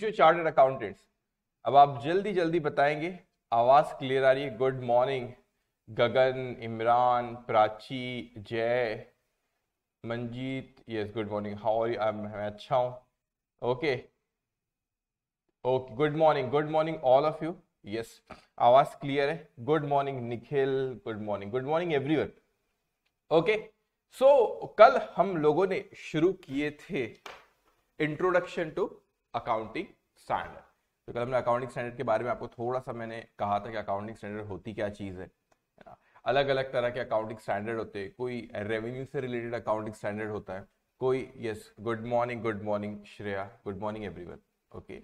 पूछो chartered accountants अब आप जल्दी जल्दी बताएंगे आवाज़ क्लियर आ रही है good morning Gagan Imran Prachi Jay Manjeet yes good morning how are you मैं अच्छा हूँ okay okay good morning good morning all of you yes आवाज़ क्लियर है good morning Nikhil good morning good morning everyone okay so कल हम लोगों ने शुरू किए थे इंट्रोडक्शन टू अकाउंटिंग स्टैंडर्ड तो कल हमने अकाउंटिंग स्टैंडर्ड के बारे में आपको थोड़ा सा मैंने कहा था कि अकाउंटिंग स्टैंडर्ड होती क्या चीज़ है अलग अलग तरह के अकाउंटिंग स्टैंडर्ड होते हैं कोई रेवेन्यू से रिलेटेड अकाउंटिंग स्टैंडर्ड होता है कोई yes good morning good morning Shreya good morning everyone okay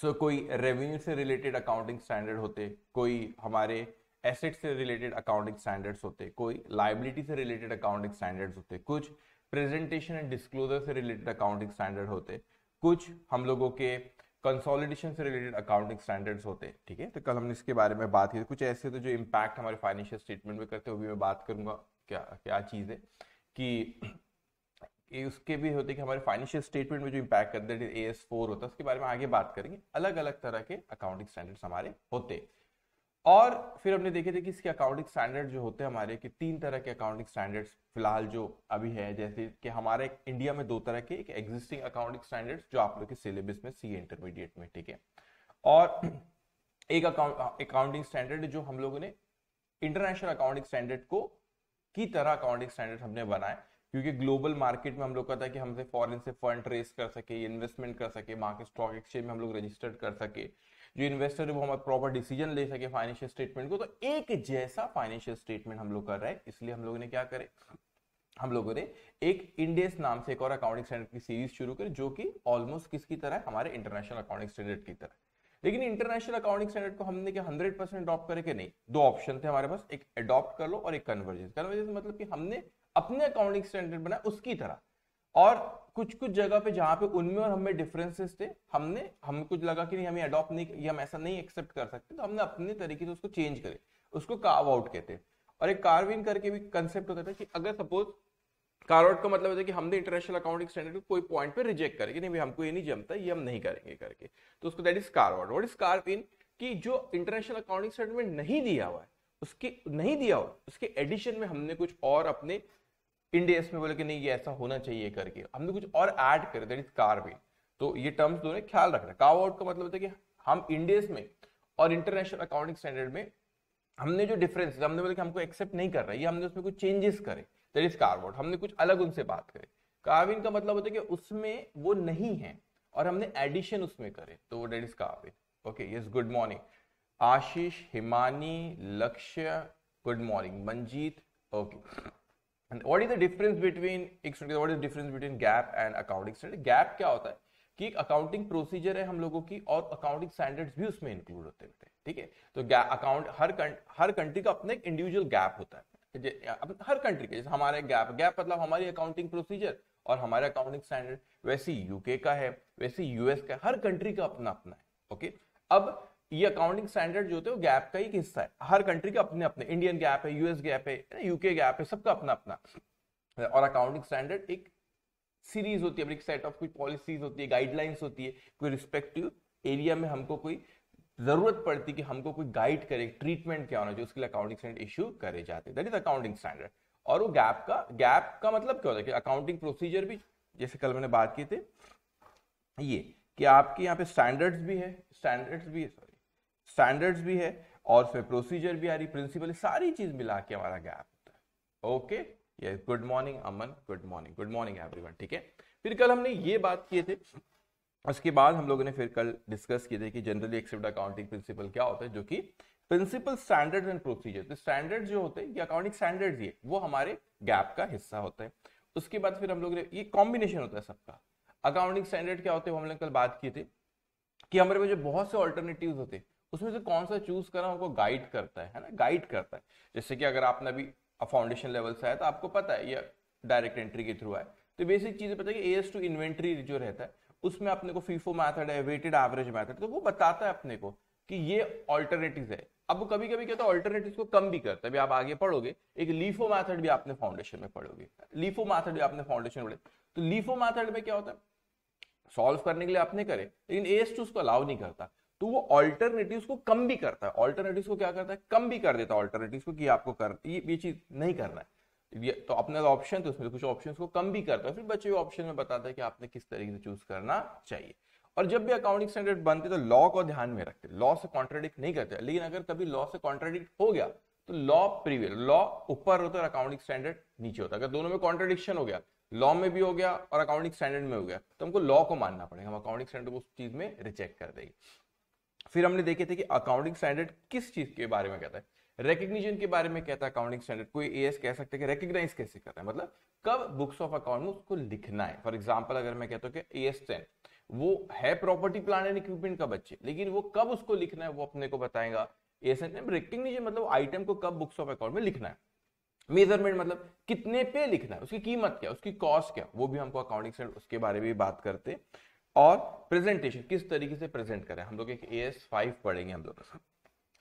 so कोई रेवेन्यू से रिलेटेड अकाउंटिंग स्टैंडर्ड होते कोई हमारे एसेट से रिलेटेड अकाउंटिंग स्टैंडर्ड्स होते कोई लाइबिलिटी से रिलेटेड अकाउंटिंग स्टैंडर्ड्स होते कुछ प्रेजेंटेशन एंड डिस्क्लोजर से रिलेटेड अकाउंटिंग स्टैंडर्ड होते हैं कुछ हम लोगों के कंसोलिडेशन से रिलेटेड अकाउंटिंग स्टैंडर्ड्स होते हैं ठीक है तो कल हमने इसके बारे में बात की कुछ ऐसे तो जो इम्पैक्ट हमारे फाइनेंशियल स्टेटमेंट में करते हैं वो भी मैं बात करूंगा क्या क्या चीज़ है कि उसके भी होते हैं कि हमारे फाइनेंशियल स्टेटमेंट में जो इम्पैक्ट करते हैं ए एस फोर होता है उसके बारे में आगे बात करेंगे अलग अलग तरह के अकाउंटिंग स्टैंडर्ड्स हमारे होते हैं और फिर हमने देखे थे कि इसके अकाउंटिंग स्टैंडर्ड जो होते हैं हमारे कि तीन तरह के अकाउंटिंग स्टैंडर्ड्स फिलहाल जो अभी है जैसे कि हमारे इंडिया में दो तरह के एक एग्जिस्टिंग अकाउंटिंग स्टैंडर्ड्स जो आप लोग के सिलेबस में सी इंटरमीडिएट में ठीक है और एक अकाउंटिंग स्टैंडर्ड जो हम लोगों ने इंटरनेशनल अकाउंटिंग स्टैंडर्ड को की तरह अकाउंटिंग स्टैंडर्ड हमने बनाए क्योंकि ग्लोबल मार्केट में हम लोग का था कि हमसे फॉरेन से फंड रेस कर सके इन्वेस्टमेंट कर सके मार्केट स्टॉक एक्सचेंज में हम लोग रजिस्टर्ड कर सके जो इन्वेस्टर है वो हमारे प्रॉपर डिसीजन ले सके फाइनेंशियल स्टेटमेंट को तो एक जैसा फाइनेंशियल स्टेटमेंट हम लोग कर रहे हैं इसलिए हम लोगों ने क्या करे हम लोगों ने एक इंडियस नाम से एक और अकाउंटिंग स्टैंडर्ड की सीरीज शुरू करी जो कि ऑलमोस्ट किसकी तरह हमारे इंटरनेशनल अकाउंटिंग स्टैंडर्ड की तरह लेकिन इंटरनेशनल अकाउंटिंग स्टैंडर्ड को हमने क्या हंड्रेड परसेंट अडॉप्ट करे के नहीं दो ऑप्शन थे हमारे पास एक अडॉप्ट कर लो और एक कन्वर्जेंस कन्वर्जेंस मतलब कि हमने अपने अकाउंटिंग स्टैंडर्ड बनाया उसकी तरह और कुछ कुछ जगह पे जहाँ पे उनमें और हमें डिफरेंसेस थे हमने हमें कुछ लगा कि नहीं हमें अडॉप्ट नहीं ये हम ऐसा नहीं एक्सेप्ट कर सकते तो हमने अपने तरीके से उसको चेंज करे उसको कार्व आउट कहते हैं और एक कार्व इन करके भी कंसेप्ट होता था कि अगर सपोज कार्व आउट का मतलब होता है कि हमने इंटरनेशनल अकाउंटिंग स्टैंडर्ड को कोई पॉइंट पे रिजेक्ट करेंगे नहीं भाई हमको ये नहीं जमता ये हम नहीं करेंगे करके तो उसको that is carve out what is carve in कि जो इंटरनेशनल अकाउंटिंग स्टैंडर्ड में नहीं दिया हुआ है उसके नहीं दिया हुआ उसके एडिशन में हमने कुछ और अपने इंडियस में बोले कि नहीं ये ऐसा होना चाहिए करके हमने कुछ और ऐड कर दैट इज कार्बिन तो ये टर्म्स दोनों ख्याल रखना काव आउट का मतलब होता है कि हम इंडियस में और इंटरनेशनल अकाउंटिंग स्टैंडर्ड में हमने जो डिफरेंस हमने बोला कि हमको एक्सेप्ट नहीं कर रहा है हमने उसमें कुछ चेंजेस करे दैट इज कार्व आउट हमने कुछ अलग उनसे बात करे कार्विन का मतलब होता है कि उसमें वो नहीं है और हमने एडिशन उसमें करे तो वो that is carve in okay yes good morning Ashish Himani Lakshya good morning Manjeet okay And what is the difference between what is the difference between GAAP and accounting standard GAAP क्या होता है कि एक अकाउंटिंग प्रोसीजर है हम लोगों की और अकाउंटिंग स्टैंडर्ड्स भी उसमें इंक्लूड होते हैं ठीक है तो अकाउंट हर हर कंट्री का अपने एक इंडिविजुअल गैप होता है हर कंट्री के जैसे हमारे गैप गैप मतलब हमारी अकाउंटिंग प्रोसीजर और हमारे अकाउंटिंग स्टैंडर्ड वैसे यूके का है वैसे यूएस का है हर कंट्री का अपना अपना है ओके अब ये अकाउंटिंग स्टैंडर्ड जो होते हैं वो गैप का एक हिस्सा है हर कंट्री का अपने अपने इंडियन गैप है यूएस गैप है यूके गैप है सबका अपना अपना और अकाउंटिंग स्टैंडर्ड एक सीरीज होती है एक सेट ऑफ कोई पॉलिसीज होती है गाइडलाइंस होती है कोई रिस्पेक्टिव एरिया में हमको कोई जरूरत पड़ती कि हमको कोई गाइड करे ट्रीटमेंट क्या होना चाहिए उसके लिए अकाउंटिंग स्टैंडर्ड इश्यू करे जाते हैं दैट इज अकाउंटिंग स्टैंडर्ड और वो गैप का गैप का मतलब क्या होता है कि अकाउंटिंग प्रोसीजर भी जैसे कल मैंने बात की थी ये कि आपके यहाँ पे स्टैंडर्ड्स भी है स्टैंडर्ड्स भी है स्टैंडर्ड्स भी है और फिर प्रोसीजर भी आ रही प्रिंसिपल सारी चीज मिला के हमारा गैप होता है okay yes good morning Aman good morning good morning everyone ठीक है फिर कल हमने ये बात किए थे उसके बाद हम लोगों ने फिर कल डिस्कस किए थे कि जनरली एक्सेप्ट अकाउंटिंग प्रिंसिपल क्या होता है जो कि प्रिंसिपल स्टैंडर्ड एंड प्रोसीजर तो स्टैंडर्ड जो होते हैं ये अकाउंटिंग स्टैंडर्ड ये वो हमारे गैप का हिस्सा होता है उसके बाद फिर हम लोग ने ये कॉम्बिनेशन होता है सबका अकाउंटिंग स्टैंडर्ड क्या होते हैं हम लोग कल बात किए थे कि हमारे पास जो बहुत से ऑल्टरनेटिव होते हैं उसमें से कौन सा चूज करा उनको गाइड करता है ना गाइड करता है जैसे कि अगर आपने अभी फाउंडेशन लेवल से आया तो आपको पता है ये डायरेक्ट एंट्री के थ्रू आए तो बेसिक चीजें पता है कि एस टू इन्वेंट्री जो रहता है उसमें अपने को फीफो मैथड है वेटेड एवरेज मैथड तो वो बताता है अपने को कि ये ऑल्टरनेटिव है अब कभी कभी क्या होता है ऑल्टरनेटिव को कम भी करता है अभी आप आगे पढ़ोगे एक लीफो मैथड भी आपने फाउंडेशन में पढ़ोगे लीफो मैथड भी आपने फाउंडेशन में पढ़े तो लीफो मैथड में क्या होता है सॉल्व करने के लिए आपने करे लेकिन एस टू उसको अलाउ नहीं करता तो वो ऑल्टरनेटिव को कम भी करता है ऑल्टरनेटिव को क्या करता है कम भी कर देता है ऑल्टरनेटिव को कि आपको कर ये, ये चीज नहीं करना है तो ऑप्शन तो, तो उसमें कुछ ऑप्शन को कम भी करता है फिर बच्चे ऑप्शन में बताता है कि आपने किस तरीके से चूज करना चाहिए और जब भी अकाउंटिंग स्टैंडर्ड बनते तो लॉ को ध्यान में रखते लॉ से कॉन्ट्राडिक्ट नहीं करते लेकिन अगर कभी लॉ से कॉन्ट्राडिक्ट हो गया तो लॉ प्रीवियल लॉ ऊपर होता है अकाउंटिंग स्टैंडर्ड नीचे होता है अगर दोनों में कॉन्ट्राडिक्शन हो गया लॉ में भी हो गया और अकाउंटिंग स्टैंडर्ड में हो गया तो हमको लॉ को मानना पड़ेगा हम अकाउंटिंग स्टैंडर्ड को उस चीज में रिजेक्ट कर देंगे फिर हमने देखे थे कि अकाउंटिंग स्टैंडर्ड किस चीज के बारे में कहता है रिकग्निशन के बारे में कहता है अकाउंटिंग स्टैंडर्ड कोई ए कह सकते हैं कि रिकग्नाइज कैसे करता है मतलब कब बुक्स ऑफ अकाउंट में उसको लिखना है फॉर एग्जाम्पल अगर मैं कहता हूँ कि एएस टेन वो है प्रॉपर्टी प्लान एंड इक्विपमेंट का बच्चे लेकिन वो कब उसको लिखना है वो अपने को बताएगा एएस एन रिकग्निशन मतलब आइटम को कब बुक्स ऑफ अकाउंट में लिखना है मेजरमेंट मतलब कितने पे लिखना है उसकी कीमत क्या उसकी कॉस्ट क्या वो भी हमको अकाउंटिंग स्टैंडर्ड उसके बारे में भी बात करते हैं और प्रेजेंटेशन किस तरीके से प्रेजेंट करें हम लोग एक ए एस फाइव पढ़ेंगे हम लोग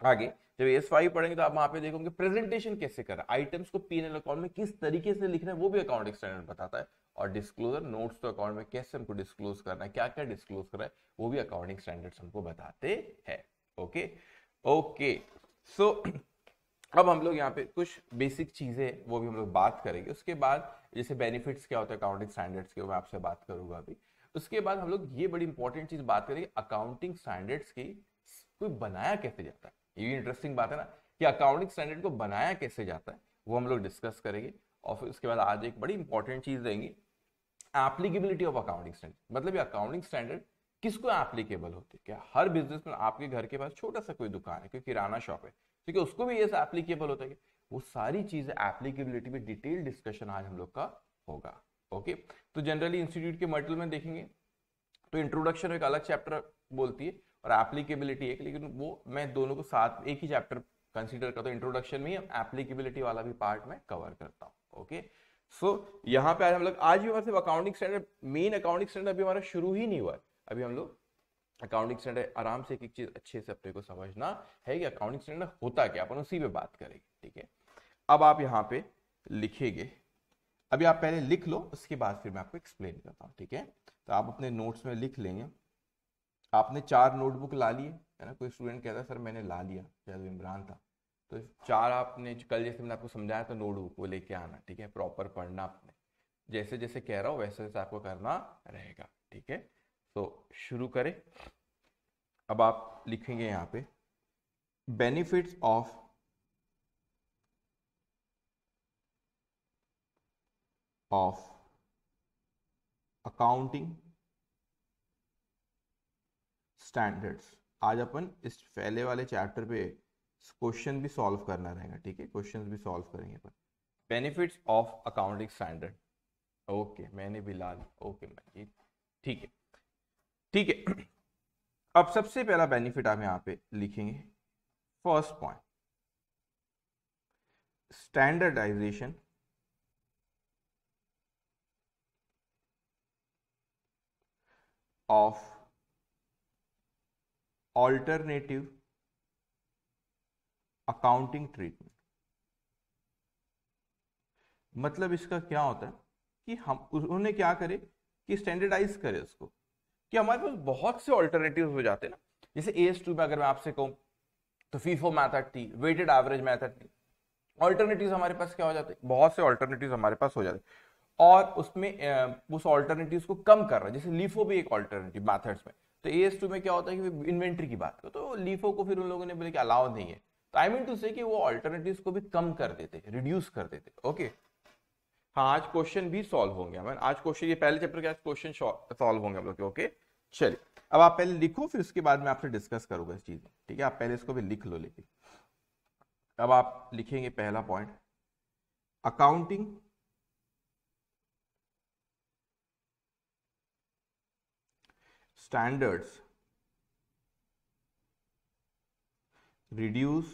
आगे जब एस फाइव पढ़ेंगे तो आप वहां पे देखोगे प्रेजेंटेशन कैसे करें आइटम्स को पी एल अकाउंट में किस तरीके से लिखना है वो भी अकाउंट स्टैंडर्ड बताता है और डिस्क्लोजर नोट्स तो अकाउंट में कैसे हमको डिस्क्लोज करना है क्या क्या डिस्क्लोज करना है वो भी अकाउंटिंग स्टैंडर्ड्स हमको बताते हैं ओके ओके सो अब हम लोग यहाँ पे कुछ बेसिक चीजें वो भी हम लोग बात करेंगे उसके बाद जैसे बेनिफिट्स क्या होते हैं अकाउंटिंग स्टैंडर्ड्स के मैं आपसे बात करूंगा अभी उसके बाद हम लोग ये बड़ी इंपॉर्टेंट चीज बात करेंगे अकाउंटिंग स्टैंडर्ड्स की कोई बनाया कैसे जाता है ये इंटरेस्टिंग बात है ना कि अकाउंटिंग स्टैंडर्ड को बनाया कैसे जाता है वो हम लोग डिस्कस करेंगे और फिर उसके बाद आज एक बड़ी इंपॉर्टेंट चीज देंगे एप्लीकेबिलिटी ऑफ अकाउंटिंग स्टैंडर्ड मतलब ये अकाउंटिंग स्टैंडर्ड किसको एप्लीकेबल होते है क्या हर बिजनेस में आपके घर के पास छोटा सा कोई दुकान है कोई किराना शॉप है ठीक है उसको भी ये एप्लीकेबल होता है वो सारी चीजें एप्लीकेबिलिटी में डिटेल डिस्कशन आज हम लोग का होगा ओके तो जनरली इंस्टीट्यूट के मटेरियल में देखेंगे तो इंट्रोडक्शन एक अलग चैप्टर बोलती है और एप्लीकेबिलिटी एक लेकिन वो मैं दोनों को साथ एक ही चैप्टर कंसीडर करता हूँ इंट्रोडक्शन में एप्लीकेबिलिटी वाला भी पार्ट मैं कवर करता हूँ ओके सो यहाँ पे आज हम लोग आज भी हमारे accounting standard main accounting standard अभी हमारा शुरू ही नहीं हुआ है अभी हम लोग अकाउंटिंग स्टैंडर्ड आराम से एक एक चीज अच्छे से अपने को समझना है कि अकाउंटिंग स्टैंडर्ड होता क्या अपन उसी पे बात करेंगे ठीक है अब आप यहाँ पे लिखेंगे अभी आप पहले लिख लो उसके बाद फिर मैं आपको एक्सप्लेन करता हूँ ठीक है तो आप अपने नोट्स में लिख लेंगे आपने चार नोटबुक ला लिए है ना कोई स्टूडेंट कहता है सर मैंने ला लिया शायद इमरान था तो चार आपने कल जैसे मैंने आपको समझाया तो नोटबुक वो लेके आना ठीक है प्रॉपर पढ़ना आपने जैसे जैसे कह रहा हूँ वैसे वैसे आपको करना रहेगा ठीक है तो शुरू करें अब आप लिखेंगे यहाँ पे benefits of of accounting standards आज अपन इस पहले वाले चैप्टर पे क्वेश्चन भी सॉल्व करना रहेगा ठीक है क्वेश्चन भी सॉल्व करेंगे अपन benefits of accounting standard okay मैंने भी लाल ओके मजीद ठीक है ठीक है अब सबसे पहला बेनिफिट आप यहाँ पे लिखेंगे first point standardization of alternative accounting treatment मतलब इसका क्या होता है कि हम उन्होंने क्या करे कि स्टैंडर्डाइज करे उसको कि हमारे पास बहुत से ऑल्टरनेटिव हो जाते हैं ना जैसे ए एस टू में अगर मैं आपसे कहूँ तो फीफो मैथड थी वेटेड एवरेज मैथड थी ऑल्टरनेटिव हमारे पास क्या हो जाते हैं बहुत से ऑल्टरनेटिव हमारे पास हो जाते हैं और उसमें उस ऑल्टरनेटिव को कम कर रहा है जैसे लीफो भी एक ऑल्टरनेटिव मैथड्स में तो ए एस टू में क्या होता है कि इन्वेंट्री की बात करो तो लीफो को फिर उन लोगों ने बोले कि अलाउ नहीं है तो आई मीन टू से कि वो ऑल्टरनेटिव को भी कम कर देते रिड्यूस कर देते ओके हाँ आज क्वेश्चन भी सॉल्व होंगे मैं आज क्वेश्चन ये पहले चैप्टर के आज क्वेश्चन सॉल्व होंगे हम लोग ओके चलिए अब आप पहले लिखो फिर उसके बाद में आपसे डिस्कस करूंगा इस चीज ठीक है आप पहले इसको भी लिख लो लेकिन अब आप लिखेंगे पहला point accounting standards reduce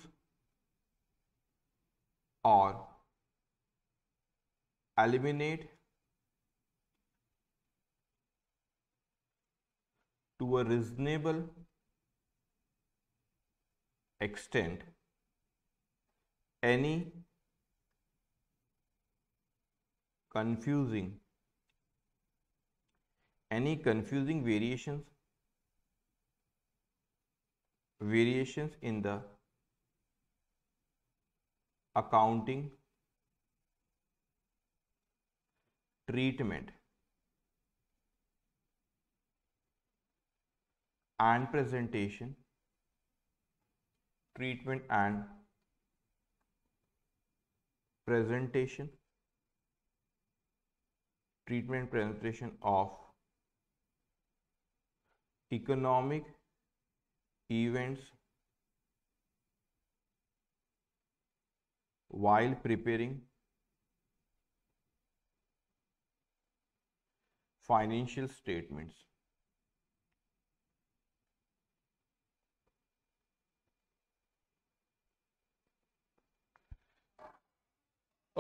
or eliminate to a reasonable extent any confusing any confusing variations variations in the accounting treatment and presentation treatment and presentation treatment presentation of economic events while preparing financial statements.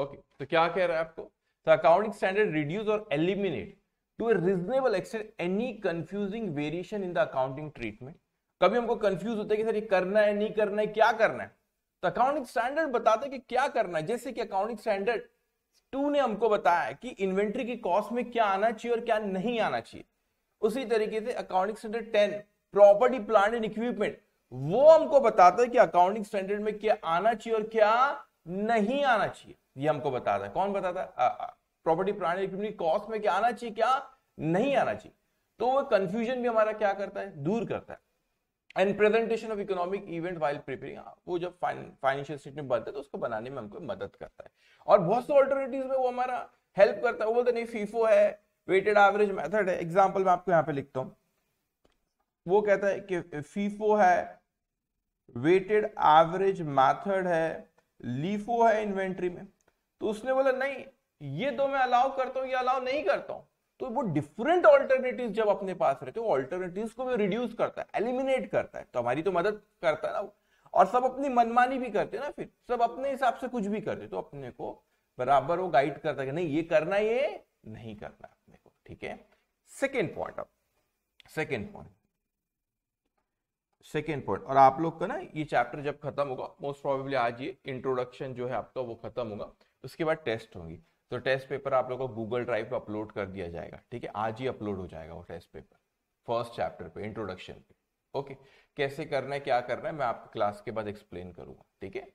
Okay okay, तो क्या कह रहा है आपको the accounting standard reduce और eliminate to a reasonable extent any confusing variation in the accounting treatment कभी हमको confuse होता है कि सर ये करना है नहीं करना है क्या करना है तो अकाउंटिंग स्टैंडर्ड बताते हैं कि क्या करना है जैसे कि अकाउंटिंग स्टैंडर्ड टू ने हमको बताया कि इन्वेंट्री की कॉस्ट में क्या आना चाहिए और क्या नहीं आना चाहिए उसी तरीके से accounting standard ten property plant and equipment वो हमको बताता है कि अकाउंटिंग स्टैंडर्ड में क्या आना चाहिए और क्या नहीं आना चाहिए ये हमको बताता है कौन बताता है प्रॉपर्टी प्राणी इक्विटी कॉस्ट में क्या आना चाहिए क्या नहीं आना चाहिए तो वह कंफ्यूजन भी हमारा क्या करता है दूर करता है and presentation of economic event while preparing वो जब फाइनेंशियल स्टेटमेंट बनता है तो उसको बनाने में हमको मदद करता है और बहुत से ऑल्टरनेटिव में वो हमारा हेल्प करता है वो बोलते नहीं फीफो है वेटेड एवरेज मेथड है एग्जाम्पल मैं आपको यहाँ पे लिखता हूँ वो कहता है कि फीफो है वेटेड एवरेज मेथड है लीफो है इन्वेंट्री में तो उसने बोला नहीं ये दो तो मैं अलाउ करता हूँ ये अलाउ नहीं करता हूँ तो वो डिफरेंट ऑल्टरनेटिव जब अपने पास रहते हो ऑल्टरनेटिव को भी रिड्यूस करता है एलिमिनेट करता है तो हमारी तो मदद करता है ना और सब अपनी मनमानी भी करते हैं ना फिर सब अपने हिसाब से कुछ भी करते तो अपने को बराबर वो गाइड करता है कि नहीं ये करना ये नहीं करना अपने को ठीक है सेकेंड पॉइंट अब सेकेंड पॉइंट सेकेंड पॉइंट और आप लोग का ना ये चैप्टर जब खत्म होगा मोस्ट प्रोबेबली आज ये इंट्रोडक्शन जो है आपका वो खत्म होगा उसके बाद टेस्ट होगी तो टेस्ट पेपर आप लोगों को गूगल ड्राइव पर अपलोड कर दिया जाएगा ठीक है आज ही अपलोड हो जाएगा वो टेस्ट पेपर फर्स्ट चैप्टर पे इंट्रोडक्शन पे ओके कैसे करना है क्या करना है मैं आपको क्लास के बाद एक्सप्लेन करूंगा ठीक है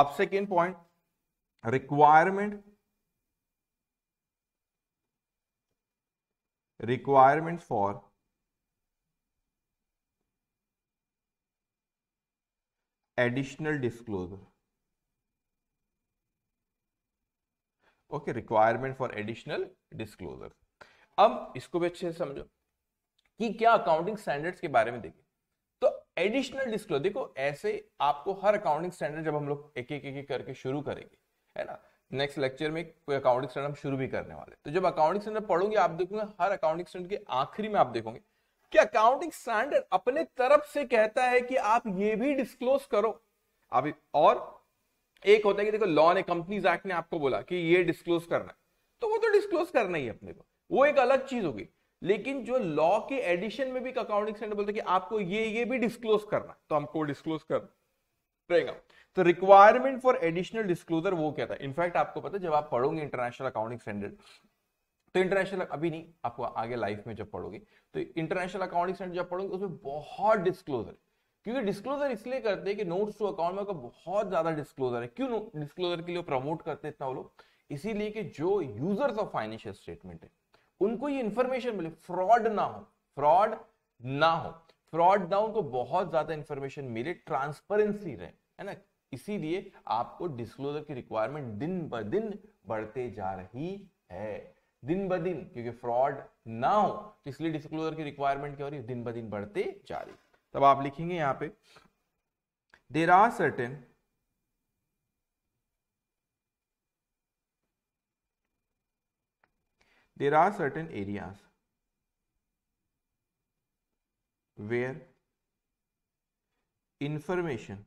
अब second point requirement requirement for additional disclosure okay requirement for additional disclosure अब इसको भी अच्छे से समझो कि क्या अकाउंटिंग स्टैंडर्ड्स के बारे में देखिए तो एडिशनल डिस्क्लोजर देखो ऐसे आपको हर अकाउंटिंग स्टैंडर्ड जब हम लोग एक एक एक करके शुरू करेंगे है ना नेक्स्ट लेक्चर में कोई अकाउंटिंग स्टैंडर्ड हम शुरू भी करने वाले तो जब अकाउंटिंग स्टैंडर्ड पढ़ोगे आप देखोगे हर अकाउंटिंग स्टैंडर्ड के आखिरी में आप देखोगे कि अकाउंटिंग स्टैंडर्ड अपने तरफ से कहता है कि आप ये भी डिस्क्लोज करो आप और एक होता है कि देखो लॉ ने कंपनीज एक्ट ने आपको बोला कि ये डिस्क्लोज करना है तो वो तो डिस्क्लोज करना ही अपने को वो एक अलग चीज होगी लेकिन जो लॉ के एडिशन में भी अकाउंटिंग स्टैंडर्ड बोलते हैं कि आपको ये ये भी डिस्क्लोज करना तो हमको डिस्क्लोज करना रहेगा तो रिक्वायरमेंट फॉर एडिशनल डिस्क्लोजर वो क्या था इनफैक्ट आपको पता है जब आप पढ़ोगे इंटरनेशनल अकाउंटिंग स्टैंडर्ड तो इंटरनेशनल अभी नहीं आपको आगे लाइफ में जब पढ़ोगे तो इंटरनेशनल अकाउंटिंग स्टैंडर्ड जब पढ़ोगे उसमें बहुत डिस्क्लोजर क्योंकि डिस्क्लोजर इसलिए करते हैं कि नोट्स टू अकाउंट में बहुत ज्यादा डिस्क्लोजर है क्यों डिस्क्लोजर के लिए प्रमोट करते हैं इतना वो लोग इसीलिए कि जो यूजर्स ऑफ फाइनेंशियल स्टेटमेंट है उनको ये इंफॉर्मेशन मिले फ्रॉड ना हो फ्रॉड ना हो फ्रॉड ना उनको बहुत ज्यादा इंफॉर्मेशन मिले ट्रांसपेरेंसी रहे है ना इसीलिए आपको डिस्क्लोजर की रिक्वायरमेंट दिन ब दिन बढ़ते जा रही है दिन ब दिन क्योंकि फ्रॉड ना हो तो इसलिए डिस्क्लोजर की रिक्वायरमेंट क्या हो रही है दिन ब दिन बढ़ते जा रही है तब आप लिखेंगे यहां पे there are certain there are certain area where information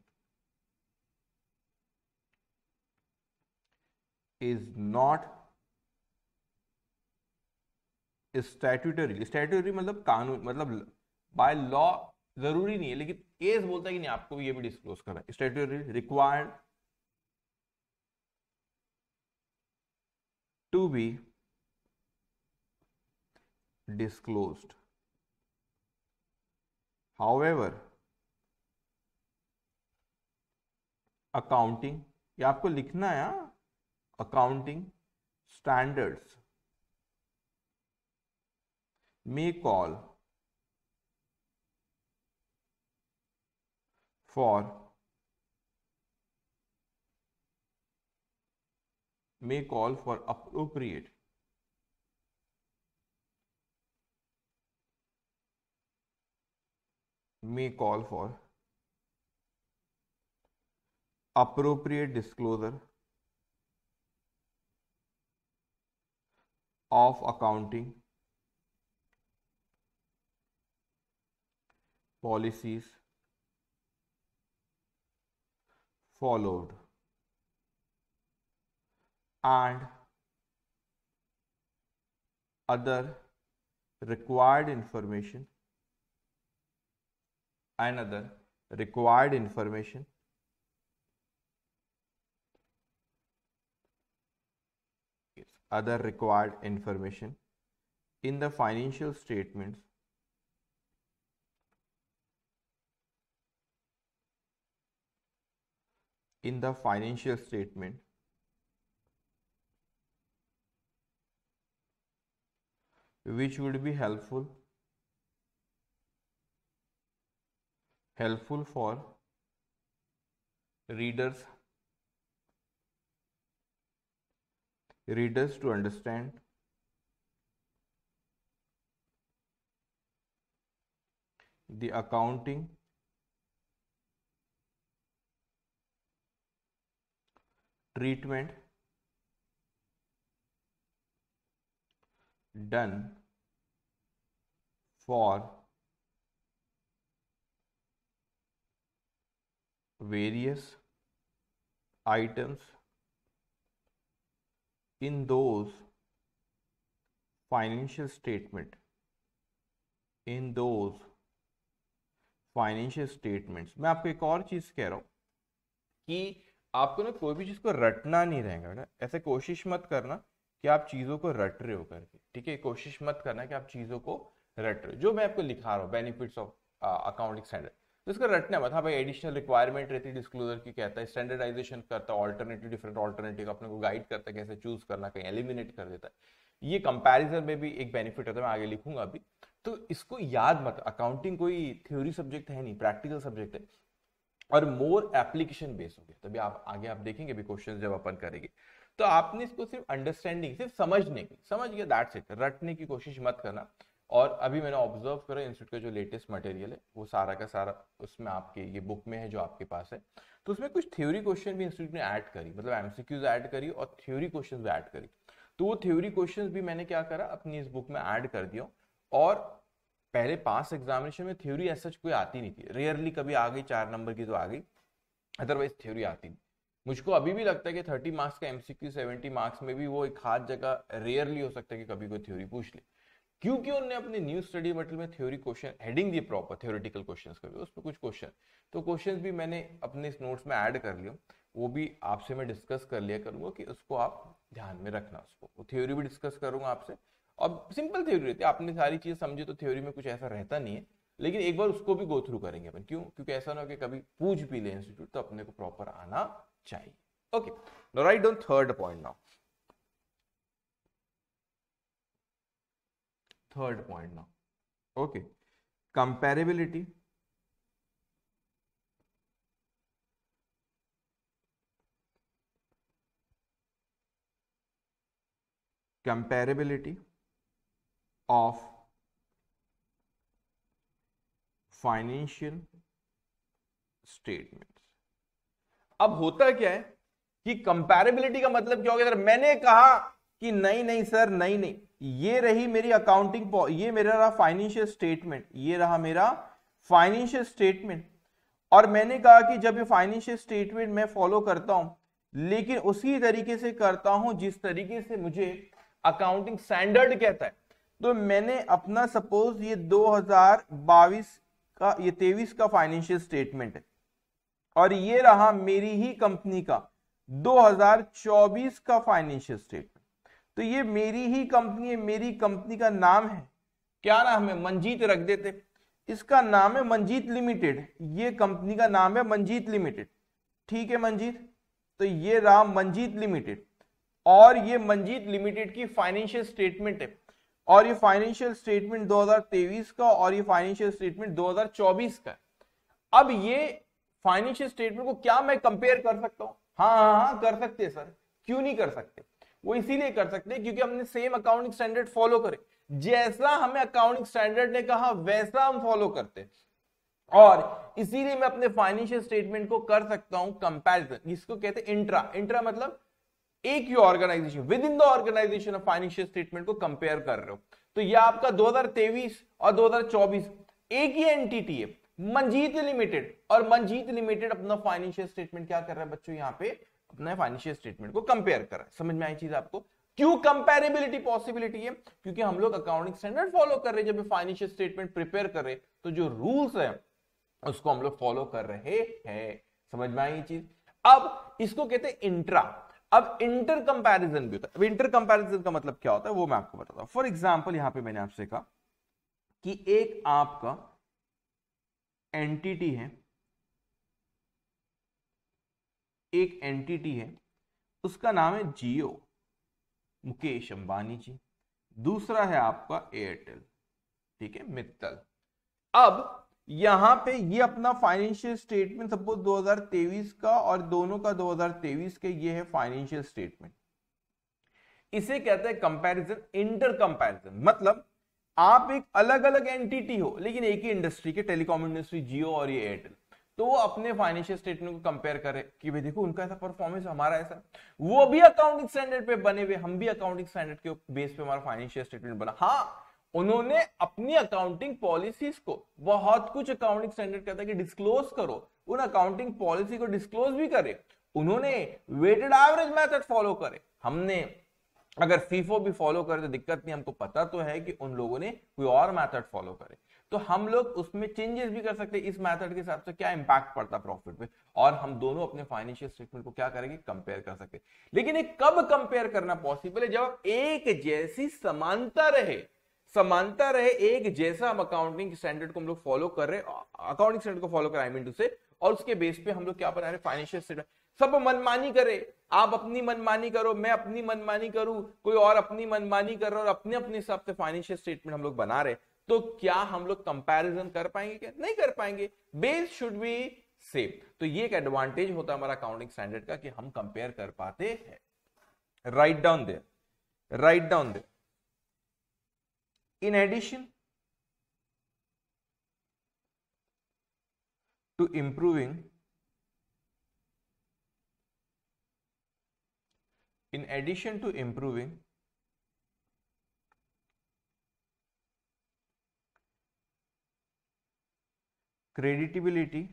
is not statutory statutory मतलब कानून मतलब बाय लॉ जरूरी नहीं है लेकिन एस बोलता है कि नहीं आपको ये भी डिस्क्लोज करना है statutory required to be disclosed. However, accounting ये आपको लिखना है accounting standards may call for may call for appropriate may call for appropriate disclosure of accounting policies followed and other required information Another required information other required information in the financial statements in the financial statement. which would be helpful helpful for readers readers to understand the accounting treatment done for various items in those financial statement in those financial statements मैं आपको एक और चीज़ कह रहा हूं कि आपको ना कोई भी चीज़ को रटना नहीं रहेगा ना ऐसे कोशिश मत करना कि आप चीज़ों को रट रहे हो करके ठीक है कोशिश मत करना कि आप चीज़ों को रट रहे हो जो मैं आपको लिखा रहा हूँ बेनिफिट्स ऑफ अकाउंटिंग स्टैंडर्ड तो इसका रटना मत हाँ भाई एडिशनल रिक्वायरमेंट रहती है डिस्क्लोजर की कहता है स्टैंडर्डाइजेशन करता है ऑल्टरनेटिव डिफरेंट ऑल्टरनेटिव अपने को गाइड करता है कैसे चूज करना कहीं एलिमिनेट कर देता है ये कंपैरिजन में भी एक बेनिफिट होता है मैं आगे लिखूंगा अभी तो इसको याद मत अकाउंटिंग कोई थ्योरी सब्जेक्ट है नहीं प्रैक्टिकल सब्जेक्ट है और मोर एप्लीकेशन बेस हो गया तभी आप आगे आप देखेंगे भी क्वेश्चन जब अपन करेंगे तो आपने इसको सिर्फ अंडरस्टैंडिंग सिर्फ समझने की समझ गया दैट्स इट रटने की कोशिश मत करना और अभी मैंने ऑब्जर्व करा इंस्टीट्यूट का जो लेटेस्ट मटेरियल है वो सारा का सारा उसमें आपके ये बुक में है जो आपके पास है तो उसमें कुछ थ्योरी क्वेश्चन भी इंस्टीट्यूट ने ऐड करी मतलब एमसीक्यूज ऐड करी और थ्योरी क्वेश्चन भी ऐड करी तो वो थ्योरी क्वेश्चन भी मैंने क्या करा अपनी इस बुक में ऐड कर दिया और पहले पास एग्जामिनेशन में थ्योरी ऐसा कोई आती नहीं थी रेयरली कभी आ गई चार नंबर की तो आ गई अदरवाइज थ्योरी आती नहीं मुझको अभी भी लगता है कि थर्टी मार्क्स का एमसीक्यू सेवेंटी मार्क्स में भी वो एक हाथ जगह रेयरली हो सकता है कि कभी कोई थ्योरी पूछ ले क्योंकि उनने अपने न्यू स्टडी मटेरियल में थ्योरी क्वेश्चन हेडिंग दी प्रॉपर थ्योरेटिकल क्वेश्चन का भी उसमें कुछ क्वेश्चन तो क्वेश्चन भी मैंने अपने इस नोट्स में ऐड कर लिया वो भी आपसे मैं डिस्कस कर लिया करूंगा कि उसको आप ध्यान में रखना उसको थ्योरी भी डिस्कस करूंगा आपसे अब सिंपल थ्योरी रहती है आपने सारी चीज़ समझी तो थ्योरी में कुछ ऐसा रहता नहीं है लेकिन एक बार उसको भी गो थ्रू करेंगे अपन क्यों क्योंकि ऐसा ना हो कि कभी पूछ भी ले इंस्टीट्यूट तो अपने को प्रॉपर आना चाहिए okay no write on third point now third point now okay comparability comparability of financial statement अब होता क्या है कि कंपेरेबिलिटी का मतलब क्या हो गया सर मैंने कहा कि नहीं नहीं सर नहीं नहीं ये रही मेरी अकाउंटिंग ये मेरा रहा फाइनेंशियल स्टेटमेंट ये रहा मेरा फाइनेंशियल स्टेटमेंट और मैंने कहा कि जब ये फाइनेंशियल स्टेटमेंट मैं फॉलो करता हूं लेकिन उसी तरीके से करता हूं जिस तरीके से मुझे अकाउंटिंग स्टैंडर्ड कहता है तो मैंने अपना सपोज ये 2022 का ये तेईस का फाइनेंशियल स्टेटमेंट है और ये रहा मेरी ही कंपनी का 2024 का फाइनेंशियल स्टेटमेंट तो ये मेरी ही कंपनी है मेरी कंपनी का नाम है क्या नाम है मंजीत रख देते इसका नाम है मंजीत लिमिटेड ये कंपनी का नाम है मंजीत लिमिटेड ठीक है मंजीत तो ये रहा मंजीत लिमिटेड और ये मंजीत लिमिटेड की फाइनेंशियल स्टेटमेंट है और ये फाइनेंशियल स्टेटमेंट 2023 का और ये फाइनेंशियल स्टेटमेंट 2024 का अब ये फाइनेंशियल स्टेटमेंट को क्या मैं कंपेयर कर सकता हूँ हाँ हाँ हाँ कर सकते हैं सर क्यों नहीं कर सकते वो इसीलिए कर सकते हैं क्योंकि हमने सेम अकाउंटिंग स्टैंडर्ड फॉलो करे जैसा हमें अकाउंटिंग स्टैंडर्ड ने कहा वैसा हम फॉलो करते और इसीलिए मैं अपने फाइनेंशियल स्टेटमेंट को कर सकता हूं कंपैरिजन इसको कहते हैं इंट्रा इंट्रा मतलब एक ही organization within the organization of financial statement को कंपेयर कर रहे हो तो ये आपका 2023 और 2024 एक ही एंटिटी है मंजीत लिमिटेड और मंजीत लिमिटेड अपना फाइनेंशियल स्टेटमेंट क्या कर रहा है बच्चों यहाँ पे अपना फाइनेंशियल स्टेटमेंट को कंपेयर कर रहा है समझ में आई चीज आपको क्यों कंपेरेबिलिटी पॉसिबिलिटी है क्योंकि हम लोग अकाउंटिंग स्टैंडर्ड फॉलो कर रहे हैं जब फाइनेंशियल स्टेटमेंट प्रिपेयर कर रहे हैं तो जो रूल्स है उसको हम लोग फॉलो कर रहे हैं समझ में आई चीज अब इसको कहते हैं इंट्रा अब इंटर कंपैरिजन भी होता है अब इंटर कंपैरिजन का मतलब क्या होता है वो मैं आपको बताता हूं फॉर एग्जांपल यहां पे मैंने आपसे कहा कि एक आपका एंटिटी है एक एंटिटी है उसका नाम है जियो मुकेश अंबानी जी दूसरा है आपका एयरटेल ठीक है मित्तल अब यहां पे ये अपना फाइनेंशियल स्टेटमेंट सपोज 2023 का और दोनों का 2023 के ये है फाइनेंशियल स्टेटमेंट इसे कहते हैं कंपैरिजन इंटर कंपैरिजन मतलब आप एक अलग अलग एंटिटी हो लेकिन एक ही इंडस्ट्री के टेलीकॉम इंडस्ट्री जियो और ये एयरटेल तो वो अपने फाइनेंशियल स्टेटमेंट को कंपेयर करे कि भाई देखो उनका ऐसा परफॉर्मेंस हमारा ऐसा वो भी अकाउंटिंग स्टैंडर्ड पे बने हुए हम भी अकाउंटिंग स्टैंडर्ड के बेस पे हमारा फाइनेंशियल स्टेटमेंट बना हाँ उन्होंने अपनी अकाउंटिंग पॉलिसीज को बहुत कुछ अकाउंटिंग स्टैंडर्ड कहता है कि डिस्क्लोज करो उन अकाउंटिंग पॉलिसी को डिस्क्लोज भी करे उन्होंने वेटेड एवरेज मेथड फॉलो करे हमने अगर फीफो भी फॉलो करे तो दिक्कत नहीं हमको पता तो है कि उन लोगों ने कोई और मेथड फॉलो करे तो हम लोग उसमें चेंजेस भी कर सकते हैं इस मेथड के हिसाब से क्या इंपैक्ट पड़ता प्रॉफिट पे और हम दोनों अपने फाइनेंशियल स्टेटमेंट को क्या करेंगे कंपेयर कर सकते लेकिन ये कब कंपेयर करना पॉसिबल है जब आप एक जैसी समानता रहे समानता रहे एक जैसा हम अकाउंटिंग स्टैंडर्ड को हम लोग फॉलो कर रहे अकाउंटिंग स्टैंडर्ड को फॉलो कर आई मीन टू से और उसके बेस पे हम लोग क्या बना रहे फाइनेंशियल स्टैंडर्ड सब मनमानी करे आप अपनी मनमानी करो मैं अपनी मनमानी करूं कोई और अपनी मनमानी कर रहा और अपने अपने हिसाब से फाइनेंशियल स्टेटमेंट हम लोग बना रहे तो क्या हम लोग कंपैरिजन कर पाएंगे क्या नहीं कर पाएंगे बेस शुड बी सेम तो ये एक एडवांटेज होता है हमारा अकाउंटिंग स्टैंडर्ड का कि हम कंपेयर कर पाते हैं write down the write down the In addition to improving in addition to improving creditability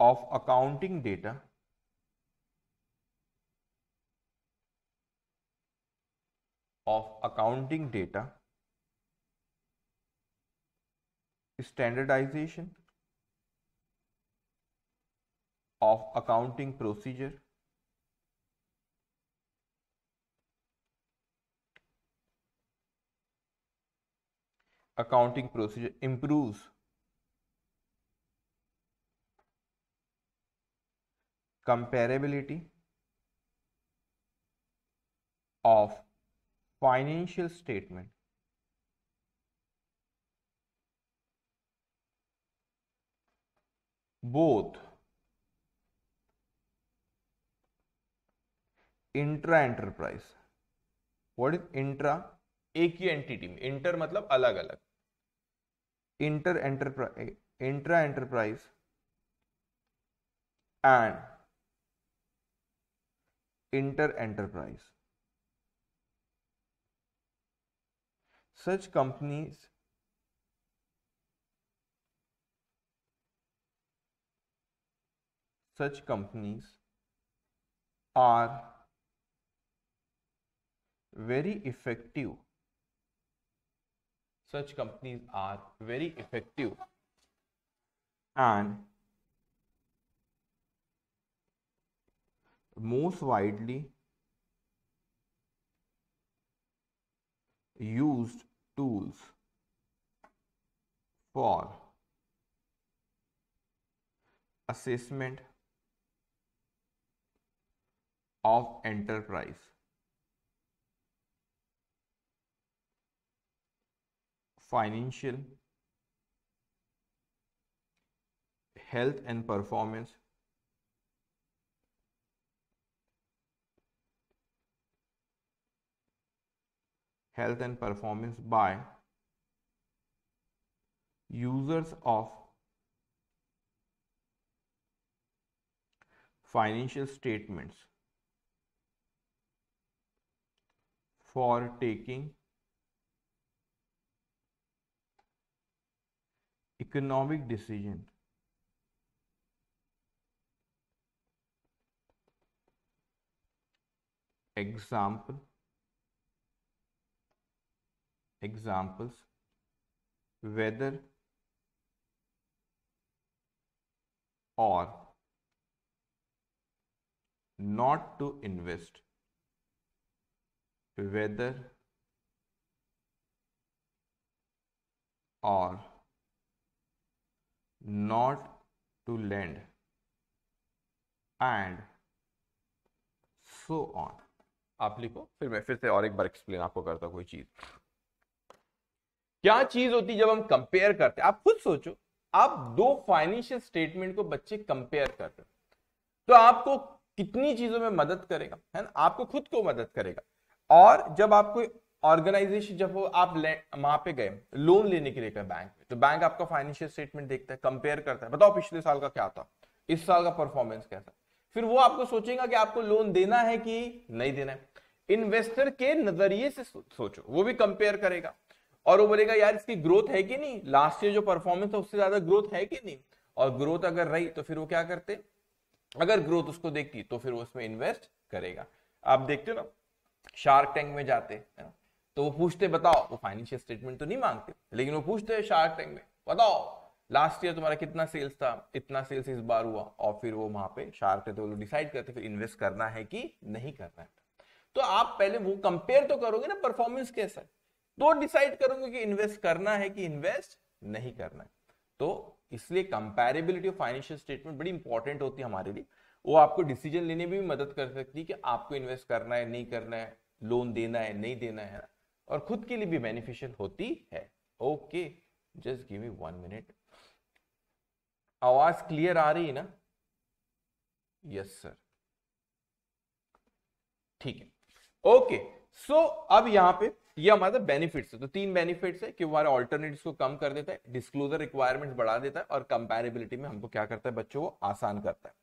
of accounting data of accounting data, standardization of accounting procedure, accounting procedure improves comparability of financial statement both intra enterprise what is intra एक ही entity में inter मतलब अलग अलग inter enterprise intra enterprise and inter enterprise Such companies such companies are very effective such companies are very effective and most widely used tools for assessment of enterprise financial health and performance health and performance by users of financial statements for taking economic decision example examples whether or not to invest whether or not to lend and so on आप लिखो फिर मैं फिर से और एक बार explain आपको करता हूँ कोई चीज़ क्या चीज होती जब हम कंपेयर करते हैं आप खुद सोचो आप दो फाइनेंशियल स्टेटमेंट को बच्चे कंपेयर कर रहे तो आपको कितनी चीजों में मदद करेगा है ना आपको खुद को मदद करेगा और जब आपको ऑर्गेनाइजेशन जब वो आप वहां पे गए लोन लेने के लिए गए बैंक में तो बैंक आपका फाइनेंशियल स्टेटमेंट देखता है कंपेयर करता है बताओ पिछले साल का क्या था इस साल का परफॉर्मेंस कैसा फिर वो आपको सोचेगा कि आपको लोन देना है कि नहीं देना है इन्वेस्टर के नजरिए से सोचो वो भी कंपेयर करेगा और वो बोलेगा यार इसकी ग्रोथ है कि नहीं लास्ट ईयर जो परफॉर्मेंस है उससे ज्यादा ग्रोथ है कि नहीं और ग्रोथ अगर रही तो फिर वो क्या करते अगर ग्रोथ उसको देखती तो फिर वो उसमें इन्वेस्ट करेगा आप देखते हो ना शार्क टैंक में जाते है ना तो वो पूछते बताओ वो फाइनेंशियल स्टेटमेंट तो नहीं मांगते लेकिन वो पूछते हैं शार्क टैंक में बताओ लास्ट ईयर तुम्हारा कितना सेल्स था इतना सेल्स इस बार हुआ और फिर वो वहां पे शार्क थे तो वो डिसाइड करते फिर इन्वेस्ट करना है कि नहीं करना है तो आप पहले वो कंपेयर तो करोगे ना परफॉर्मेंस कैसा है तो डिसाइड करूंगे कि इन्वेस्ट करना है कि इन्वेस्ट नहीं करना है तो इसलिए कंपेरेबिलिटी ऑफ फाइनेंशियल स्टेटमेंट बड़ी इंपॉर्टेंट होती है हमारे लिए वो आपको डिसीजन लेने में भी मदद कर सकती है कि आपको इन्वेस्ट करना है नहीं करना है लोन देना है नहीं देना है और खुद के लिए भी बेनिफिशियल होती है okay just give me one minute आवाज क्लियर आ रही है ना यस सर ठीक है ओके सो अब यहां पे ये हमारे बेनिफिट्स है तो तीन बेनिफिट्स है कि हमारे ऑल्टरनेटिव्स को कम कर देता है डिस्क्लोजर रिक्वायरमेंट्स बढ़ा देता है और कंपेरेबिलिटी में हमको क्या करता है बच्चों को आसान करता है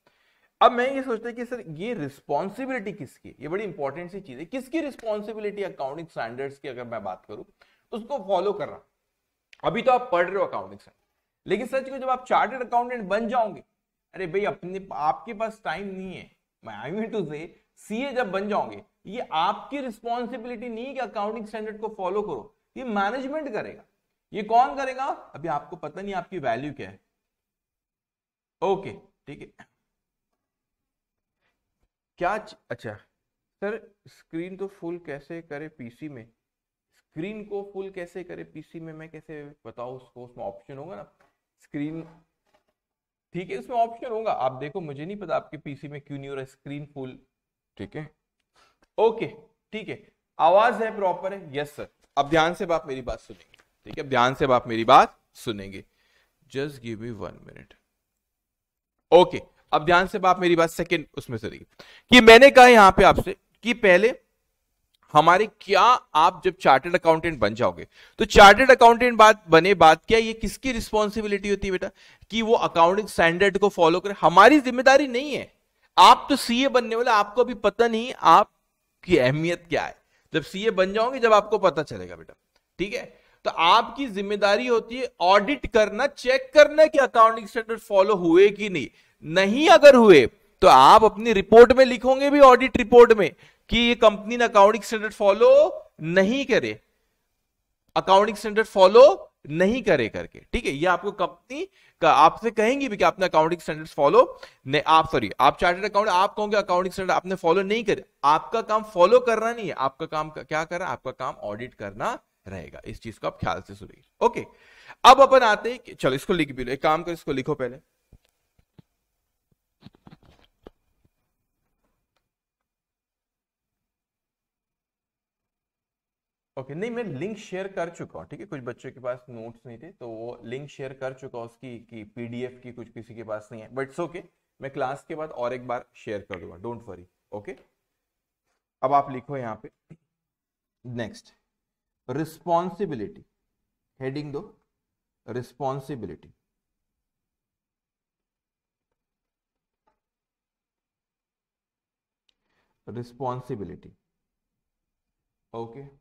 अब मैं ये सोचता कि सर ये रिस्पॉन्सिबिलिटी किसकी ये बड़ी इंपॉर्टेंट सी चीज है किसकी रिस्पॉन्सिबिलिटी अकाउंटिंग स्टैंडर्ड्स की अगर मैं बात करूं तो उसको फॉलो कर रहा अभी तो आप पढ़ रहे हो अकाउंटिंग स्टैंडर्ड लेकिन सच को जब आप चार्टेड अकाउंटेंट बन जाओगे अरे भाई अपने आपके पास टाइम नहीं है मैं I mean to say CA जब बन जाओगे ये आपकी रिस्पॉन्सिबिलिटी नहीं कि अकाउंटिंग स्टैंडर्ड को फॉलो करो ये मैनेजमेंट करेगा ये कौन करेगा अभी आपको पता नहीं आपकी वैल्यू क्या है ओके ठीक है क्या अच्छा सर स्क्रीन तो फुल कैसे करे पीसी में स्क्रीन को फुल कैसे करे पीसी में मैं कैसे बताऊँ उसको उसमें ऑप्शन होगा ना स्क्रीन ठीक है उसमें ऑप्शन होगा आप देखो मुझे नहीं पता आपके पीसी में क्यों नहीं हो रहा स्क्रीन फुल ठीक है ओके ठीक है आवाज है प्रॉपर है यस सर अब ध्यान से बाप मेरी बात सुनेंगे ठीक है अब ध्यान से बाप मेरी बात सुनेंगे just give me one minute okay अब ध्यान से बाप मेरी बात सेकंड उसमें से देखिए कि मैंने कहा यहां पे आपसे कि पहले हमारे क्या आप जब चार्टेड अकाउंटेंट बन जाओगे तो चार्टेड अकाउंटेंट बात बने बात क्या ये किसकी रिस्पॉन्सिबिलिटी होती है बेटा कि वो अकाउंटिंग स्टैंडर्ड को फॉलो करे हमारी जिम्मेदारी नहीं है आप तो सीए बनने वाले आपको अभी पता नहीं आपकी अहमियत क्या है जब सीए बन जाओगे जब आपको पता चलेगा बेटा ठीक है तो आपकी जिम्मेदारी होती है ऑडिट करना चेक करना कि अकाउंटिंग स्टैंडर्ड फॉलो हुए कि नहीं नहीं अगर हुए तो आप अपनी रिपोर्ट में लिखोगे भी ऑडिट रिपोर्ट में कि ये कंपनी ने अकाउंटिंग स्टैंडर्ड फॉलो नहीं करे अकाउंटिंग स्टैंडर्ड फॉलो नहीं करे करके ठीक है ये आपको कंपनी का आपसे कहेंगी भी कि आपने अकाउंटिंग स्टैंडर्ड्स फॉलो नहीं आप सॉरी आप चार्टर्ड अकाउंट आप कहोगे अकाउंटिंग स्टैंडर्ड आपने फॉलो नहीं करे आपका काम फॉलो करना नहीं है आपका काम क्या है आपका काम ऑडिट करना रहेगा इस चीज को आप ख्याल से सुनिए ओके अब अपन आते हैं चलो इसको लिख भी लो एक काम करो इसको लिखो पहले ओके okay, नहीं मैं लिंक शेयर कर चुका हूँ ठीक है कुछ बच्चों के पास नोट्स नहीं थे तो वो लिंक शेयर कर चुका उसकी की पीडीएफ की कुछ किसी के पास नहीं है बट्स ओके मैं क्लास के बाद और एक बार शेयर कर दूंगा डोंट वरी ओके अब आप लिखो यहाँ पे नेक्स्ट रिस्पॉन्सिबिलिटी हेडिंग दो responsibility responsibility okay okay.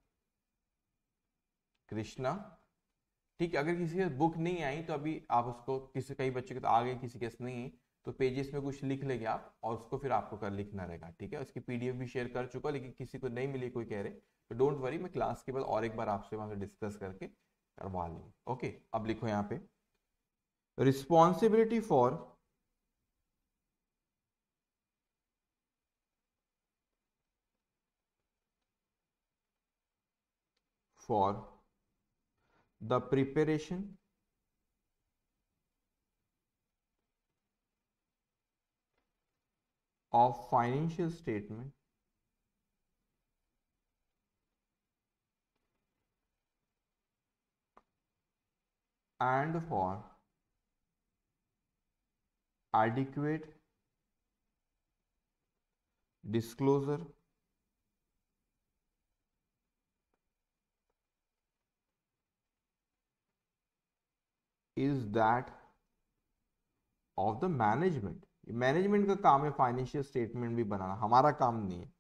Krishna ठीक है अगर किसी के बुक नहीं आई तो अभी आप उसको किसी कई बच्चे के तो आ गए किसी के नहीं आई तो पेजेस में कुछ लिख लेंगे आप और उसको फिर आपको कर लिखना रहेगा ठीक है उसकी पीडीएफ भी शेयर कर चुका लेकिन किसी को नहीं मिली कोई कह रहे तो डोंट वरी मैं क्लास के बाद और एक बार आपसे वहां से डिस्कस करके करवा लेंगे ओके अब लिखो यहाँ पे responsibility for for the preparation of financial statement and for adequate disclosure is that of the management management का काम है फाइनेंशियल स्टेटमेंट भी बनाना हमारा काम नहीं है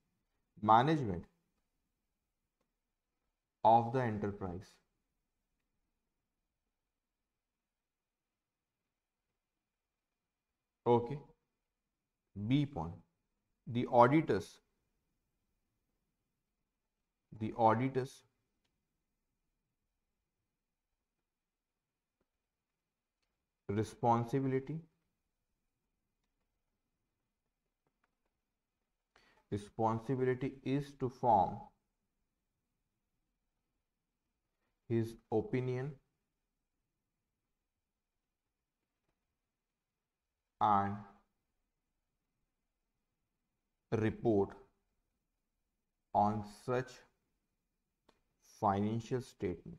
management of the enterprise okay B point the auditors the auditors responsibility responsibility is to form his opinion and report on such financial statement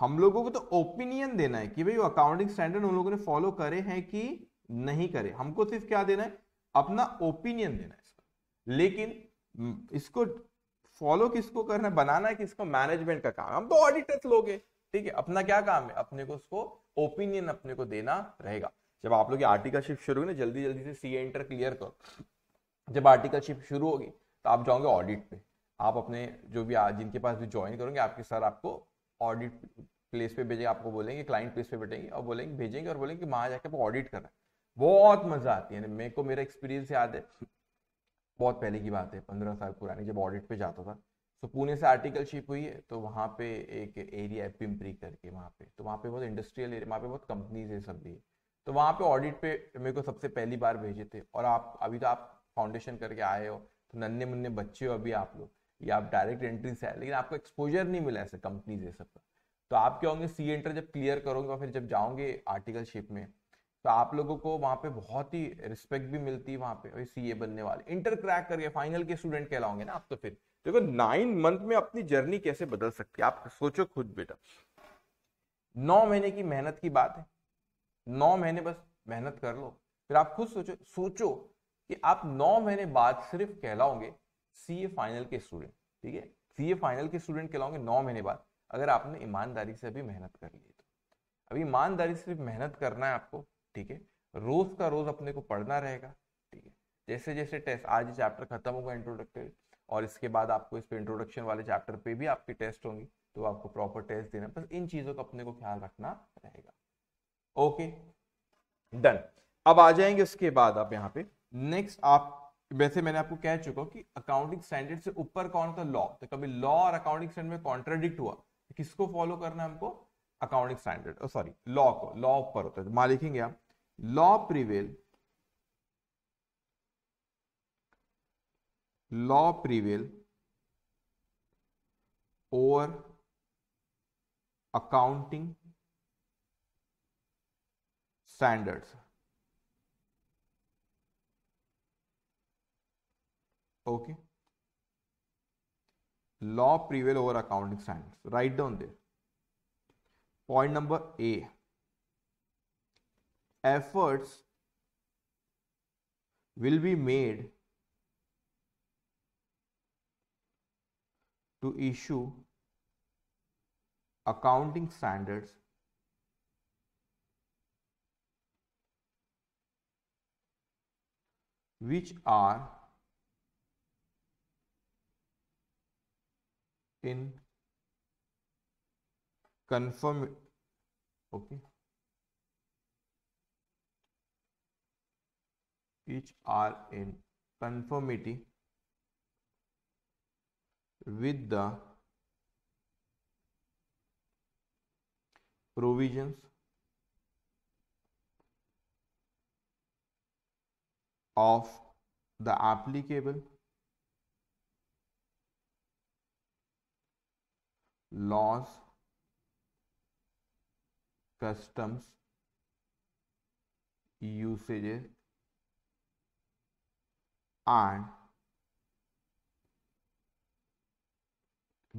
हम लोगों को तो ओपिनियन देना है कि भाई वो अकाउंटिंग स्टैंडर्ड उन लोगों ने फॉलो करे हैं कि नहीं करे हमको सिर्फ क्या देना है अपना ओपिनियन देना है इसको लेकिन इसको फॉलो किसको करना है बनाना है कि इसको मैनेजमेंट का काम हम तो ऑडिटर्स लोग हैं ठीक है अपना क्या काम है अपने को उसको ओपिनियन अपने को देना रहेगा जब आप लोग आर्टिकल शिफ्ट शुरू होगी ना जल्दी जल्दी से सी एंटर क्लियर करो जब आर्टिकल शिफ्ट शुरू होगी तो आप जाओगे ऑडिट पे आप अपने जो भी जिनके पास भी ज्वाइन करोगे आपके सर आपको ऑडिट प्लेस पे भेजेंगे आपको बोलेंगे क्लाइंट प्लेस पे बैठेंगे और बोलेंगे भेजेंगे और बोलेंगे कि वहाँ जाके आपको ऑडिट करना बहुत मजा आती है मेरे को मेरा एक्सपीरियंस याद है बहुत पहले की बात है पंद्रह साल पुरानी जब ऑडिट पे जाता था तो पुणे से आर्टिकल शिप हुई है तो वहाँ पे एक एरिया है पिम्परी करके वहाँ पे तो वहाँ पे बहुत इंडस्ट्रियल एरिया वहाँ पे बहुत कंपनीज है सब भी तो वहाँ पे ऑडिट पे मेरे को सबसे पहली बार भेजे थे और आप अभी तो आप फाउंडेशन करके आए हो तो नन्हे मुन्ने बच्चे हो अभी आप लोग या आप डायरेक्ट एंट्री से आए लेकिन आपको एक्सपोजर नहीं मिला ऐसे कंपनी ये सब तो आप क्या होंगे सी एंटर जब क्लियर करोगे और फिर जब जाओगे आर्टिकलशिप में तो आप लोगों को वहाँ पे बहुत ही रिस्पेक्ट भी मिलती है वहाँ पे सी ए बनने वाले इंटर क्रैक करके फाइनल के स्टूडेंट कहलाओगे ना आप तो फिर देखो नाइन मंथ में अपनी जर्नी कैसे बदल सकती है आप सोचो खुद बेटा नौ महीने की मेहनत की बात है नौ महीने बस मेहनत कर लो फिर आप खुद सोचो सोचो कि आप नौ महीने बाद सिर्फ कहलाओगे सी ए फाइनल के स्टूडेंट ठीक है सी ए फाइनल के स्टूडेंट कहलाओगे नौ महीने बाद अगर आपने ईमानदारी से अभी मेहनत कर ली तो अभी ईमानदारी से मेहनत करना है आपको ठीक है रोज का रोज अपने को पढ़ना रहेगा ठीक है जैसे जैसे टेस्ट आज चैप्टर खत्म होगा इंट्रोडक्टर और इसके बाद आपको इस पे इंट्रोडक्शन वाले चैप्टर पे भी आपके टेस्ट होंगे तो आपको प्रॉपर टेस्ट देना बस इन चीजों का अपने को ख्याल रखना रहेगा ओके डन अब आ जाएंगे उसके बाद आप यहाँ पे नेक्स्ट आप वैसे मैंने आपको कह चुका हूं कि अकाउंटिंग स्टैंडर्ड से ऊपर कौन था लॉ तो कभी लॉ और अकाउंटिंग स्टैंडर्ड में कॉन्ट्राडिक्ट हुआ तो किसको फॉलो करना हमको अकाउंटिंग स्टैंडर्ड सॉरी लॉ को लॉ ऊपर होता है मान लिखेंगे आप law prevail law prevail over accounting standards Okay. Law prevail over accounting standards. Write down there. Point number A. Efforts will be made to issue accounting standards which are in confirm okay are in conformity with the provisions of the applicable laws, customs, usages, and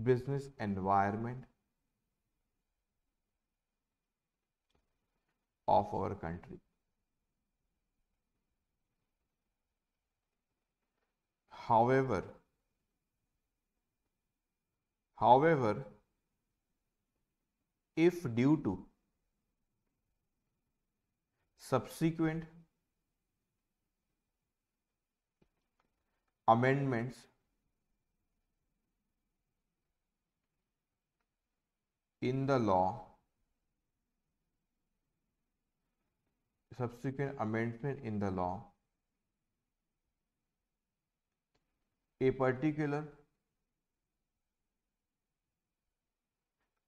business environment of our country. However, however, if due to subsequent amendments in the law subsequent amendment in the law a particular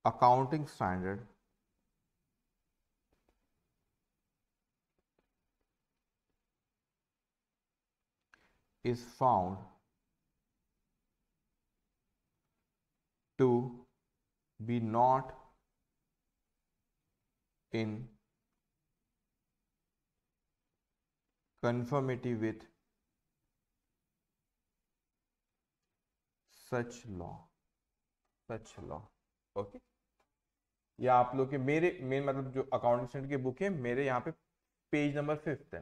accounting standard is found to be not in conformity with such law such law okay या आप लोग के मेरे main मतलब जो accountant की book है मेरे यहाँ पे पेज नंबर फिफ्थ है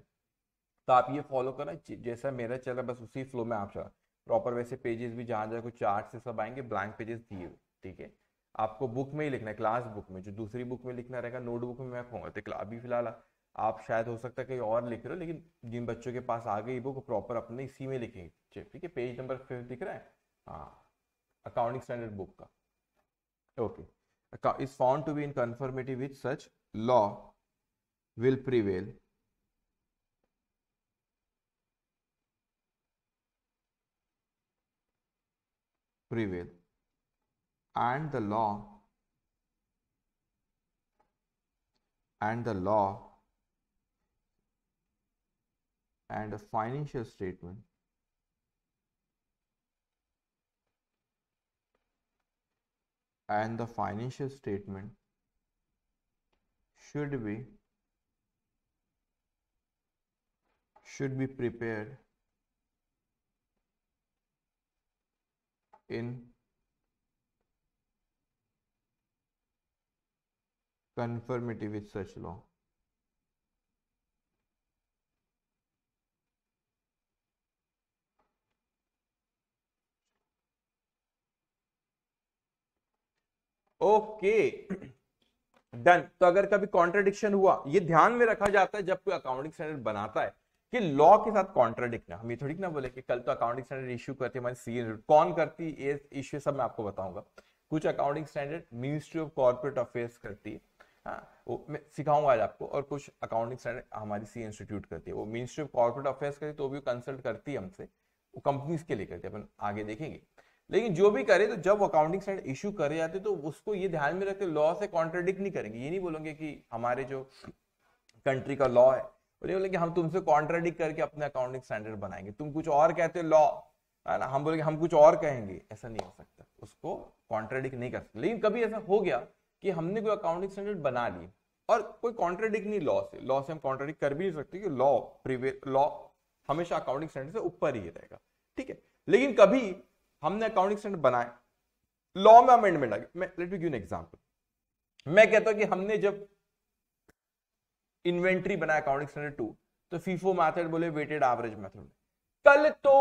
तो आप ये फॉलो करना जैसा मेरा है बस उसी फ्लो में आप चला प्रॉपर वैसे पेजेस भी जहाँ जाए कोई चार्ट से सब आएंगे ब्लैंक पेजेस दिए हुए ठीक है आपको बुक में ही लिखना है क्लास बुक में जो दूसरी बुक में लिखना रहेगा नोट बुक में मैं कहूँगा तो अभी फिलहाल आप शायद हो सकता है कहीं और लिख रहे हो लेकिन जिन बच्चों के पास आ गई बुक प्रॉपर अपने इसी में लिखेंगे ठीक है पेज नंबर फिफ्थ दिख रहा है हाँ अकाउंटिंग स्टैंडर्ड बुक का okay is found to be in conformity with such law will prevail. prevail and the law and the law and a financial statement and the financial statement should be should be prepared in conformity with such law okay done तो अगर कभी contradiction हुआ ये ध्यान में रखा जाता है जब कोई अकाउंटिंग स्टैंडर्ड बनाता है कि लॉ के साथ कॉन्ट्राडिक्ट ना हम ये थोड़ी ना बोले कि कल तो अकाउंटिंग स्टैंडर्ड इश्यू करती है सी कौन करती ये इश्यू सब मैं आपको बताऊंगा कुछ accounting standard ministry of corporate affairs करती है हाँ वो मैं सिखाऊंगा आज आपको और कुछ अकाउंटिंग स्टैंडर्ड हमारी सी इंस्टीट्यूट करती है वो मिनिस्ट्री ऑफ कॉर्पोरेट अफेयर्स करती है तो भी कंसल्ट करती है हमसे वो कंपनीज के लिए करती है अपन आगे देखेंगे लेकिन जो भी करे तो जब अकाउंटिंग साइड इश्यू करे जाते तो उसको ये ध्यान में रखते लॉ से कॉन्ट्रेडिक्ट नहीं करेंगे ये नहीं बोलेंगे कि हमारे जो कंट्री का लॉ है वो नहीं बोलेंगे हम तुमसे कॉन्ट्रेडिक्ट करके अपने अकाउंटिंग स्टैंडर्ड बनाएंगे तुम कुछ और कहते हो लॉ है ना हम बोलेंगे हम कुछ और कहेंगे ऐसा नहीं हो सकता उसको कॉन्ट्रेडिक्ट नहीं कर सकते लेकिन कभी ऐसा हो गया कि हमने कोई अकाउंटिंग स्टैंडर्ड बना लिए और कोई कॉन्ट्रेडिक्ट नहीं लॉ से लॉ से हम कॉन्ट्रेडिक्ट कर भी नहीं सकते कि लॉ लॉ हमेशा अकाउंटिंग स्टैंडर्ड से ऊपर ही रहेगा ठीक है लेकिन कभी हमने अकाउंटिंग स्टैंडर्ड बनाए लॉ में अमेंडमेंट आ गया let me give an example मैं कहता हूं कि हमने जब इन्वेंट्री बनाया अकाउंटिंग स्टैंडर्ड टू तो फीफो मेथड बोले वेटेड एवरेज मेथड कल तो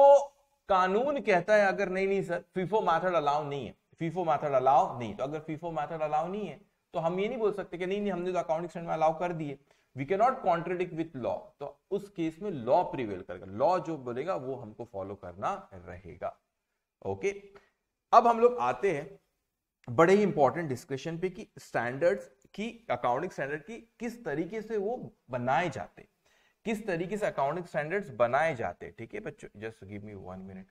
कानून कहता है अगर नहीं नहीं सर फीफो मेथड अलाउ नहीं है फीफो मेथड अलाउ नहीं तो अगर फीफो मेथड अलाउ नहीं है तो हम ये नहीं बोल सकते कि नहीं नहीं हमने तो अकाउंटिंग स्टैंडर्ड में अलाउ कर दिए we can not contradict with law तो उस केस में लॉ प्रिवेल करेगा लॉ जो बोलेगा वो हमको फॉलो करना रहेगा ओके अब हम लोग आते हैं बड़े ही इंपॉर्टेंट डिस्कशन पे कि स्टैंडर्ड्स की अकाउंटिंग स्टैंडर्ड की किस तरीके से वो बनाए जाते किस तरीके से अकाउंटिंग स्टैंडर्ड्स बनाए जाते ठीक है बच्चों just give me one minute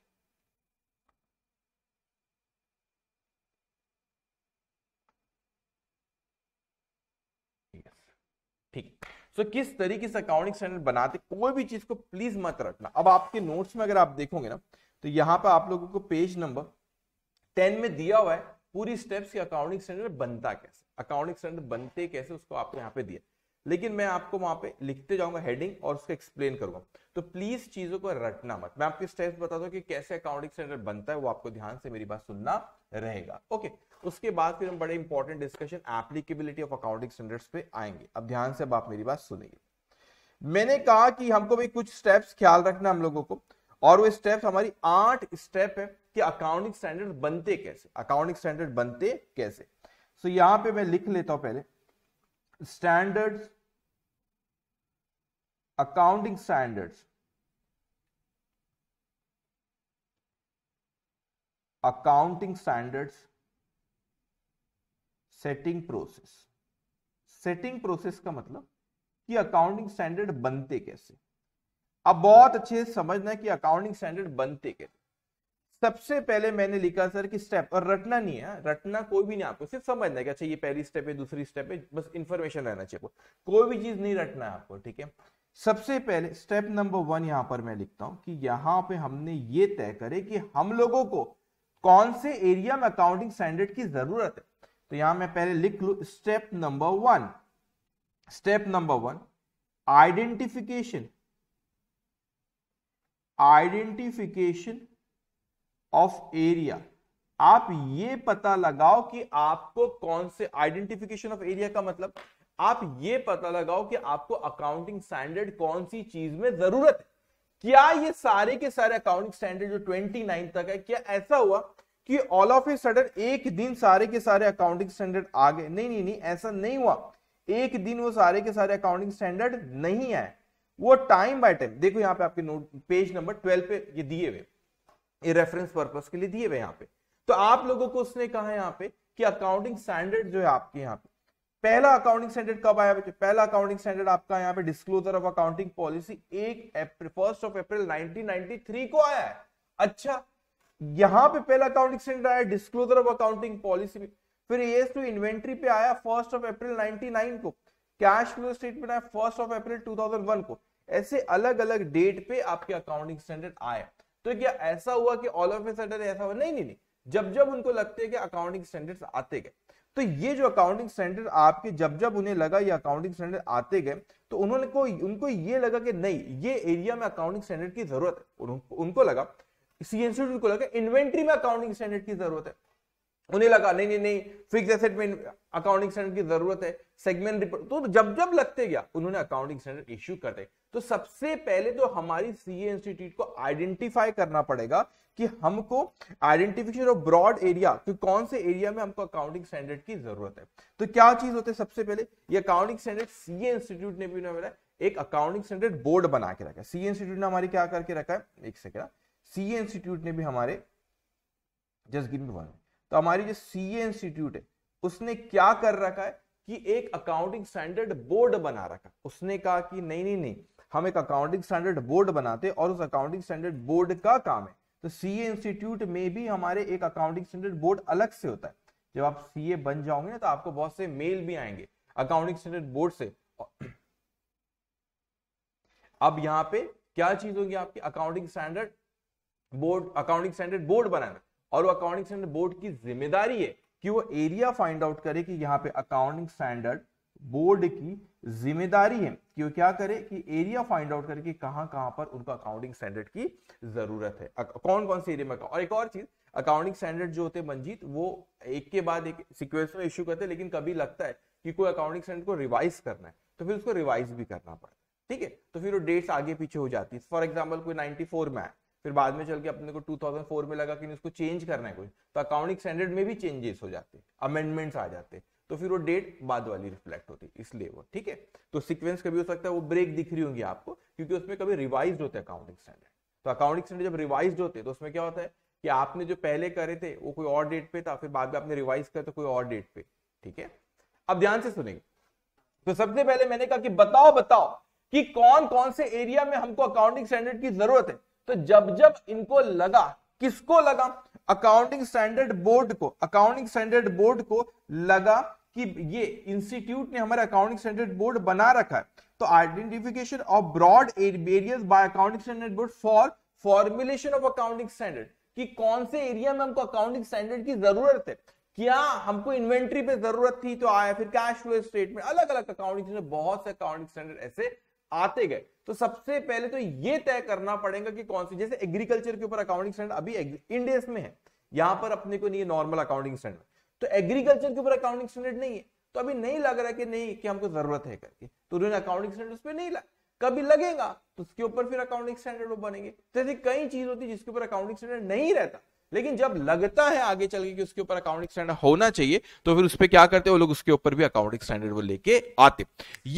ठीक सो so, किस तरीके से अकाउंटिंग स्टैंडर्ड बनाते कोई भी चीज को प्लीज मत रखना अब आपके नोट्स में अगर आप देखोगे ना तो यहाँ पर आप लोगों को पेज नंबर टेन में दिया हुआ है पूरी स्टेप्स की अकाउंटिंग स्टैंडर्ड बनता कैसे अकाउंटिंग स्टैंडर्ड बनते कैसे उसको आपको यहाँ पे दिया लेकिन मैं आपको वहां पे लिखते जाऊंगा हेडिंग और उसको एक्सप्लेन करूंगा तो प्लीज चीजों को रटना मत मैं आपके स्टेप्स बता दू कि कैसे अकाउंटिंग स्टैंडर्ड बनता है वो आपको ध्यान से मेरी बात सुनना रहेगा ओके उसके बाद फिर हम बड़े important discussion applicability of accounting standards पे आएंगे अब ध्यान से आप मेरी बात सुनेंगे मैंने कहा कि हमको भी कुछ स्टेप्स ख्याल रखना हम लोगों को और वो स्टेप हमारी आठ स्टेप है कि अकाउंटिंग स्टैंडर्ड बनते कैसे अकाउंटिंग स्टैंडर्ड बनते कैसे सो so, यहां पे मैं लिख लेता हूं पहले standard accounting standards accounting standards setting process setting process का मतलब कि अकाउंटिंग स्टैंडर्ड बनते कैसे अब बहुत अच्छे से समझना है कि अकाउंटिंग स्टैंडर्ड बनते के सबसे पहले मैंने लिखा सर कि स्टेप और रटना नहीं है रटना कोई भी नहीं आपको सिर्फ समझना है कि अच्छा ये पहली स्टेप है दूसरी स्टेप है बस इन्फॉर्मेशन रहना चाहिए आपको कोई भी चीज नहीं रटना है आपको ठीक है सबसे पहले स्टेप नंबर वन यहां पर मैं लिखता हूं कि यहां पे हमने ये तय करे कि हम लोगों को कौन से एरिया में अकाउंटिंग स्टैंडर्ड की जरूरत है तो यहां मैं पहले लिख लू step number one step number one identification identification of area आप ये पता लगाओ कि आपको कौन से आइडेंटिफिकेशन ऑफ एरिया का मतलब आप ये पता लगाओ कि आपको अकाउंटिंग स्टैंडर्ड कौन सी चीज में जरूरत है क्या ये सारे के सारे अकाउंटिंग स्टैंडर्ड जो 29 तक है क्या ऐसा हुआ कि ऑल ऑफ ए सडन एक दिन सारे के सारे अकाउंटिंग स्टैंडर्ड आ गए नहीं नहीं नहीं ऐसा नहीं हुआ एक दिन वो सारे के सारे अकाउंटिंग स्टैंडर्ड नहीं आए वो टाइम बाय टाइम देखो यहाँ पे आपके नोट पेज नंबर ट्वेल्व पे ये दिए हुए ये रेफरेंस पर्पस के लिए दिए हुए यहाँ पे तो आप लोगों को उसने कहा है यहाँ पे कि अकाउंटिंग स्टैंडर्ड जो है आपके यहाँ पे पहला अकाउंटिंग स्टैंडर्ड कब आया बच्चे पहला अकाउंटिंग स्टैंडर्ड आपका यहाँ पे डिस्क्लोजर ऑफ अकाउंटिंग पॉलिसी एक अप्रैल फर्स्ट ऑफ अप्रैल 1993 को आया है अच्छा यहाँ पे पहला अकाउंटिंग स्टैंडर्ड आया डिस्क्लोजर ऑफ अकाउंटिंग पॉलिसी फिर ये टू इन्वेंट्री पे आया फर्स्ट ऑफ अप्रैल 99 को कैश फ्लो स्टेटमेंट आया फर्स्ट ऑफ अप्रैल 2001 को ऐसे अलग अलग डेट पे आपके अकाउंटिंग स्टैंडर्ड आए तो क्या ऐसा हुआ कि ऑल ऑफ ए सडन ऐसा हुआ नहीं नहीं नहीं जब जब उनको लगते कि अकाउंटिंग स्टैंडर्ड आते गए तो ये जो अकाउंटिंग स्टैंडर्ड आपके जब जब उन्हें लगा ये अकाउंटिंग स्टैंडर्ड आते गए तो उन्होंने को उनको ये लगा कि नहीं ये एरिया में अकाउंटिंग स्टैंडर्ड की जरूरत है उनको लगा सी इंस्टीट्यूट को लगा इन्वेंट्री में अकाउंटिंग स्टैंडर्ड की जरूरत है उन्हें लगा नहीं नहीं नहीं फिक्स एसेट में अकाउंटिंग स्टैंडर्ड की जरूरत है सेगमेंट रिपोर्ट तो जब जब लगते गया उन्होंने अकाउंटिंग स्टैंडर्ड इश्यू कर दिया तो सबसे पहले तो हमारी सीए इंस्टीट्यूट को आइडेंटिफाई करना पड़ेगा कि हमको आइडेंटिफिकेशन ऑफ ब्रॉड एरिया कि कौन से एरिया में हमको अकाउंटिंग स्टैंडर्ड की जरूरत है तो क्या चीज होते हैं सबसे पहले ये अकाउंटिंग स्टैंडर्ड सीए इंस्टीट्यूट ने भी हमारा एक अकाउंटिंग स्टैंडर्ड बोर्ड बना के रखा है सीए इंस्टीट्यूट ने हमारी क्या करके रखा है एक सेकंड सीए इंस्टीट्यूट ने भी हमारे जस्ट गिव वन तो हमारी जो सीए इंस्टीट्यूट है उसने क्या कर रखा है कि एक अकाउंटिंग स्टैंडर्ड बोर्ड बना रखा उसने कहा कि नहीं नहीं नहीं हम एक अकाउंटिंग स्टैंडर्ड बोर्ड बनाते और उस अकाउंटिंग स्टैंडर्ड बोर्ड का काम है तो सीए इंस्टीट्यूट में भी हमारे एक अकाउंटिंग स्टैंडर्ड बोर्ड अलग से होता है जब आप सीए बन जाओगे ना तो आपको बहुत से मेल भी आएंगे अकाउंटिंग स्टैंडर्ड बोर्ड से अब यहाँ पे क्या चीज होगी आपकी accounting standard board accounting standard board बनाना और वो अकाउंटिंग स्टैंडर्ड बोर्ड की जिम्मेदारी है कि वो एरिया फाइंड आउट करे कि यहाँ पे अकाउंटिंग स्टैंडर्ड बोर्ड की जिम्मेदारी है कि वो क्या करे कि एरिया फाइंड आउट करके कहां कहां पर उनको अकाउंटिंग स्टैंडर्ड की जरूरत है कौन कौन से एरिया में और एक और चीज अकाउंटिंग स्टैंडर्ड जो होते हैं मंजीत वो एक के बाद एक सिक्वेंस में इश्यू करते हैं लेकिन कभी लगता है कि कोई अकाउंटिंग स्टैंडर्ड को रिवाइज करना है तो फिर उसको रिवाइज भी करना पड़ता है ठीक है तो फिर वो डेट्स आगे पीछे हो जाती है फॉर एग्जाम्पल कोई नाइनटी में आए फिर बाद में चल के अपने को 2004 में लगा कि उसको चेंज करना है कोई तो अकाउंटिंग स्टैंडर्ड में भी चेंजेस हो जाते हैं अमेंडमेंट्स आ जाते हैं तो फिर वो डेट बाद वाली रिफ्लेक्ट होती है इसलिए वो ठीक है तो सीक्वेंस कभी हो सकता है वो ब्रेक दिख रही होंगी आपको क्योंकि उसमें कभी रिवाइज होते हैं अकाउंटिंग स्टैंडर्ड तो अकाउंटिंग स्टैंडर्ड जब रिवाइज होते हैं तो उसमें क्या होता है कि आपने जो पहले करे थे वो कोई और डेट पे था फिर बाद में आपने रिवाइज कर तो कोई और डेट पे ठीक है अब ध्यान से सुनेंगे तो सबसे पहले मैंने कहा कि बताओ बताओ कि कौन कौन से एरिया में हमको अकाउंटिंग स्टैंडर्ड की जरूरत है तो जब जब इनको लगा किसको लगा अकाउंटिंग स्टैंडर्ड बोर्ड को अकाउंटिंग स्टैंडर्ड बोर्ड को लगा कि ये इंस्टीट्यूट ने हमारा अकाउंटिंग स्टैंडर्ड बोर्ड बना रखा है तो identification of broad areas by accounting standard board for formulation of accounting standard कि कौन से एरिया में हमको अकाउंटिंग स्टैंडर्ड की जरूरत है क्या हमको इन्वेंट्री पे जरूरत थी तो आया फिर कैश फ्लो स्टेटमेंट अलग अलग अकाउंटिंग बहुत से अकाउंटिंग स्टैंडर्ड ऐसे आते गए तो सबसे पहले तो ये तय करना पड़ेगा कि कौन सी जैसे एग्रीकल्चर के ऊपर अकाउंटिंग स्टैंडर्ड अभी इंडिया में है यहां पर अपने को नहीं नॉर्मल अकाउंटिंग स्टैंडर्ड तो एग्रीकल्चर के ऊपर अकाउंटिंग स्टैंडर्ड नहीं है तो अभी नहीं लग रहा है कि नहीं कि हमको जरूरत है करके तो उन्होंने अकाउंटिंग स्टैंडर्ड पे नहीं लगा कभी लगेगा तो उसके ऊपर फिर अकाउंटिंग स्टैंडर्ड वो बनेंगे जैसे तो कई चीज होती है जिसके ऊपर अकाउंटिंग स्टैंडर्ड नहीं रहता लेकिन जब लगता है आगे चल के कि उसके ऊपर अकाउंटिंग स्टैंडर्ड होना चाहिए तो फिर उस पर क्या करते हैं वो लोग उसके ऊपर भी अकाउंटिंग स्टैंडर्ड वो लेके आते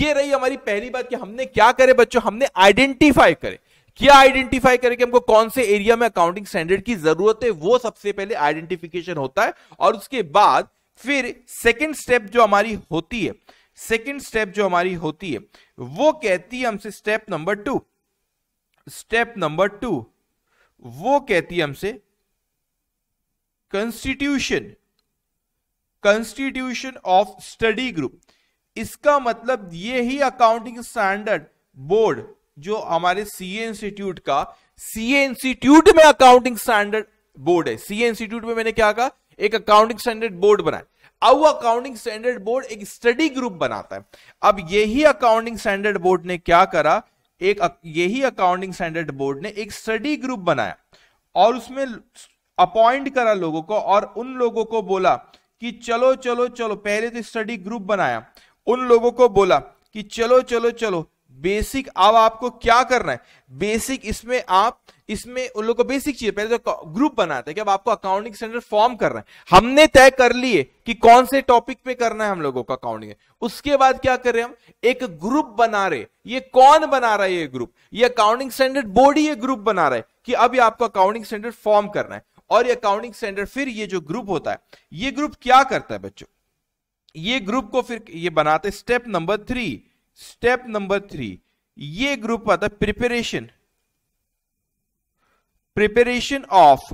ये रही हमारी पहली बात कि हमने क्या करे बच्चों हमने आइडेंटिफाई करे क्या आइडेंटिफाई करेंगे हमको कौन से एरिया में अकाउंटिंग स्टैंडर्ड की जरूरत है वो सबसे पहले आइडेंटिफिकेशन होता है और उसके बाद फिर सेकेंड स्टेप जो हमारी होती है सेकेंड स्टेप जो हमारी होती है वो कहती है हमसे step number two step number two वो कहती है हमसे constitution constitution of study group इसका मतलब ये ही अकाउंटिंग स्टैंडर्ड बोर्ड जो हमारे सी इंस्टीट्यूट का सी इंस्टीट्यूट में अकाउंटिंग स्टैंडर्ड बोर्ड है सी इंस्टीट्यूट में मैंने क्या कहा एक अकाउंटिंग स्टैंडर्ड बोर्ड बनाया अब वो अकाउंटिंग स्टैंडर्ड बोर्ड एक स्टडी ग्रुप बनाता है अब यही अकाउंटिंग स्टैंडर्ड बोर्ड ने क्या करा एक यही अकाउंटिंग स्टैंडर्ड बोर्ड ने एक स्टडी ग्रुप बनाया और उसमें अपॉइंट करा लोगों को और उन लोगों को बोला कि चलो चलो चलो पहले तो स्टडी ग्रुप बनाया उन लोगों को बोला कि चलो चलो चलो बेसिक अब आपको क्या करना है बेसिक इसमें आप इसमें उन लोगों को बेसिक चीज पहले तो ग्रुप बनाते हैं कि अब आपको अकाउंटिंग स्टैंडर्ड फॉर्म कर रहे हैं हमने तय कर लिए कि कौन से टॉपिक पे करना है हम लोगों का अकाउंटिंग उसके बाद क्या कर रहे हैं हम एक ग्रुप बना रहे ये कौन बना रहा है ये ग्रुप ये अकाउंटिंग स्टैंडर्ड बोर्ड ही ये ग्रुप बना रहा है कि अभी आपको अकाउंटिंग स्टैंडर्ड फॉर्म करना है और ये अकाउंटिंग स्टैंडर्ड फिर ये जो ग्रुप होता है ये ग्रुप क्या करता है बच्चों ये ग्रुप को फिर ये बनाते step number three step number three ये ग्रुप आता है preparation preparation of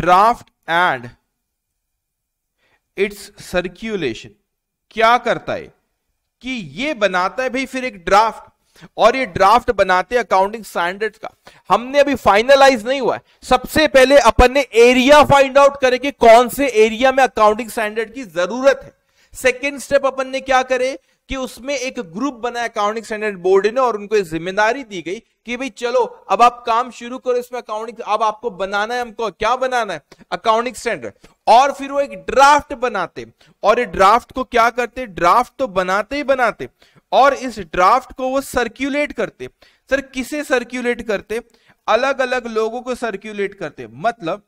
draft and its circulation क्या करता है कि ये बनाता है भाई फिर एक ड्राफ्ट और ये ड्राफ्ट बनाते अकाउंटिंग स्टैंडर्ड का हमने अभी फाइनलाइज नहीं हुआ है सबसे पहले अपन ने एरिया फाइंड आउट करे कि कौन से एरिया में अकाउंटिंग स्टैंडर्ड की जरूरत है सेकेंड स्टेप अपन ने क्या करे कि उसमें एक ग्रुप बना अकाउंटिंग स्टैंडर्ड बोर्ड ने और उनको जिम्मेदारी दी गई कि भाई चलो अब आप काम शुरू करो इसमें अकाउंटिंग अब आपको बनाना है हमको क्या बनाना है अकाउंटिंग स्टैंडर्ड और फिर वो एक ड्राफ्ट बनाते और ये ड्राफ्ट को क्या करते ड्राफ्ट तो बनाते ही बनाते और इस ड्राफ्ट को वो सर्क्यूलेट करते सर किसे सर्क्यूलेट करते अलग अलग लोगों को सर्क्यूलेट करते मतलब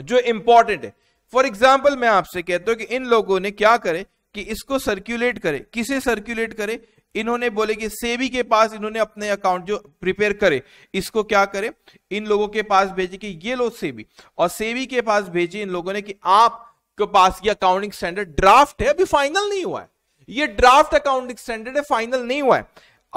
जो इंपॉर्टेंट है फॉर एग्जाम्पल मैं आपसे कहता हूं कि इन लोगों ने क्या करे कि इसको सर्क्यूलेट करे किसे सर्क्यूलेट करे इन्होंने बोले कि सेबी के पास इन्होंने अपने अकाउंट जो प्रिपेयर करे इसको क्या करे इन लोगों के पास भेजे कि ये लो सेबी और सेबी के पास भेजे इन लोगों ने कि आप के पास ये अकाउंटिंग स्टैंडर्ड ड्राफ्ट है अभी फाइनल नहीं हुआ है ये ड्राफ्ट अकाउंट एक्सटेंडेड है फाइनल नहीं हुआ है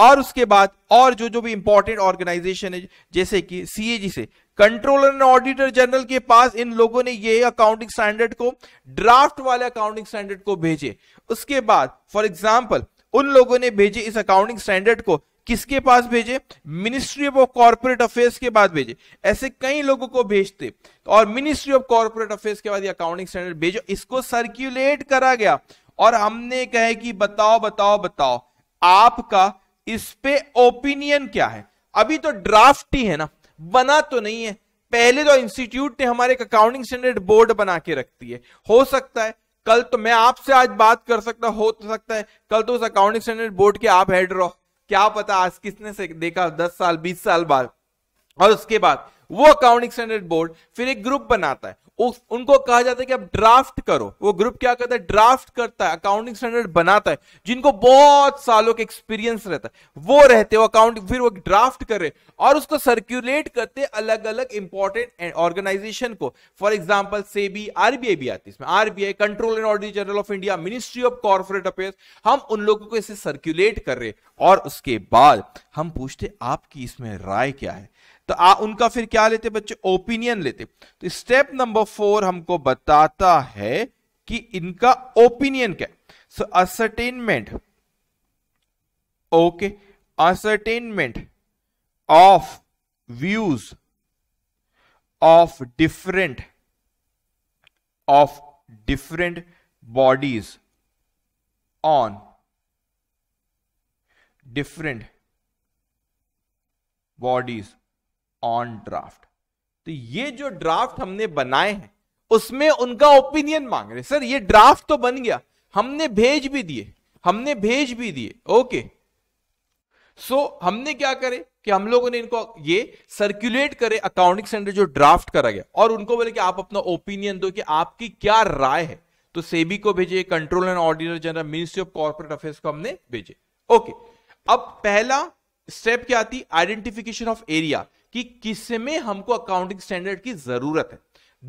और उसके बाद और जो जो भी इंपॉर्टेंट ऑर्गेनाइजेशन है जैसे कि सीएजी से कंट्रोलर एंड ऑडिटर जनरल के पास इन लोगों ने ये अकाउंटिंग स्टैंडर्ड को ड्राफ्ट वाले अकाउंटिंग स्टैंडर्ड को भेजे उसके बाद फॉर एग्जाम्पल उन लोगों ने भेजे इस अकाउंटिंग स्टैंडर्ड को किसके पास भेजे मिनिस्ट्री ऑफ कॉर्पोरेट अफेयर्स के बाद भेजे ऐसे कई लोगों को भेजते और मिनिस्ट्री ऑफ कॉर्पोरेट अफेयर्स के बाद ये अकाउंटिंग स्टैंडर्ड भेजो इसको सर्कुलेट करा गया और हमने कहे कि बताओ बताओ बताओ आपका इस पे ओपिनियन क्या है अभी तो ड्राफ्ट ही है ना बना तो नहीं है पहले तो इंस्टीट्यूट ने हमारे अकाउंटिंग स्टैंडर्ड बोर्ड बना के रखती है हो सकता है कल तो मैं आपसे आज बात कर सकता हो तो सकता है कल तो उस अकाउंटिंग स्टैंडर्ड बोर्ड के आप हेड रहो क्या पता आज किसने से देखा दस साल बीस साल बाद और उसके बाद वो अकाउंटिंग स्टैंडर्ड बोर्ड फिर एक ग्रुप बनाता है उनको कहा जाता है कि आप ड्राफ्ट करो वो ग्रुप क्या करता है ड्राफ्ट करता है अकाउंटिंग स्टैंडर्ड बनाता है जिनको बहुत सालों के एक्सपीरियंस रहता है वो रहते वो अकाउंट फिर वो ड्राफ्ट कर रहे और उसको सर्कुलेट करते अलग अलग इंपॉर्टेंट ऑर्गेनाइजेशन को फॉर एग्जाम्पल सेबी आरबीआई भी आती है इसमें RBI control and audit general of India ministry of corporate affair हम उन लोगों को इसे सर्क्यूलेट कर रहे और उसके बाद हम पूछते आपकी इसमें राय क्या है तो आ, उनका फिर क्या लेते बच्चे ओपिनियन लेते तो स्टेप नंबर फोर हमको बताता है कि इनका ओपिनियन क्या so ascertainment okay ascertainment of views of different of different bodies on different bodies on draft तो ये जो ड्राफ्ट हमने बनाए हैं उसमें उनका ओपिनियन मांग रहे सर ये ड्राफ्ट तो बन गया हमने भेज भी दिए हमने भेज भी दिए ओके सो so, हमने क्या करे कि हम लोगों ने इनको ये सर्कुलेट करे अकाउंटिंग सेंटर जो ड्राफ्ट करा गया और उनको बोले कि आप अपना ओपिनियन दो कि आपकी क्या राय है तो सेबी को भेजे control and auditor general ministry of corporate affairs को हमने भेजे ओके अब पहला स्टेप क्या आती आइडेंटिफिकेशन ऑफ एरिया कि किसमें हमको अकाउंटिंग स्टैंडर्ड की जरूरत है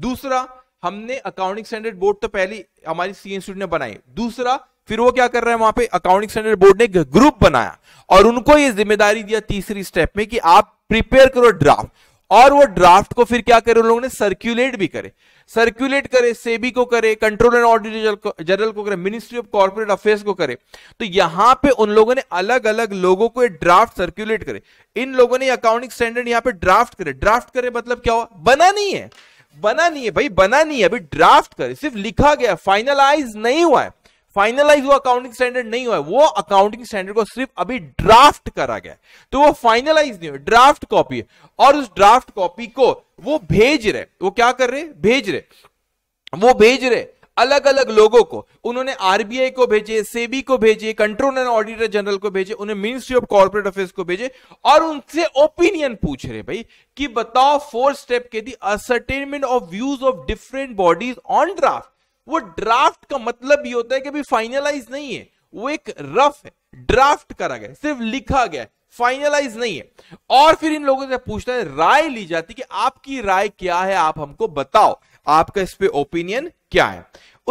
दूसरा हमने अकाउंटिंग स्टैंडर्ड बोर्ड तो पहले हमारी सी इंस्टीट्यूट ने बनाई दूसरा फिर वो क्या कर रहे हैं वहां पे अकाउंटिंग स्टैंडर्ड बोर्ड ने ग्रुप बनाया और उनको ये जिम्मेदारी दिया तीसरी स्टेप में कि आप प्रिपेयर करो ड्राफ्ट और वो ड्राफ्ट को फिर क्या करें उन लोगों ने सर्क्यूलेट भी करे सर्क्यूलेट करे सेबी को करे कंट्रोल एंड ऑडिटर जनरल को करे मिनिस्ट्री ऑफ कॉर्पोरेट अफेयर्स को करे तो यहां पे उन लोगों ने अलग अलग लोगों को ड्राफ्ट सर्क्यूलेट करे इन लोगों ने अकाउंटिंग स्टैंडर्ड यहां पे ड्राफ्ट करे ड्राफ्ट करे मतलब क्या हुआ बना नहीं है बना नहीं है भाई बना नहीं है अभी ड्राफ्ट करे सिर्फ लिखा गया फाइनलाइज नहीं हुआ है फाइनलाइज हुआ अकाउंटिंग स्टैंडर्ड नहीं हुआ है वो अकाउंटिंग स्टैंडर्ड को सिर्फ अभी ड्राफ्ट करा गया तो वो फाइनलाइज नहीं हुआ ड्राफ्ट कॉपी है और उस ड्राफ्ट कॉपी को वो भेज रहे वो क्या कर रहे भेज रहे वो भेज रहे अलग अलग लोगों को उन्होंने आरबीआई को भेजे सेबी e को भेजे कंट्रोल एंड ऑडिटर जनरल को भेजे उन्हें मिनिस्ट्री ऑफ कॉर्पोरेट अफेयर्स को भेजे और उनसे ओपिनियन पूछ रहे भाई कि बताओ फोर स्टेप के the ascertainment of views of different bodies on draft वो ड्राफ्ट का मतलब ये होता है कि अभी फाइनलाइज नहीं है वो एक रफ है ड्राफ्ट करा गया सिर्फ लिखा गया फाइनलाइज नहीं है और फिर इन लोगों से पूछता है राय ली जाती कि आपकी राय क्या है आप हमको बताओ आपका इस पे ओपिनियन क्या है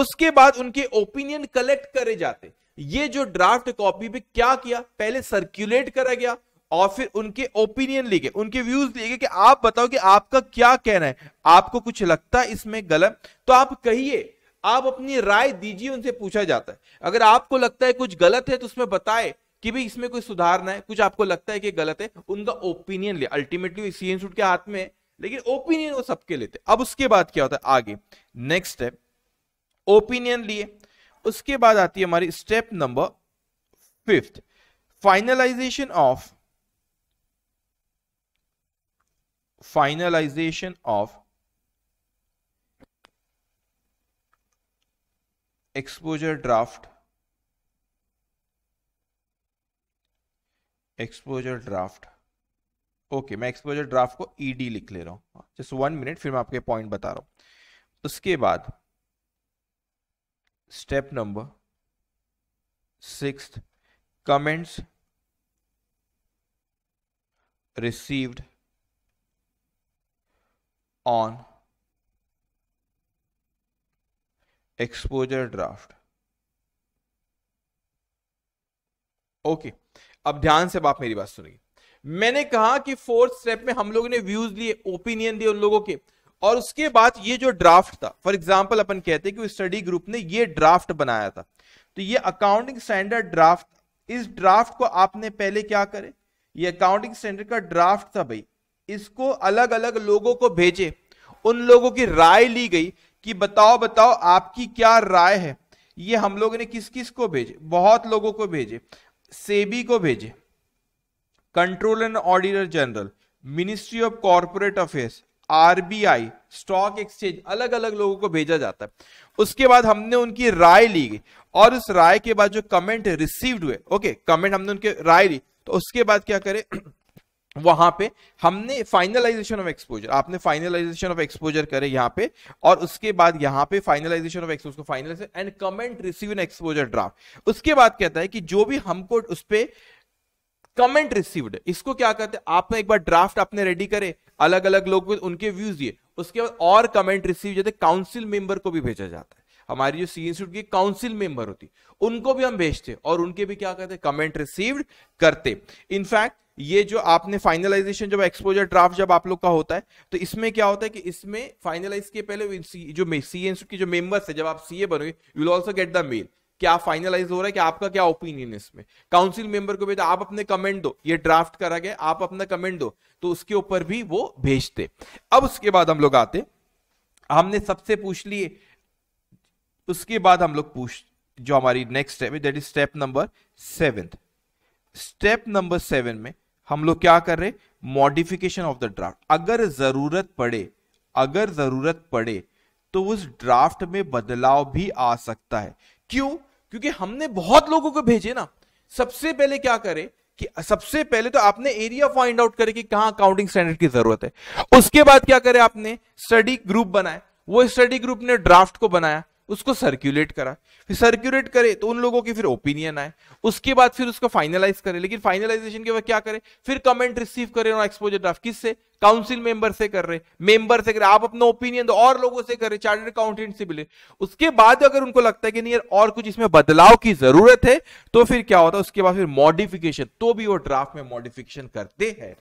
उसके बाद उनके ओपिनियन कलेक्ट करे जाते ये जो ड्राफ्ट कॉपी पे क्या किया पहले सर्क्यूलेट करा गया और फिर उनके ओपिनियन लिखे उनके व्यूज लिए कि आप बताओ कि आपका क्या कहना है आपको कुछ लगता है इसमें गलत तो आप कहिए आप अपनी राय दीजिए उनसे पूछा जाता है अगर आपको लगता है कुछ गलत है तो उसमें बताए कि भाई इसमें कोई सुधारना है कुछ आपको लगता है कि गलत है उनका ओपिनियन ले अल्टीमेटली सी एन के हाथ में लेकिन ओपिनियन वो सबके लेते अब उसके बाद क्या होता है आगे नेक्स्ट स्टेप ओपिनियन लिए उसके बाद आती है हमारी step number fifth finalization of finalization of exposure draft exposure draft okay मैं एक्सपोजर ड्राफ्ट को ईडी लिख ले रहा हूं जस्ट वन मिनट फिर मैं आपके पॉइंट बता रहा हूं उसके बाद step number six comments received on exposure draft okay अब ध्यान से आप मेरी बात सुनिए मैंने कहा कि फोर्थ स्टेप में हम लोगों ने व्यूज लिए ओपिनियन दिए उन लोगों के और उसके बाद ये जो ड्राफ्ट था फॉर एग्जाम्पल अपन कहते हैं कि स्टडी ग्रुप ने ये ड्राफ्ट बनाया था तो ये अकाउंटिंग स्टैंडर्ड ड्राफ्ट इस ड्राफ्ट को आपने पहले क्या करे ये अकाउंटिंग स्टैंडर्ड का ड्राफ्ट था भाई इसको अलग अलग लोगों को भेजे उन लोगों की राय ली गई कि बताओ बताओ आपकी क्या राय है ये हम लोगों ने किस किस को भेजे बहुत लोगों को भेजे सेबी को भेजे control and auditor general ministry of corporate affairs RBI stock exchange अलग अलग लोगों को भेजा जाता है उसके बाद हमने उनकी राय ली गई और उस राय के बाद जो कमेंट रिसीव्ड हुए ओके कमेंट हमने उनके राय ली तो उसके बाद क्या करें वहां पे हमने फाइनलाइजेशन ऑफ एक्सपोजर आपने फाइनलाइजेशन ऑफ एक्सपोजर करे यहाँ पे और उसके बाद यहाँ पे finalization of exposure final and comment receive in exposure draft उसके बाद कहता है कि जो भी हमको उस पर कमेंट रिसीव्ड इसको क्या कहते हैं आपने एक बार ड्राफ्ट आपने रेडी करे अलग अलग लोग उनके व्यूज दिए उसके बाद और कमेंट रिसीव जाते काउंसिल मेंबर को भी भेजा जाता है हमारी जो सी इंस्टीट्यूट की काउंसिल मेंबर होती उनको भी हम भेजते और उनके भी क्या कहते कमेंट रिसीव्ड करते इनफैक्ट ये जो आपने फाइनलाइजेशन जब एक्सपोजर ड्राफ्ट जब आप लोग का होता है तो इसमें क्या होता है कि इसमें फाइनलाइज के पहले जो सी एन की जो मेंबर्स है जब आप सीए बनोगे you will also get the mail क्या फाइनलाइज हो रहा है कि आपका क्या ओपिनियन है इसमें काउंसिल मेंबर को भेजा तो आप अपने कमेंट दो ये ड्राफ्ट करा गया आप अपना कमेंट दो तो उसके ऊपर भी वो भेजते अब उसके बाद हम लोग आते हमने सबसे पूछ लिए उसके बाद हम लोग पूछ जो हमारी नेक्स्ट स्टेप है that is step number seven step number seven में हम लोग क्या कर रहे मॉडिफिकेशन ऑफ द ड्राफ्ट अगर जरूरत पड़े अगर जरूरत पड़े तो उस ड्राफ्ट में बदलाव भी आ सकता है क्यों क्योंकि हमने बहुत लोगों को भेजे ना सबसे पहले क्या करें कि सबसे पहले तो आपने एरिया फाइंड आउट करे कि कहां अकाउंटिंग स्टैंडर्ड की जरूरत है उसके बाद क्या करे आपने स्टडी ग्रुप बनाए वो स्टडी ग्रुप ने ड्राफ्ट को बनाया उसको सर्क्यूलेट करा फिर सर्क्यूलेट करे तो उन लोगों की फिर ओपिनियन आए उसके बाद फिर उसको फाइनलाइज करे लेकिन फाइनलाइजेशन के बाद क्या करे फिर कमेंट रिसीव करे और एक्सपोजर ड्राफ्ट किस से काउंसिल मेंबर से कर रहे मेंबर से कर आप अपना ओपिनियन दो और लोगों से कर रहे चार्टर्ड अकाउंटेंट से मिले उसके बाद अगर उनको लगता है कि नहीं यार और कुछ इसमें बदलाव की जरूरत है तो फिर क्या होता है उसके बाद फिर मॉडिफिकेशन तो भी वो ड्राफ्ट में मॉडिफिकेशन करते हैं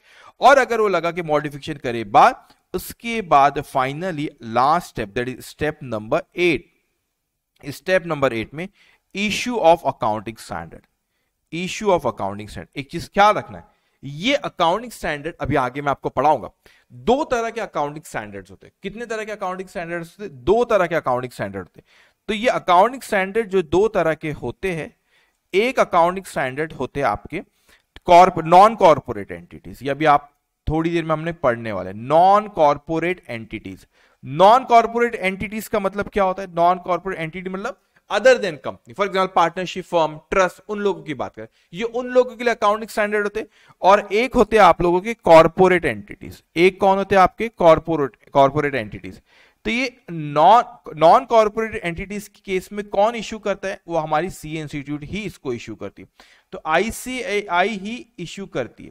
और अगर वो लगा कि मॉडिफिकेशन करे बाद उसके बाद finally last step that is step number eight step number eight में issue of accounting standard issue of accounting standard एक चीज क्या रखना है ये अकाउंटिंग स्टैंडर्ड अभी आगे मैं आपको पढ़ाऊंगा दो तरह के अकाउंटिंग स्टैंडर्ड्स होते हैं कितने तरह के अकाउंटिंग स्टैंडर्ड्स होते दो तरह के अकाउंटिंग स्टैंडर्ड होते तो ये अकाउंटिंग स्टैंडर्ड जो दो तरह के होते हैं एक अकाउंटिंग स्टैंडर्ड होते हैं आपके नॉन कॉर्पोरेट एंटिटीज ये अभी आप थोड़ी देर में हमने पढ़ने वाले non corporate entities non corporate entities का मतलब क्या होता है नॉन कॉर्पोरेट एंटिटी मतलब other than company for example partnership form trust उन लोगों की बात करें ये उन लोगों के लिए अकाउंटिंग स्टैंडर्ड होते और एक होते हैं आप लोगों के कॉर्पोरेट एंटिटीज एक कौन होते हैं आपके कॉर्पोरेट कॉर्पोरेट एंटिटीज तो ये नॉन नॉन कॉर्पोरेट एंटिटीज के केस में कौन इश्यू करता है वो हमारी सी इंस्टीट्यूट ही इसको इश्यू करती है तो आईसीएआई ही इश्यू करती है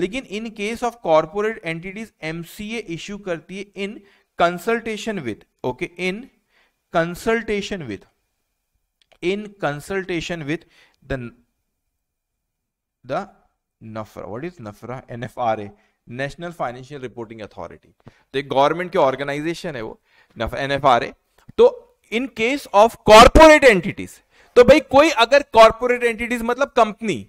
लेकिन in case of corporate entities MCA issue करती है in consultation with okay in consultation with in consultation with the the NFRA what is NFRA NFRA national financial reporting authority तो एक गवर्नमेंट की organization है वो एनएफआरए तो in case of corporate entities तो भाई कोई अगर कॉर्पोरेट एंटिटीज मतलब कंपनी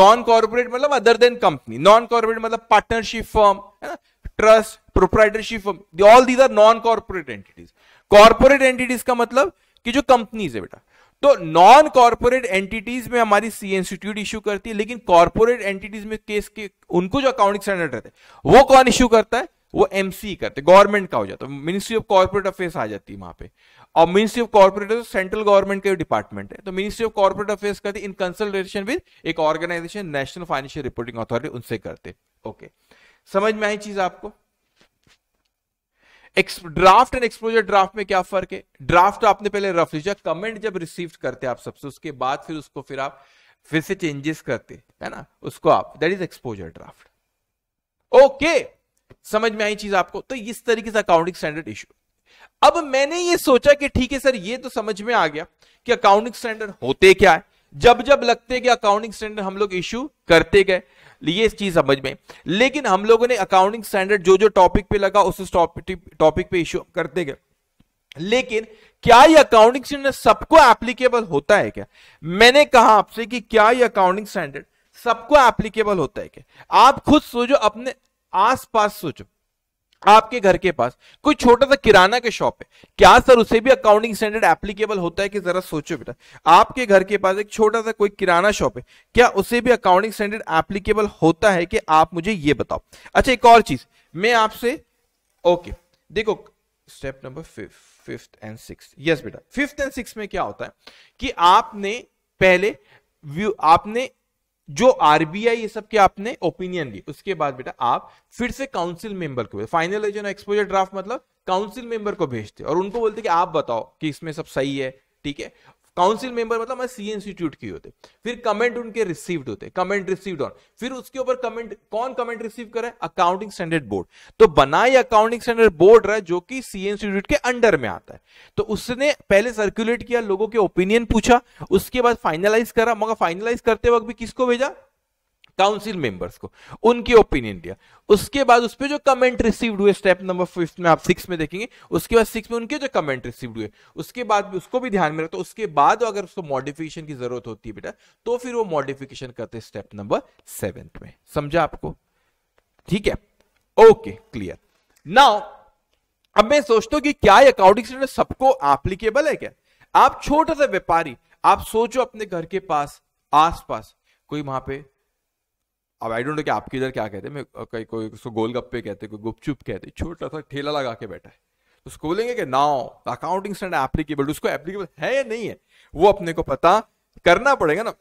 नॉन कॉर्पोरेट मतलब other than company non corporate मतलब पार्टनरशिप फर्म है ना trust proprietorship firm all these are non corporate entities corporate entities का मतलब कि जो कंपनीज है बेटा तो नॉन कॉर्पोरेट एंटिटीज में हमारी सी इंस्टीट्यूट इश्यू करती है लेकिन कॉर्पोरेट एंटिटीज में केस के उनको जो अकाउंटिंग स्टैंडर्ड रहते हैं वो कौन इश्यू करता है वो एमसी e करते गवर्नमेंट का हो जाता है मिनिस्ट्री ऑफ कॉर्पोरेट अफेयर्स आ जाती है वहां पे और मिनिस्ट्री ऑफ कॉर्पोरेट तो सेंट्रल गवर्नमेंट का डिपार्टमेंट है तो मिनिस्ट्री ऑफ कॉर्पोरेट अफेयर्स करते इन कंसल्टेशन विद एक organization national financial reporting authority उनसे करते ओके okay. समझ में आई चीज आपको ड्राफ्ट एंड एक्सपोजर ड्राफ्ट में क्या फर्क है ड्राफ्ट तो आपने पहले रफ लिखा कमेंट जब रिसीव करते आप सबसे उसके बाद फिर उसको फिर आप फिर से चेंजेस करते है ना उसको आप that is exposure draft okay समझ में आई चीज आपको तो इस तरीके से अकाउंटिंग स्टैंडर्ड इश्यू अब मैंने ये सोचा कि ठीक है सर ये तो समझ में आ गया कि अकाउंटिंग स्टैंडर्ड होते क्या है जब जब लगते कि अकाउंटिंग स्टैंडर्ड हम लोग इश्यू करते गए लिए इस चीज समझ में लेकिन हम लोगों ने अकाउंटिंग स्टैंडर्ड जो जो टॉपिक पे लगा उस टॉपिक पे इश्यू करते गए लेकिन क्या ये अकाउंटिंग स्टैंडर्ड सबको एप्लीकेबल होता है क्या मैंने कहा आपसे कि क्या ये अकाउंटिंग स्टैंडर्ड सबको एप्लीकेबल होता है क्या आप खुद सोचो अपने आसपास सोचो आपके घर के पास कोई छोटा सा किराना के शॉप है क्या सर उसे भी अकाउंटिंग स्टैंडर्ड एप्लीकेबल होता है कि जरा सोचो बेटा आपके घर के पास एक छोटा सा कोई किराना शॉप है क्या उसे भी अकाउंटिंग स्टैंडर्ड एप्लीकेबल होता है कि आप मुझे ये बताओ अच्छा एक और चीज मैं आपसे ओके देखो step number fifth and six yes बेटा फिफ्थ एंड सिक्स में क्या होता है कि आपने पहले व्यू आपने जो आरबीआई ये सब के आपने ओपिनियन ली उसके बाद बेटा आप फिर से काउंसिल मेंबर को फाइनल जो एक्सपोजर ड्राफ्ट मतलब काउंसिल मेंबर को भेजते मतलब और उनको बोलते कि आप बताओ कि इसमें सब सही है ठीक है काउंसिल मेंबर मतलब हमारे सी इंस्टीट्यूट के होते फिर कमेंट उनके रिसीव्ड होते कमेंट रिसीव्ड ऑन फिर उसके ऊपर कमेंट कौन कमेंट रिसीव करे अकाउंटिंग स्टैंडर्ड बोर्ड तो बना ये अकाउंटिंग स्टैंडर्ड बोर्ड रहा जो कि सी इंस्टीट्यूट के अंडर में आता है तो उसने पहले सर्कुलेट किया लोगों के ओपिनियन पूछा उसके बाद फाइनलाइज करा मगर फाइनलाइज करते वक्त भी किसको भेजा काउंसिल मेंबर्स को उनकी ओपिनियन दिया उसके बाद उस पर जो कमेंट रिसीव हुए स्टेप नंबर फिफ्थ में आप सिक्स में देखेंगे उसके बाद सिक्स में उनके जो कमेंट रिसीव हुए उसके बाद भी उसको भी ध्यान में रखते तो उसके बाद अगर उसको मॉडिफिकेशन की जरूरत होती है बेटा तो फिर वो मॉडिफिकेशन करते स्टेप नंबर सेवेंथ में समझा आपको ठीक है ओके क्लियर नाउ अब मैं सोचता हूं कि क्या अकाउंटिंग स्टैंडर्ड सबको एप्लीकेबल है क्या आप छोटा सा व्यापारी आप सोचो अपने घर के पास आसपास कोई वहां पे अब आई डोंट कि आपके इधर क्या कहते हैं मैं कहीं कोई उसको गोलगप्पे कहते हैं कोई गुपचुप कहते हैं छोटा सा ठेला लगा के बैठा है तो उसको बोलेंगे कि नाउ अकाउंटिंग स्टैंडर्ड एप्लीकेबल उसको एप्लीकेबल है या नहीं है वो अपने को पता करना पड़ेगा ना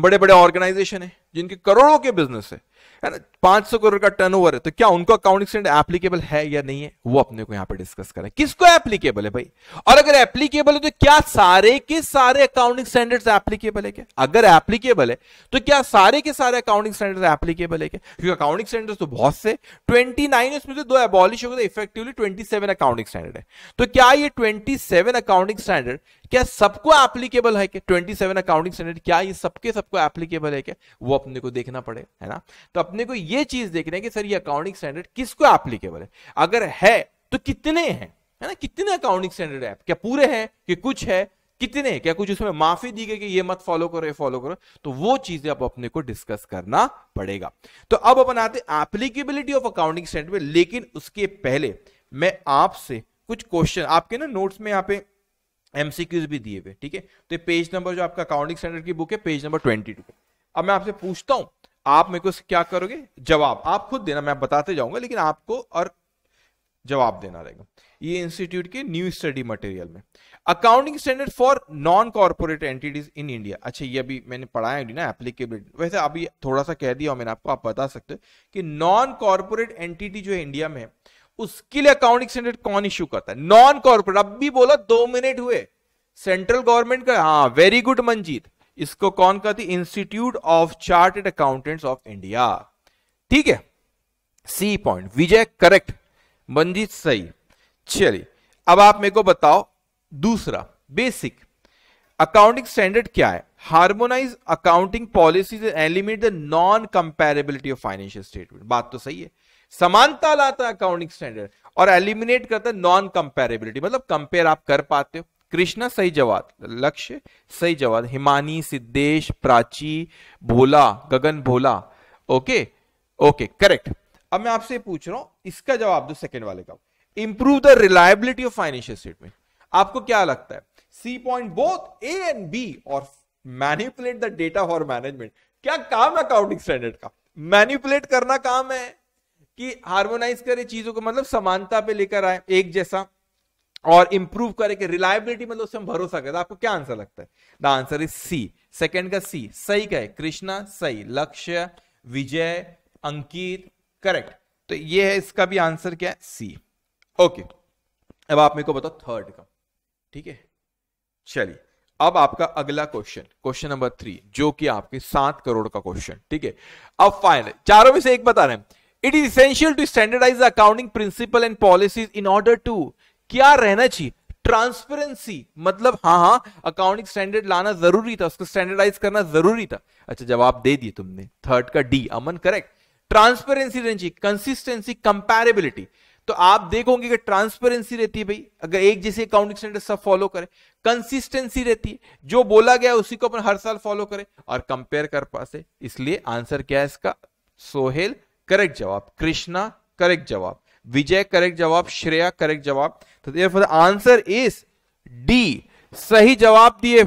बड़े बड़े ऑर्गेनाइजेशन है जिनके करोड़ों के बिजनेस है है ना पांच सौ करोड़ का टर्न है तो क्या उनको अकाउंटिंग स्टैंडर्ड एप्लीकेबल है या नहीं है वो अपने को यहां पे डिस्कस करें किसको एप्लीकेबल है भाई और अगर एप्लीकेबल है तो क्या सारे के सारे अकाउंटिंग स्टैंडर्ड्स एप्लीकेबल है क्या अगर एप्लीकेबल है तो क्या सारे के सारे अकाउंटिंग स्टैंडर्ड एप्लीकेबल है क्या क्योंकि अकाउंटिंग स्टैंडर्ड तो बहुत से ट्वेंटी नाइन उसमें से दो एबॉलिश हो गए इफेक्टिवली ट्वेंटी अकाउंटिंग स्टैंडर्ड है तो क्या ये ट्वेंटी अकाउंटिंग स्टैंडर्ड क्या सबको एप्लीकेबल है क्या ट्वेंटी सेवन अकाउंटिंग स्टैंडर्ड क्या ये सबके सबको एप्लीकेबल है क्या वो अपने को देखना पड़े है ना तो अपने को ये चीज देखना है कि सर ये अकाउंटिंग स्टैंडर्ड किसको एप्लीकेबल है अगर है तो कितने हैं है ना कितने अकाउंटिंग स्टैंडर्ड है क्या पूरे हैं कि कुछ है कितने क्या कुछ उसमें माफी दी गई कि ये मत फॉलो करो ये फॉलो करो तो वो चीजें अब अपने को डिस्कस करना पड़ेगा तो अब अपन आते एप्लीकेबिलिटी ऑफ अकाउंटिंग स्टैंडर्ड में लेकिन उसके पहले मैं आपसे कुछ क्वेश्चन आपके ना नोट्स में यहाँ पे एमसीक्यूज भी दिए हुए ठीक है तो पेज नंबर जो आपका अकाउंटिंग स्टैंडर्ड की बुक है पेज नंबर ट्वेंटी टू अब मैं आपसे पूछता हूं आप मेरे को क्या करोगे जवाब आप खुद देना मैं बताते जाऊंगा लेकिन आपको और जवाब देना रहेगा ये इंस्टीट्यूट के न्यू स्टडी मटेरियल में accounting standard for non corporate entities in India अच्छा ये अभी मैंने पढ़ाया ना एप्लीकेबिलिटी वैसे अभी थोड़ा सा कह दिया मैंने आपको आप बता सकते हो कि नॉन कॉर्पोरेट एंटिटी जो है इंडिया में उसके लिए अकाउंटिंग स्टैंडर्ड कौन इश्यू करता है नॉन कॉर्पोरेट अब भी बोला दो मिनट हुए सेंट्रल गवर्नमेंट का हाँ वेरी गुड मंजीत इसको कौन करती institute of chartered accountants of India ठीक है C point Vijay correct Manjeet सही चलिए अब आप मेरे को बताओ दूसरा बेसिक अकाउंटिंग स्टैंडर्ड क्या है harmonize accounting policies eliminate the non comparability of financial statement बात तो सही है समानता लाता है अकाउंटिंग स्टैंडर्ड और एलिमिनेट करता है नॉन कंपेरेबिलिटी मतलब कंपेयर आप कर पाते हो कृष्णा सही जवाब लक्ष्य सही जवाब Himani Siddhesh Prachi Bhola Gagan Bhola okay okay correct अब मैं आपसे पूछ रहा हूं इसका जवाब दो सेकंड वाले का improve the reliability of financial statement आपको क्या लगता है C point both A and B और manipulate the data for management क्या काम है अकाउंटिंग स्टैंडर्ड का मैनिपुलेट करना काम है कि हार्मोनाइज करे चीजों को मतलब समानता पे लेकर आए एक जैसा और इंप्रूव करे कि रिलायबिलिटी मतलब उससे हम भरोसा करें तो आपको क्या आंसर लगता है the answer is C second का सी सही कहे कृष्णा सही लक्ष्य विजय अंकित करेक्ट तो ये है इसका भी आंसर क्या है सी ओके अब आप मेरे को बताओ थर्ड का ठीक है चलिए अब आपका अगला क्वेश्चन क्वेश्चन नंबर थ्री जो कि आपके सात करोड़ का क्वेश्चन ठीक है अब फाइनल चारों में से एक बता रहे हैं it is essential to standardize accounting principle and policies in order to क्या रहना चाहिए ट्रांसपेरेंसी मतलब हाँ हाँ अकाउंटिंग स्टैंडर्ड लाना जरूरी था उसको स्टैंडर्डाइज करना जरूरी था अच्छा जवाब दे दिए तुमने थर्ड का डी अमन करेक्ट ट्रांसपेरेंसी रहनी चाहिए कंसिस्टेंसी कंपेरेबिलिटी तो आप देखोगे कि ट्रांसपेरेंसी रहती है भाई अगर एक जैसे अकाउंटिंग स्टैंडर्ड सब फॉलो करें कंसिस्टेंसी रहती है जो बोला गया उसी को अपन हर साल फॉलो करें और कंपेयर कर पाते इसलिए आंसर क्या है इसका सोहेल करेक्ट जवाब कृष्णा करेक्ट जवाब विजय करेक्ट जवाब श्रेया करेक्ट जवाब तो आंसर इज डी सही जवाब दिए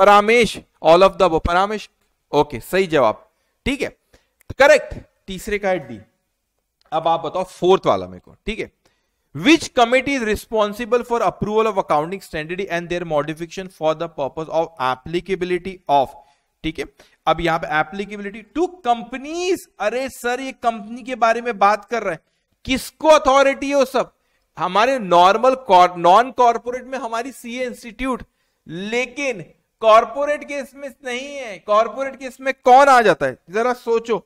परामेश ऑल ऑफ द वो परामेश ओके सही जवाब ठीक है तो करेक्ट तीसरे का है डी अब आप बताओ फोर्थ वाला मेरे को ठीक है which committee is responsible for approval of accounting standard and their modification for the purpose of applicability of ठीक है अब यहां पे एप्लीकेबिलिटी टू कंपनीज अरे सर ये कंपनी के बारे में बात कर रहे हैं किसको अथॉरिटी है वो सब हमारे नॉर्मल नॉन कॉर्पोरेट में हमारी सी इंस्टीट्यूट लेकिन कॉर्पोरेट केस में नहीं है कॉर्पोरेट केस में कौन आ जाता है जरा सोचो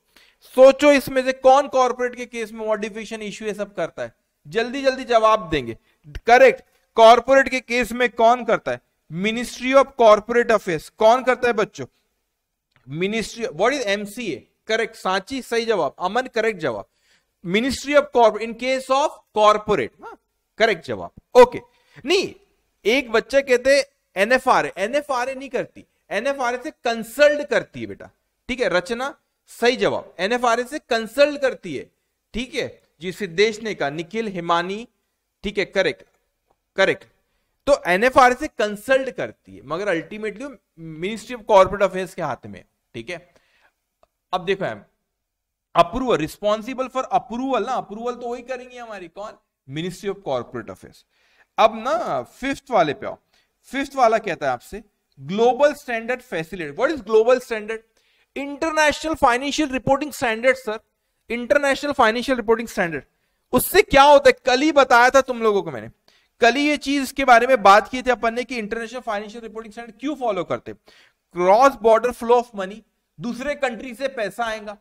सोचो इसमें से कौन कॉर्पोरेट के केस में मॉडिफिकेशन इश्यू सब करता है जल्दी जल्दी जवाब देंगे करेक्ट कॉर्पोरेट के केस में कौन करता है मिनिस्ट्री ऑफ कॉर्पोरेट अफेयर्स कौन करता है बच्चों ministry what is MCA correct Sanchi सही जवाब अमन करेक्ट जवाब ministry of corporate in case of corporate correct जवाब ओके नहीं एक बच्चे कहते एनएफआर एनएफआर नहीं करती एनएफआर से कंसल्ट करती है बेटा ठीक है रचना सही जवाब एनएफआर से कंसल्ट करती है ठीक है जी सिद्धेश ने कहा निखिल हिमानी ठीक है करेक्ट करेक्ट तो एनएफआर से कंसल्ट करती है मगर ultimately ministry of corporate affairs के हाथ में ठीक है अब देखो M approval responsible for approval ना अप्रूवल तो वही करेंगे हमारी कौन मिनिस्ट्री ऑफ कॉर्पोरेट अफेयर्स अब ना फिफ्थ वाले पे आओ फिफ्थ वाला कहता है आपसे global standard facility what is global standard international financial reporting standard sir international financial reporting standard उससे क्या होता है कल ही बताया था तुम लोगों को मैंने कल ही ये चीज के बारे में बात की थी अपन ने कि इंटरनेशनल फाइनेंशियल रिपोर्टिंग स्टैंडर्ड क्यों फॉलो करते cross border flow of money दूसरे कंट्री से पैसा आएगा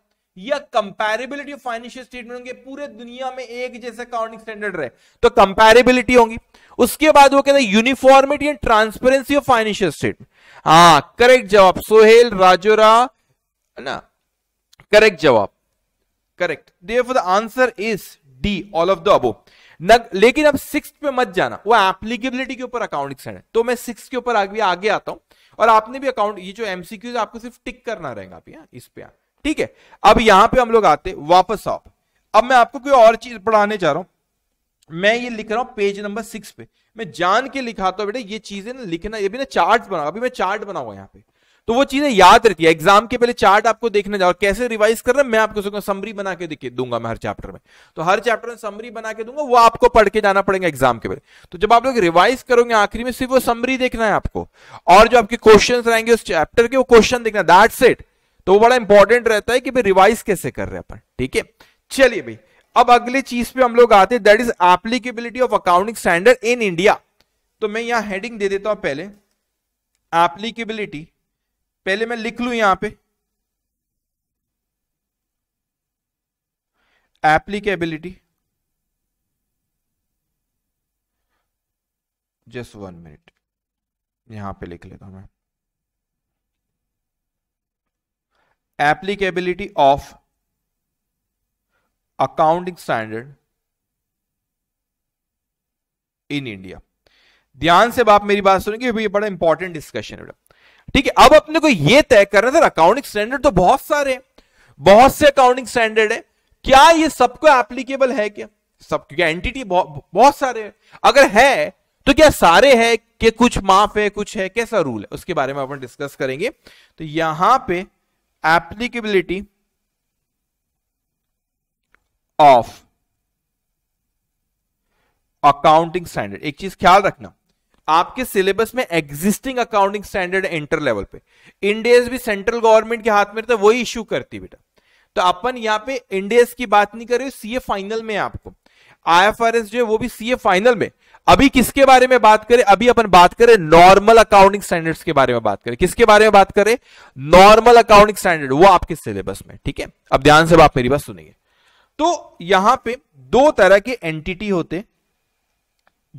या कंपेरेबिलिटी ऑफ फाइनेंशियल स्टेटमेंट होंगे पूरे दुनिया में एक जैसे अकाउंटिंग स्टैंडर्ड रहे तो कंपेरेबिलिटी होगी उसके बाद वो कहते हैं uniformity and transparency of financial statement हाँ करेक्ट जवाब सोहेल राजोरा ना करेक्ट जवाब correct therefore the answer is D all of the above लेकिन अब सिक्स पे मत जाना वो एप्लीकेबिलिटी के ऊपर अकाउंटिंग स्टैंडर्ड तो मैं सिक्स के ऊपर आगे आता हूं और आपने भी अकाउंट ये जो एमसीक्यूज आपको सिर्फ टिक करना रहेगा आप यहाँ इस पे हाँ। ठीक है अब यहां पे हम लोग आते वापस आओ अब मैं आपको कोई और चीज पढ़ाने जा रहा हूं मैं ये लिख रहा हूं पेज नंबर सिक्स पे मैं जान के लिखाता हूं बेटा ये चीजें ना लिखना ये भी ना चार्ट बना अभी मैं चार्ट बनाऊंगा यहाँ पे तो वो चीजें याद रहती है एग्जाम के पहले चार्ट आपको देखने जाओ कैसे रिवाइज कर मैं आपको समरी बना के दूंगा मैं हर चैप्टर में तो हर चैप्टर में समरी बना के दूंगा वो आपको पढ़ के जाना पड़ेगा एग्जाम के पहले तो जब आप लोग रिवाइज करोगे आखिरी में सिर्फ वो समरी देखना है आपको और जो आपके क्वेश्चन रहेंगे उस चैप्टर के वो क्वेश्चन देखना दैट्स इट तो वो बड़ा इंपॉर्टेंट रहता है कि भाई रिवाइज कैसे कर रहे हैं अपन ठीक है चलिए भाई अब अगली चीज पे हम लोग आते हैं that is applicability of accounting standard in India तो मैं यहां हेडिंग दे देता हूं पहले एप्लीकेबिलिटी पहले मैं लिख लू यहां पे एप्लीकेबिलिटी जस्ट वन मिनट यहां पे लिख लेता हूं मैं applicability of accounting standard in India ध्यान से आप मेरी बात सुनेंगे ये बड़ा इंपॉर्टेंट डिस्कशन है ठीक है अब अपने को यह तय करना सर अकाउंटिंग स्टैंडर्ड तो बहुत सारे हैं बहुत से अकाउंटिंग स्टैंडर्ड है क्या ये सबको एप्लीकेबल है क्या सब क्योंकि एंटिटी बहुत, सारे है अगर है तो क्या सारे है कि कुछ माफ है कुछ है कैसा रूल है उसके बारे में अपन डिस्कस करेंगे तो यहां पे एप्लीकेबिलिटी ऑफ अकाउंटिंग स्टैंडर्ड एक चीज ख्याल रखना आपके सिलेबस में existing accounting standard inter level पे इंडियस भी सेंट्रल गवर्नमेंट के हाथ में रहता है वही इश्यू करती बेटा तो अपन यहां पे इंडियस की बात नहीं कर रहे सीए फाइनल में आपको आईएफआरएस जो है वो भी सीए फाइनल में अभी किसके बारे में बात करें अभी अपन बात करें नॉर्मल अकाउंटिंग स्टैंडर्ड्स के बारे में बात करें किसके बारे में बात करें नॉर्मल अकाउंटिंग स्टैंडर्ड वो आपके सिलेबस में ठीक है अब ध्यान से आप मेरी बात सुनेंगे तो यहां पे दो तरह के एंटिटी होते हैं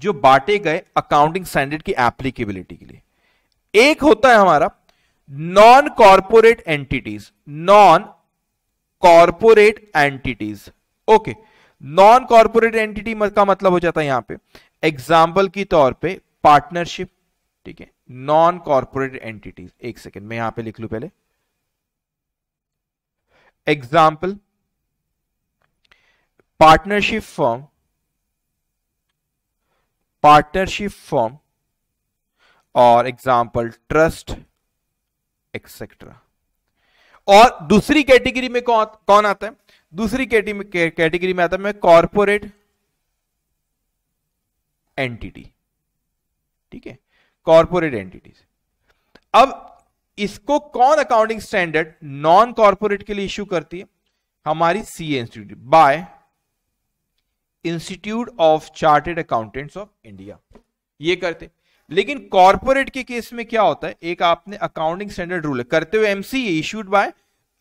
जो बांटे गए अकाउंटिंग स्टैंडर्ड की एप्लीकेबिलिटी के लिए एक होता है हमारा non corporate entities non corporate entities okay non corporate entity का मतलब हो जाता है यहां पे एग्जाम्पल की तौर पे पार्टनरशिप ठीक है नॉन कॉरपोरेट एंटिटीज एक सेकेंड मैं यहां पे लिख लू पहले example partnership firm partnership firm और एग्जाम्पल ट्रस्ट एक्सेट्रा और दूसरी कैटेगरी में कौन कौन आता है दूसरी कैटेगरी में आता है मैं कॉरपोरेट एंटिटी ठीक है कॉरपोरेट एंटिटीज अब इसको कौन अकाउंटिंग स्टैंडर्ड नॉन कॉरपोरेट के लिए इश्यू करती है हमारी C institute by institute of chartered accountants of India ये करते लेकिन कॉर्पोरेट के केस में क्या होता है एक आपने अकाउंटिंग स्टैंडर्ड रूल करते हुए एमसी इश्यूड बाय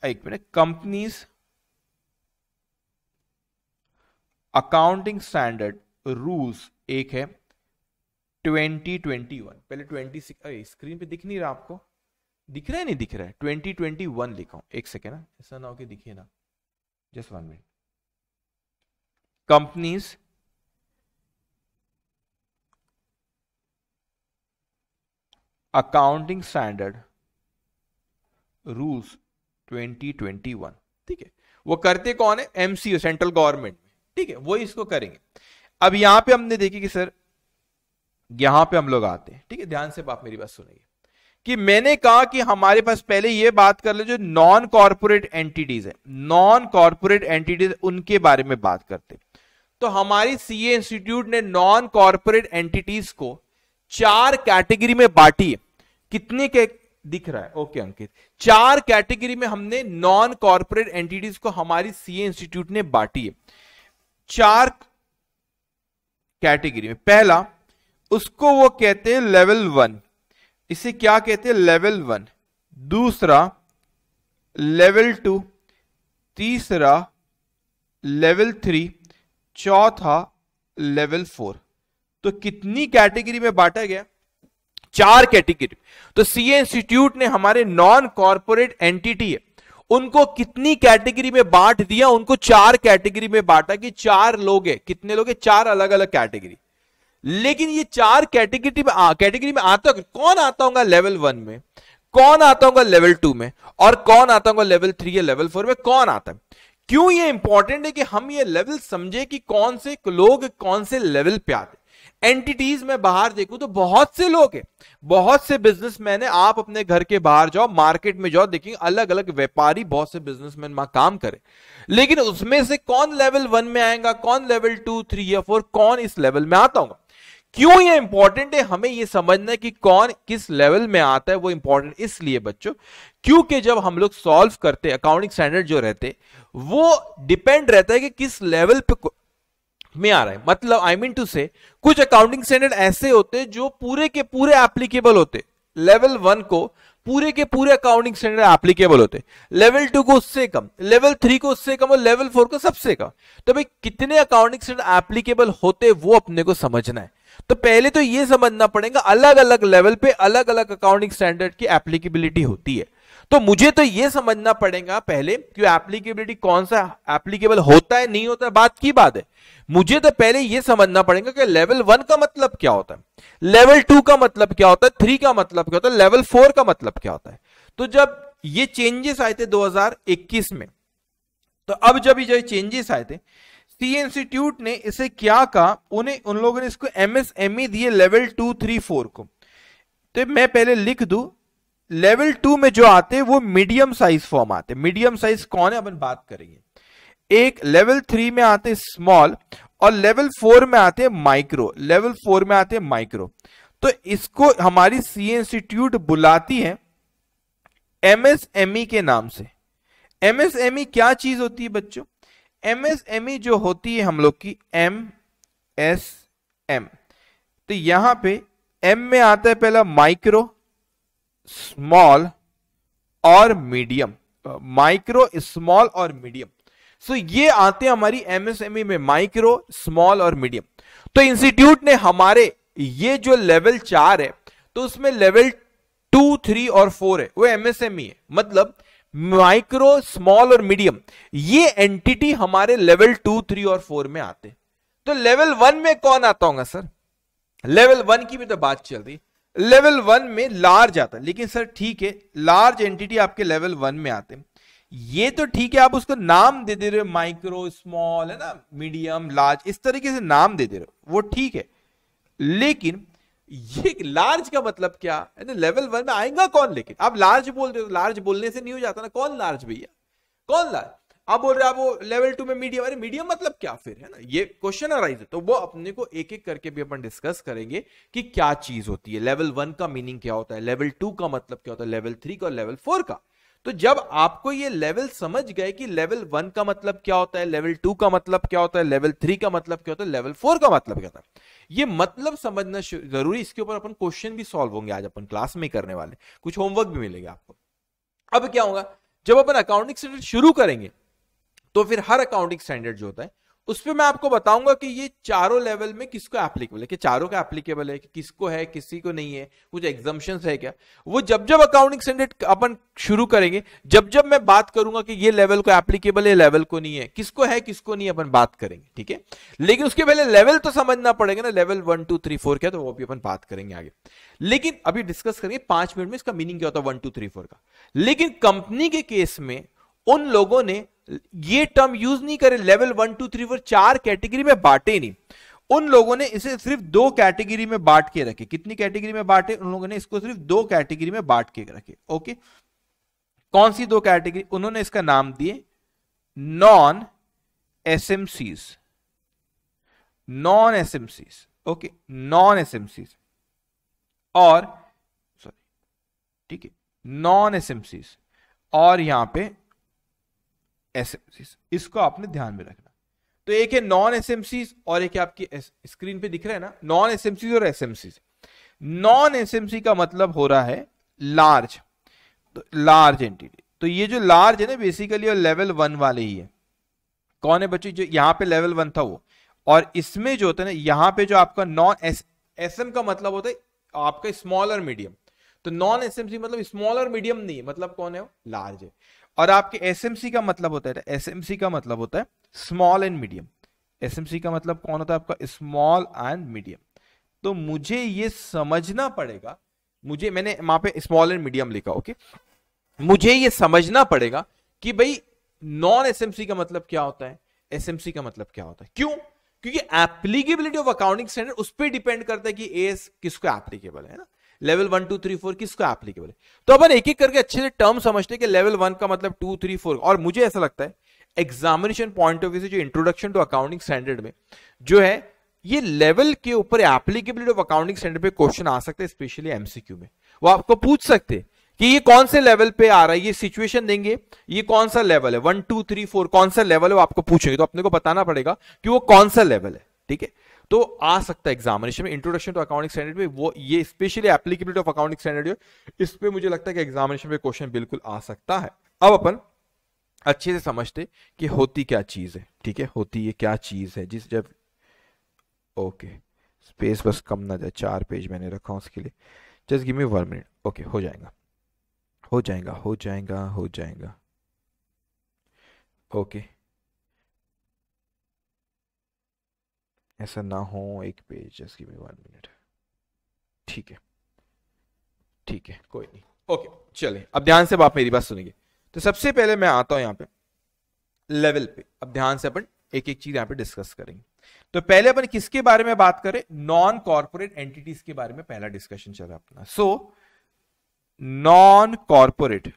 एक minute companies accounting standard rules एक है 2021 पहले 20 स्क्रीन पे दिख नहीं रहा आपको दिख रहा है नहीं दिख रहा है 2021 लिखा हूं एक सेकेंड ना हाँ, ऐसा ना हो कि दिखे ना just one minute companies accounting standard rules 2021 ठीक है वो करते कौन है एमसीओ सेंट्रल गवर्नमेंट में ठीक है वो इसको करेंगे अब यहां पे हमने देखी कि सर यहां पे हम लोग आते हैं ठीक है ध्यान से आप मेरी बात सुनिए कि मैंने कहा कि हमारे पास पहले ये बात कर ले जो नॉन कॉर्पोरेट एंटिटीज है नॉन कॉर्पोरेट एंटिटीज उनके बारे में बात करते तो हमारी सीए इंस्टीट्यूट ने नॉन कॉर्पोरेट एंटिटीज को चार कैटेगरी में बांटी कितने के दिख रहा है ओके अंकित चार कैटेगरी में हमने नॉन कॉर्पोरेट एंटिटीज को हमारी सीए इंस्टीट्यूट ने बांटी है चार कैटेगरी में पहला उसको वो कहते हैं लेवल वन इसे क्या कहते हैं लेवल वन दूसरा लेवल टू तीसरा लेवल थ्री चौथा लेवल फोर तो कितनी कैटेगरी में बांटा गया चार कैटेगरी तो सी इंस्टीट्यूट ने हमारे नॉन कॉर्पोरेट एंटिटी है उनको कितनी कैटेगरी में बांट दिया उनको चार कैटेगरी में बांटा कि चार लोग हैं कितने लोग हैं चार अलग अलग कैटेगरी लेकिन ये चार कैटेगरी में कैटेगरी में आता कौन आता होगा लेवल वन में कौन आता होगा लेवल टू में और कौन आता होगा लेवल थ्री या लेवल फोर में कौन आता है क्यों ये इंपॉर्टेंट है कि हम ये लेवल समझे कि कौन से लोग कौन से लेवल पे आते एंटिटीज में बाहर देखूं तो बहुत से लोग हैं बहुत से बिजनेसमैन है आप अपने घर के बाहर जाओ मार्केट में जाओ देखेंगे अलग अलग व्यापारी बहुत से बिजनेसमैन वहां काम करें लेकिन उसमें से कौन लेवल वन में आएगा कौन लेवल टू थ्री या फोर कौन इस लेवल में आता होगा क्यों ये इंपॉर्टेंट है हमें ये समझना है कि कौन किस लेवल में आता है वो इंपॉर्टेंट इसलिए बच्चों क्योंकि जब हम लोग सॉल्व करते अकाउंटिंग स्टैंडर्ड जो रहते वो डिपेंड रहता है कि किस लेवल पे में आ रहा है मतलब आई मीन टू से कुछ अकाउंटिंग स्टैंडर्ड ऐसे होते जो पूरे के पूरे एप्लीकेबल होते लेवल वन को पूरे के पूरे अकाउंटिंग स्टैंडर्ड एप्लीकेबल होते लेवल टू को उससे कम लेवल थ्री को उससे कम और लेवल फोर को सबसे कम तो भाई कितने अकाउंटिंग स्टैंडर्ड एप्लीकेबल होते वो अपने को समझना है तो पहले तो ये समझना पड़ेगा अलग अलग लेवल पे अलग अलग अकाउंटिंग स्टैंडर्ड की एप्लीकेबिलिटी होती है तो मुझे तो यह समझना पड़ेगा पहले कि एप्लीकेबिलिटी कौन सा एप्लीकेबल होता है नहीं होता है बात की बात है मुझे तो पहले यह समझना पड़ेगा कि लेवल वन का मतलब क्या होता है लेवल टू का मतलब क्या होता है थ्री का मतलब क्या होता है लेवल फोर का मतलब क्या होता है तो जब ये चेंजेस आए थे 2021 में तो अब जब ये चेंजेस आए थे सी इंस्टीट्यूट ने इसे क्या कहा उन्हें उन लोगों ने इसको एमएसएमई e दिए लेवल टू थ्री फोर को तो मैं पहले लिख दू लेवल टू में जो आते हैं वो मीडियम साइज फॉर्म आते हैं मीडियम साइज कौन है अपन बात करेंगे एक लेवल थ्री में आते स्मॉल और लेवल फोर में आते माइक्रो लेवल फोर में आते माइक्रो तो इसको हमारी सी इंस्टीट्यूट बुलाती है एमएसएमई के नाम से एमएसएमई क्या चीज होती है बच्चों एमएसएमई जो होती है हम लोग की एम एस एम तो यहां पे एम में आता है पहला माइक्रो स्मॉल और मीडियम माइक्रो स्मॉल और मीडियम सो ये आते हैं हमारी एमएसएमई e में माइक्रो स्मॉल और मीडियम तो इंस्टीट्यूट ने हमारे ये जो लेवल चार है तो उसमें लेवल टू थ्री और फोर है वो एमएसएमई e है मतलब माइक्रो स्मॉल और मीडियम ये एंटिटी हमारे लेवल टू थ्री और फोर में आते तो लेवल वन में कौन आता होगा सर लेवल वन की भी तो बात चल रही लेवल वन में लार्ज आता है लेकिन सर ठीक है लार्ज एंटिटी आपके लेवल वन में आते हैं ये तो ठीक है आप उसको नाम दे दे रहे हो माइक्रो स्मॉल है ना मीडियम लार्ज इस तरीके से नाम दे दे रहे हो वो ठीक है लेकिन ये लार्ज का मतलब क्या है ना लेवल वन में आएगा कौन लेकिन आप लार्ज बोल रहे हो लार्ज बोलने से नहीं हो जाता ना कौन लार्ज भैया कौन लार्ज अब बोल रहे आप वो लेवल टू में मीडियम अरे मीडियम मतलब क्या फिर है ना ये क्वेश्चन अराइज है तो वो अपने को एक एक करके भी अपन डिस्कस करेंगे कि क्या चीज होती है लेवल वन का मीनिंग क्या होता है लेवल टू का मतलब क्या होता है लेवल थ्री का लेवल फोर का तो जब आपको ये लेवल समझ गए कि लेवल वन का मतलब क्या होता है लेवल टू का मतलब क्या होता है लेवल थ्री का मतलब क्या होता है लेवल फोर का मतलब क्या होता है ये मतलब समझना जरूरी इसके ऊपर अपन क्वेश्चन भी सॉल्व होंगे आज अपन क्लास में करने वाले कुछ होमवर्क भी मिलेगा आपको अब क्या होगा जब अपन अकाउंटिंग स्टैंडर्ड शुरू करेंगे तो फिर हर अकाउंटिंग स्टैंडर्ड जो होता है उस पर मैं आपको बताऊंगा कि ये चारों लेवल में किसको एप्लीकेबल है कि चारों का एप्लीकेबल है कि किसको है किसी को नहीं है कुछ एग्जाम्शन है क्या वो जब जब अकाउंटिंग स्टैंडर्ड अपन शुरू करेंगे जब जब मैं बात करूंगा कि ये लेवल को एप्लीकेबल है लेवल को नहीं है किसको है किसको नहीं अपन बात करेंगे ठीक है लेकिन उसके पहले लेवल तो समझना पड़ेगा ना level one two three four क्या तो वो भी अपन बात करेंगे आगे लेकिन अभी डिस्कस करेंगे पांच मिनट में इसका मीनिंग क्या होता है वन टू थ्री फोर का लेकिन कंपनी के केस में उन लोगों ने ये टर्म यूज नहीं करे level one two three four चार कैटेगरी में बांटे नहीं उन लोगों ने इसे सिर्फ दो कैटेगरी में बांट के रखे कितनी कैटेगरी में बांटे उन लोगों ने इसको सिर्फ दो कैटेगरी में बांट के रखे ओके कौन सी दो कैटेगरी उन्होंने इसका नाम दिए non S SMCs non SMCs okay non S SMCs और सॉरी ठीक है नॉन एस एसएमसीज और यहां पे एस इसको आपने ध्यान में रखना तो एक है नॉन एस और एक है आपकी स्क्रीन पे दिख रहा है ना नॉन एस और एस नॉन एसएमसी का मतलब हो रहा है लार्ज तो लार्ज एंटिटी तो ये जो लार्ज है ना बेसिकली और लेवल वन वाले ही है कौन है बच्चे जो यहाँ पे लेवल वन था वो और इसमें जो होता है ना यहाँ पे जो आपका नॉन एस एस का मतलब होता है आपका स्मॉलर मीडियम तो नॉन एसएमसी मतलब स्मॉलर मीडियम नहीं है मतलब कौन है वो लार्ज है और आपके एसएमसी का मतलब होता है एसएमसी का मतलब होता है स्मॉल एंड मीडियम एसएमसी का मतलब कौन होता है आपका स्मॉल एंड मीडियम तो मुझे ये समझना पड़ेगा मुझे मैंने वहां पे स्मॉल एंड मीडियम लिखा ओके मुझे ये समझना पड़ेगा कि भाई नॉन एसएमसी का मतलब क्या होता है एसएमसी का मतलब क्या होता है क्यों क्योंकि एप्लीकेबिलिटी ऑफ अकाउंटिंग स्टैंडर्ड उस पर डिपेंड करता है कि एस किसको एप्लीकेबल है ना level one two three four किसका एप्लीकेबल है तो अपन एक एक करके अच्छे से टर्म समझते हैं कि लेवल वन का मतलब टू थ्री फोर और मुझे ऐसा लगता है एग्जामिनेशन पॉइंट ऑफ व्यू से जो इंट्रोडक्शन टू अकाउंटिंग स्टैंडर्ड में जो है ये लेवल के ऊपर एप्लीकेबिलिटी ऑफ अकाउंटिंग स्टैंडर्ड पे क्वेश्चन आ सकते हैं स्पेशली एमसीक्यू में वो आपको पूछ सकते हैं कि ये कौन से लेवल पे आ रहा है ये सिचुएशन देंगे ये कौन सा लेवल है वन टू थ्री फोर कौन सा लेवल है वो आपको पूछेंगे तो अपने को बताना पड़ेगा कि वो कौन सा लेवल है ठीक है तो आ सकता है एग्जामिनेशन में इंट्रोडक्शन टू अकाउंटिंग स्टैंडर्ड में वो ये specially applicability of accounting standard जो इस पर मुझे लगता है कि एग्जामिनेशन में क्वेश्चन बिल्कुल आ सकता है अब अपन अच्छे से समझते कि होती क्या चीज़ है ठीक है होती ये क्या चीज़ है जिस जब ओके स्पेस बस कम ना जाए चार पेज मैंने रखा उसके लिए just give me one minute okay हो जाएगा हो जाएगा हो जाएगा हो जाएगा ओके okay. ऐसा ना हो एक page just give me one minute ठीक है ठीक है कोई नहीं ओके चले अब ध्यान से आप मेरी बात सुनेंगे तो सबसे पहले मैं आता हूं यहां पे लेवल पे अब ध्यान से अपन एक एक चीज यहां पे डिस्कस करेंगे तो पहले अपन किसके बारे में बात करें नॉन कॉर्पोरेट एंटिटीज के बारे में पहला डिस्कशन चल रहा अपना so non corporate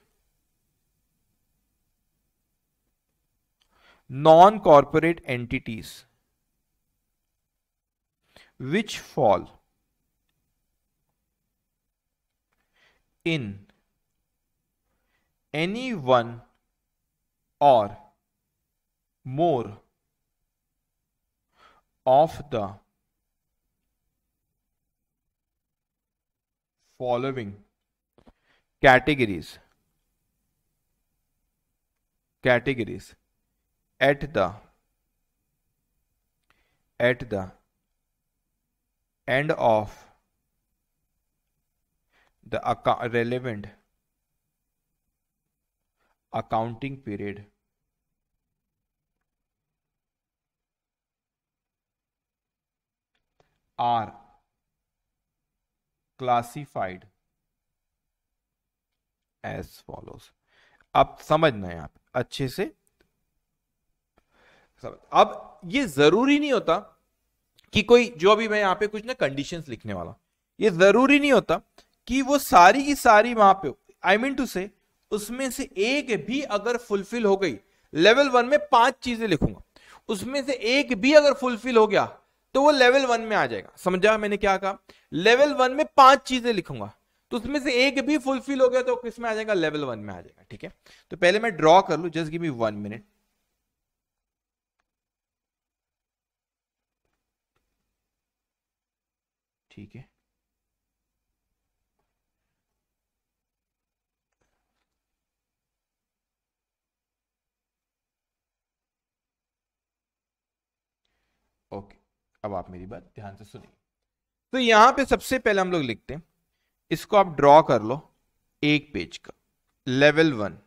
non corporate entities which fall in any one or more of the following categories categories at the at the end of the account, relevant accounting period are classified as follows आप समझना है आप अच्छे से अब ये जरूरी नहीं होता कि कोई जो भी मैं यहाँ पे कुछ ना कंडीशन लिखने वाला ये जरूरी नहीं होता कि वो सारी की सारी वहां पे आई मीन टू से उसमें से एक भी अगर फुलफिल हो गई लेवल वन में पांच चीजें लिखूंगा उसमें से एक भी अगर फुलफिल हो गया तो वो लेवल वन में आ जाएगा समझा मैंने क्या कहा लेवल वन में पांच चीजें लिखूंगा तो उसमें से एक भी फुलफिल हो गया तो किस में आ जाएगा लेवल वन में आ जाएगा ठीक है तो पहले मैं ड्रॉ कर लू just give me one minute ठीक है ओके अब आप मेरी बात ध्यान से सुनिए तो यहां पे सबसे पहले हम लोग लिखते हैं इसको आप ड्रॉ कर लो एक पेज का level one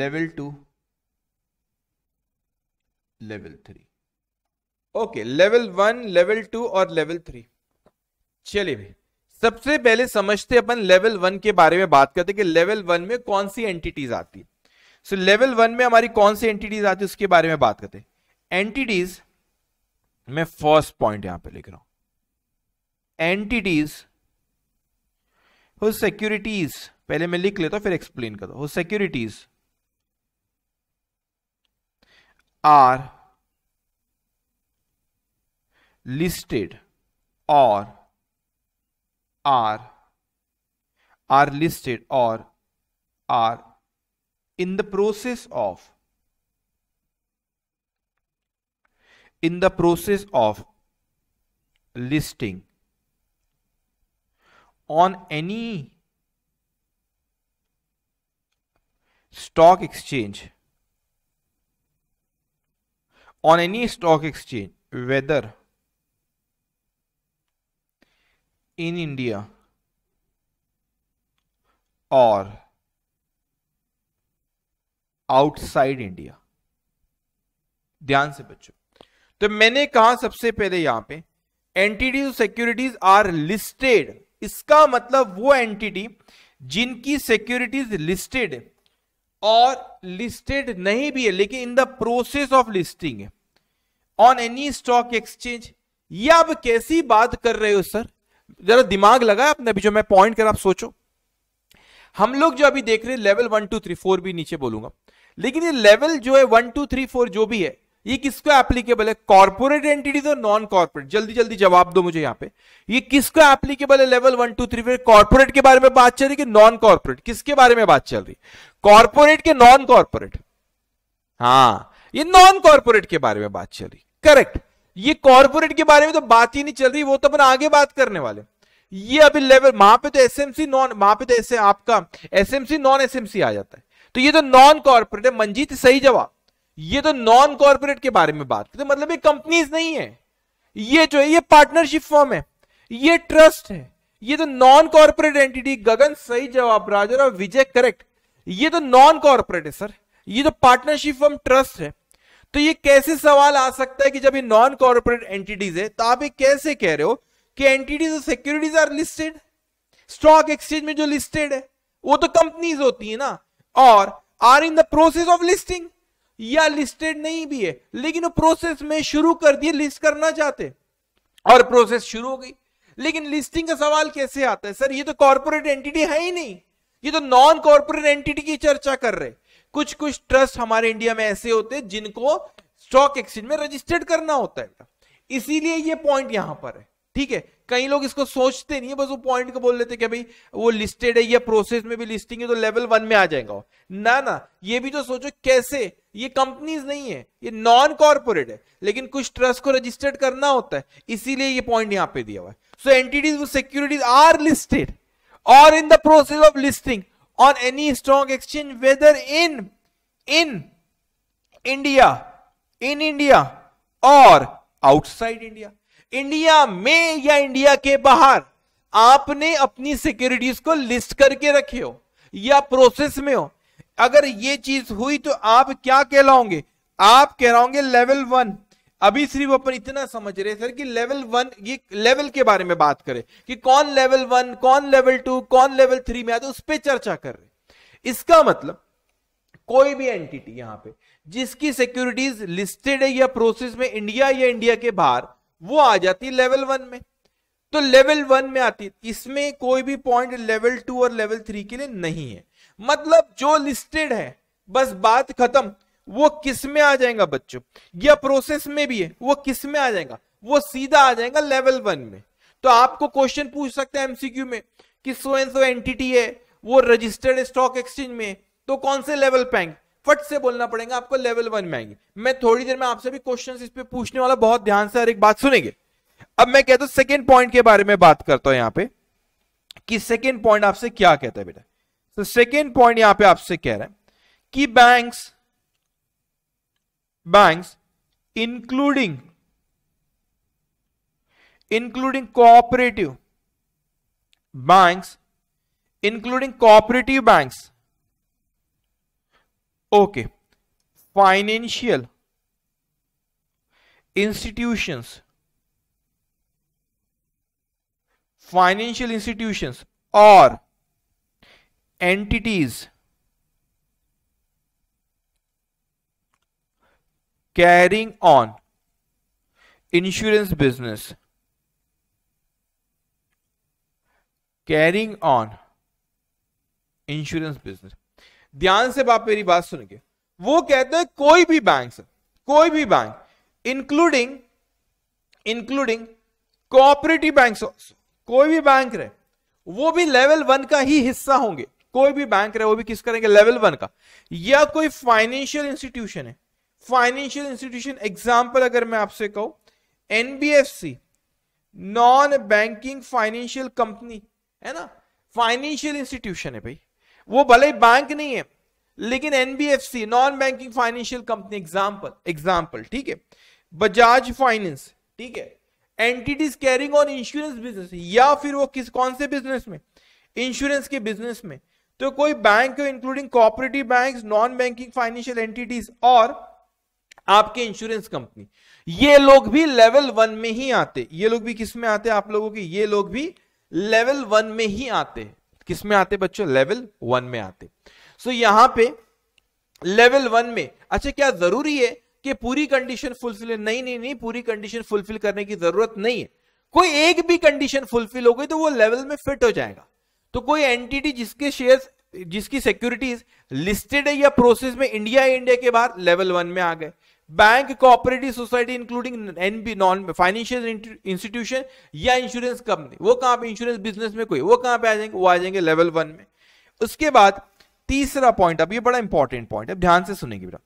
level two level three okay level one level two और लेवल थ्री चलिए भाई सबसे पहले समझते अपन लेवल वन के बारे में बात करते कि लेवल वन में कौन सी एंटिटीज आती है सो लेवल वन में हमारी कौन सी एंटिटीज आती है उसके बारे में बात करते एंटिटीज मैं फर्स्ट पॉइंट यहां पे लिख रहा हूं एंटिटीज हो सिक्योरिटीज पहले मैं लिख लेता हूं फिर एक्सप्लेन करता हूं securities are listed or are are listed or are in the process of in the process of listing on any stock exchange on any stock exchange whether in India or outside India ध्यान से बच्चों तो मैंने कहा सबसे पहले यहां पे एंटीटी सिक्योरिटीज आर लिस्टेड इसका मतलब वो एंटिटी जिनकी सिक्योरिटीज लिस्टेड और लिस्टेड नहीं भी है लेकिन in the process of listing on any stock exchange ये आप कैसी बात कर रहे हो सर जरा दिमाग लगा आपने अभी जो मैं पॉइंट कर आप सोचो हम लोग जो अभी देख रहे हैं level one two three four भी नीचे बोलूंगा लेकिन ये लेवल जो है वन टू थ्री फोर जो भी है ये किसको एप्लीकेबल है कॉर्पोरेट एंटिटीज और नॉन कॉर्पोरेट जल्दी जल्दी जवाब दो मुझे यहां पे ये किसको एप्लीकेबल है level one two three four corporate के बारे में बात चल रही है कि नॉन कॉर्पोरेट किसके बारे में बात चल रही कॉर्पोरेट के नॉन कॉर्पोरेट हाँ ये नॉन कॉर्पोरेट के बारे में बात चल रही करेक्ट ये कॉर्पोरेट के बारे में तो बात ही नहीं चल रही वो तो अपन आगे बात करने वाले ये अभी लेवल वहां पे तो एसएमसी नॉन वहां पे तो ऐसे आपका एसएमसी नॉन एसएमसी आ जाता है तो ये तो नॉन कॉर्पोरेट है मंजीत सही जवाब ये तो नॉन कॉर्पोरेट के बारे में बात तो मतलब ये कंपनीज नहीं है ये जो है ये पार्टनरशिप फॉर्म है ये ट्रस्ट है ये तो नॉन कॉर्पोरेट एंटिटी गगन सही जवाब राजर और विजय करेक्ट ये तो नॉन कॉर्पोरेट है सर ये तो पार्टनरशिप फॉर्म ट्रस्ट है तो ये कैसे सवाल आ सकता है कि जब ये नॉन कॉर्पोरेट एंटिटीज है तो आप ये कैसे कह रहे हो कि एंटिटीज और securities are listed stock exchange में जो लिस्टेड है वो तो कंपनीज होती है ना और are in the process of listing या लिस्टेड नहीं भी है लेकिन वो प्रोसेस में शुरू कर दिए लिस्ट करना चाहते और प्रोसेस शुरू हो गई लेकिन लिस्टिंग का सवाल कैसे आता है सर ये तो कॉर्पोरेट एंटिटी है ही नहीं ये तो नॉन कॉर्पोरेट एंटिटी की चर्चा कर रहे कुछ कुछ ट्रस्ट हमारे इंडिया में ऐसे होते हैं जिनको स्टॉक एक्सचेंज में रजिस्टर्ड करना होता है इसीलिए ये पॉइंट यहां पर है ठीक है कई लोग इसको सोचते नहीं है बस वो पॉइंट को बोल लेते कि भाई वो लिस्टेड है या प्रोसेस में भी लिस्टिंग है तो लेवल वन में आ जाएगा ना ना ये भी तो सोचो कैसे ये कंपनीज नहीं है ये नॉन कॉर्पोरेट है लेकिन कुछ ट्रस्ट को रजिस्टर्ड करना होता है इसीलिए ये पॉइंट यहां पे दिया हुआ है so entities securities are listed और in the process of listing on any strong exchange whether in in India in India or outside India India में या इंडिया के बाहर आपने अपनी सिक्योरिटीज को लिस्ट करके रखे हो या प्रोसेस में हो अगर यह चीज हुई तो आप क्या कहलाओगे आप कहलाओगे लेवल वन अभी सिर्फ अपन इतना समझ रहे सर कि लेवल वन ये लेवल के बारे में बात करें कि कौन लेवल वन कौन लेवल टू कौन लेवल थ्री में आता उस पर चर्चा कर रहे इसका मतलब कोई भी एंटिटी यहां पे जिसकी सिक्योरिटीज लिस्टेड है या प्रोसेस में इंडिया या इंडिया के बाहर वो आ जाती है लेवल वन में तो लेवल वन में आती इसमें कोई भी पॉइंट लेवल टू और लेवल थ्री के लिए नहीं है मतलब जो लिस्टेड है बस बात खत्म वो किस में आ जाएगा बच्चों या प्रोसेस में भी है वो किस में आ जाएगा वो सीधा आ जाएगा लेवल वन में तो आपको क्वेश्चन पूछ सकते हैं एमसीक्यू में कि सो एन सो एंटिटी है वो रजिस्टर्ड स्टॉक एक्सचेंज में तो कौन से लेवल पे आएंगे फट से बोलना पड़ेगा आपको लेवल वन में आएंगे मैं थोड़ी देर में आपसे भी क्वेश्चन इस पर पूछने वाला बहुत ध्यान से हर एक बात सुनेंगे अब मैं कहता हूं सेकेंड पॉइंट के बारे में बात करता हूं यहां पे कि सेकेंड पॉइंट आपसे क्या कहता है बेटा तो सेकेंड पॉइंट यहां पे आपसे कह रहा है कि banks banks including including cooperative banks including cooperative banks okay financial institutions financial institutions or entities carrying on insurance business carrying on insurance business ध्यान से आप मेरी बात के वो कहते हैं कोई भी बैंक कोई भी bank including including cooperative bank कोई भी बैंक रहे वो भी लेवल वन का ही हिस्सा होंगे कोई भी बैंक रहे वो भी किस करेंगे लेवल वन का या कोई फाइनेंशियल इंस्टीट्यूशन है फाइनेंशियल इंस्टीट्यूशन एग्जाम्पल अगर मैं आपसे कहूं NBFC non banking financial company है ना फाइनेंशियल इंस्टीट्यूशन है भाई वो भले ही बैंक नहीं है लेकिन NBFC non banking financial company example example ठीक है बजाज फाइनेंस ठीक है entities carrying on insurance business या फिर वो किस कौन से बिजनेस में इंश्योरेंस के बिजनेस में तो कोई bank including cooperative bank non banking financial entities और आपके इंश्योरेंस कंपनी ये लोग भी लेवल वन में ही आते ये लोग भी किस में आते आप लोगों के ये लोग भी लेवल वन में ही आते किस में आते बच्चों लेवल वन में आते सो so, यहां पे लेवल वन में अच्छा क्या जरूरी है कि पूरी कंडीशन फुलफिल नहीं नहीं नहीं पूरी कंडीशन फुलफिल करने की जरूरत नहीं है कोई एक भी कंडीशन फुलफिल हो गई तो वो लेवल में फिट हो जाएगा तो कोई एंटिटी जिसके शेयर जिसकी सिक्योरिटीज लिस्टेड है या प्रोसेस में इंडिया इंडिया के बाहर लेवल वन में आ गए bank cooperative society including NB non financial institution या इंश्योरेंस कंपनी वो कहां पे इंश्योरेंस बिजनेस में कोई वो कहां पे आ जाएंगे वो आ जाएंगे लेवल वन में उसके बाद तीसरा पॉइंट अब ये बड़ा इंपॉर्टेंट पॉइंट है ध्यान से सुनेंगे बेटा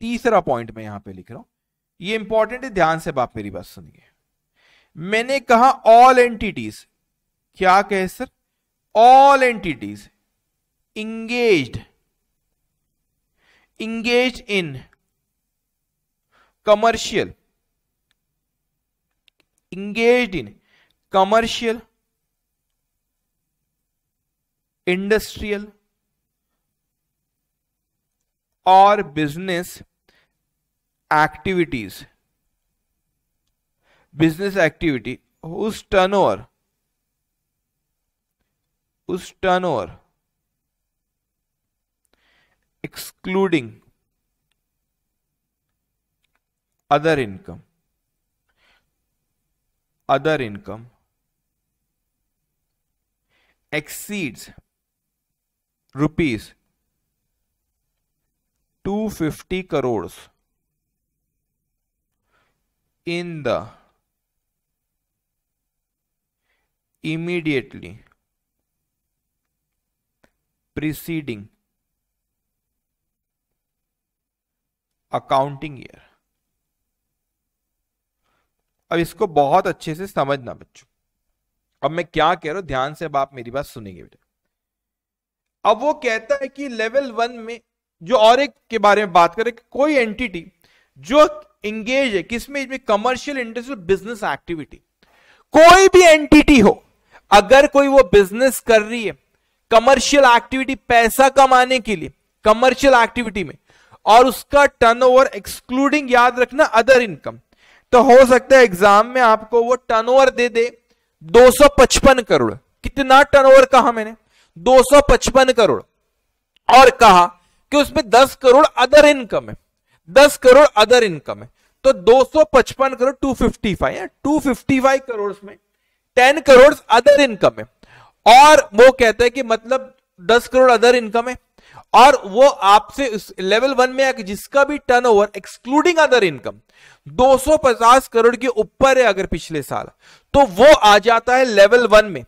तीसरा पॉइंट मैं यहां पे लिख रहा हूं ये इंपॉर्टेंट है ध्यान से आप मेरी बात सुनिए मैंने कहा ऑल एंटिटीज क्या कहे sir all entities engaged engaged in commercial engaged in commercial industrial or business activities business activity whose turnover whose turnover excluding other income other income exceeds rupees 250 crores in the immediately preceding accounting year अब इसको बहुत अच्छे से समझना बच्चों अब मैं क्या कह रहा हूं ध्यान से अब आप मेरी बात सुनेंगे बेटा अब वो कहता है कि लेवल वन में जो और एक के बारे में बात करें कोई एंटिटी जो इंगेज है किसमें इसमें कमर्शियल इंडस्ट्रियल बिजनेस एक्टिविटी कोई भी एंटिटी हो अगर कोई वो बिजनेस कर रही है कमर्शियल एक्टिविटी पैसा कमाने के लिए कमर्शियल एक्टिविटी में और उसका टर्नओवर एक्सक्लूडिंग याद रखना अदर इनकम तो हो सकता है एग्जाम में आपको वो टर्नओवर दे दे 255 करोड़ कितना टर्नओवर कहा मैंने 255 करोड़ और कहा कि उसमें 10 करोड़ अदर इनकम है 10 करोड़ अदर इनकम है तो 255 करोड़ 255 टू फिफ्टी करोड़ में 10 करोड़ अदर इनकम है और वो कहता है कि मतलब 10 करोड़ अदर इनकम है और वो आपसे लेवल वन में है कि जिसका भी turnover excluding other income 250 crore के ऊपर है अगर पिछले साल तो वो आ जाता है लेवल वन में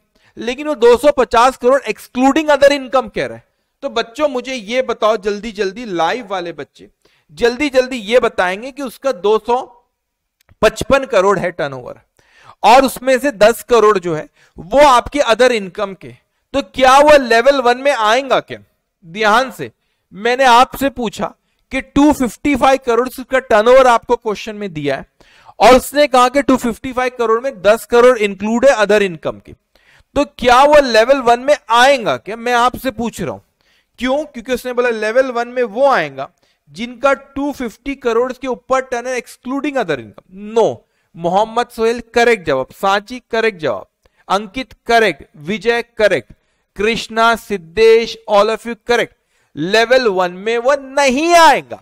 लेकिन वो 250 करोड़ एक्सक्लूडिंग अदर इनकम कह रहा है तो बच्चों मुझे ये बताओ जल्दी जल्दी लाइव वाले बच्चे जल्दी जल्दी ये बताएंगे कि उसका दो करोड़ है टर्न और उसमें से 10 करोड़ जो है वो आपके अदर इनकम के तो क्या वो लेवल वन में आएगा क्या ध्यान से मैंने आपसे पूछा कि 255 करोड़ का टर्नओवर आपको क्वेश्चन में दिया है और उसने कहा कि 255 करोड़ में 10 करोड़ इंक्लूड है अदर इनकम के तो क्या वो लेवल वन में आएगा क्या मैं आपसे पूछ रहा हूं क्यों क्योंकि उसने बोला लेवल वन में वो आएगा जिनका 250 करोड़ के ऊपर टर्न है excluding other income no Mohammed Sohail correct जवाब सांची करेक्ट जवाब Ankit correct Vijay correct Krishna Siddhesh all of you correct level one में वो नहीं आएगा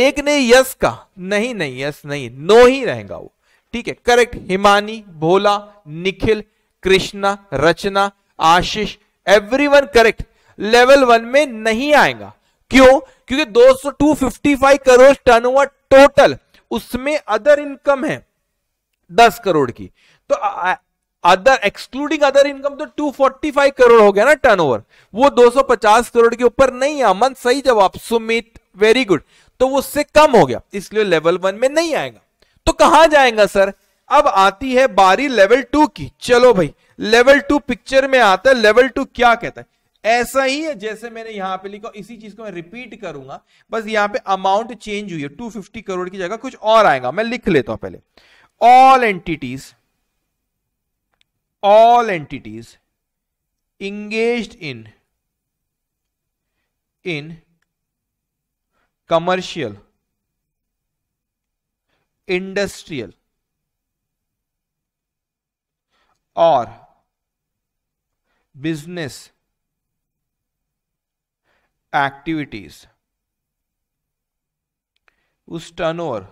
एक ने यस कहा नहीं नहीं यस नहीं नो ही रहेगा वो ठीक है correct Himani Bhola Nikhil Krishna Rachna Ashish everyone correct level one में नहीं आएगा क्यों क्योंकि दो सौ two fifty five crore turnover total उसमें अदर इनकम है दस करोड़ की तो अदर एक्सक्लूडिंग अदर इनकम तो 245 करोड़ हो गया ना टर्नओवर वो 250 करोड़ के ऊपर नहीं है अमन सही जवाब सुमित वेरी गुड तो वो उससे कम हो गया इसलिए लेवल वन में नहीं आएगा तो कहा जाएगा सर अब आती है बारी लेवल टू की चलो भाई लेवल टू पिक्चर में आता है लेवल टू क्या कहता है ऐसा ही है जैसे मैंने यहां पे लिखा इसी चीज को मैं रिपीट करूंगा बस यहां पे अमाउंट चेंज हुई है 250 करोड़ की जगह कुछ और आएगा मैं लिख लेता हूं पहले all entities all entities engaged in in commercial industrial or business activities whose turnover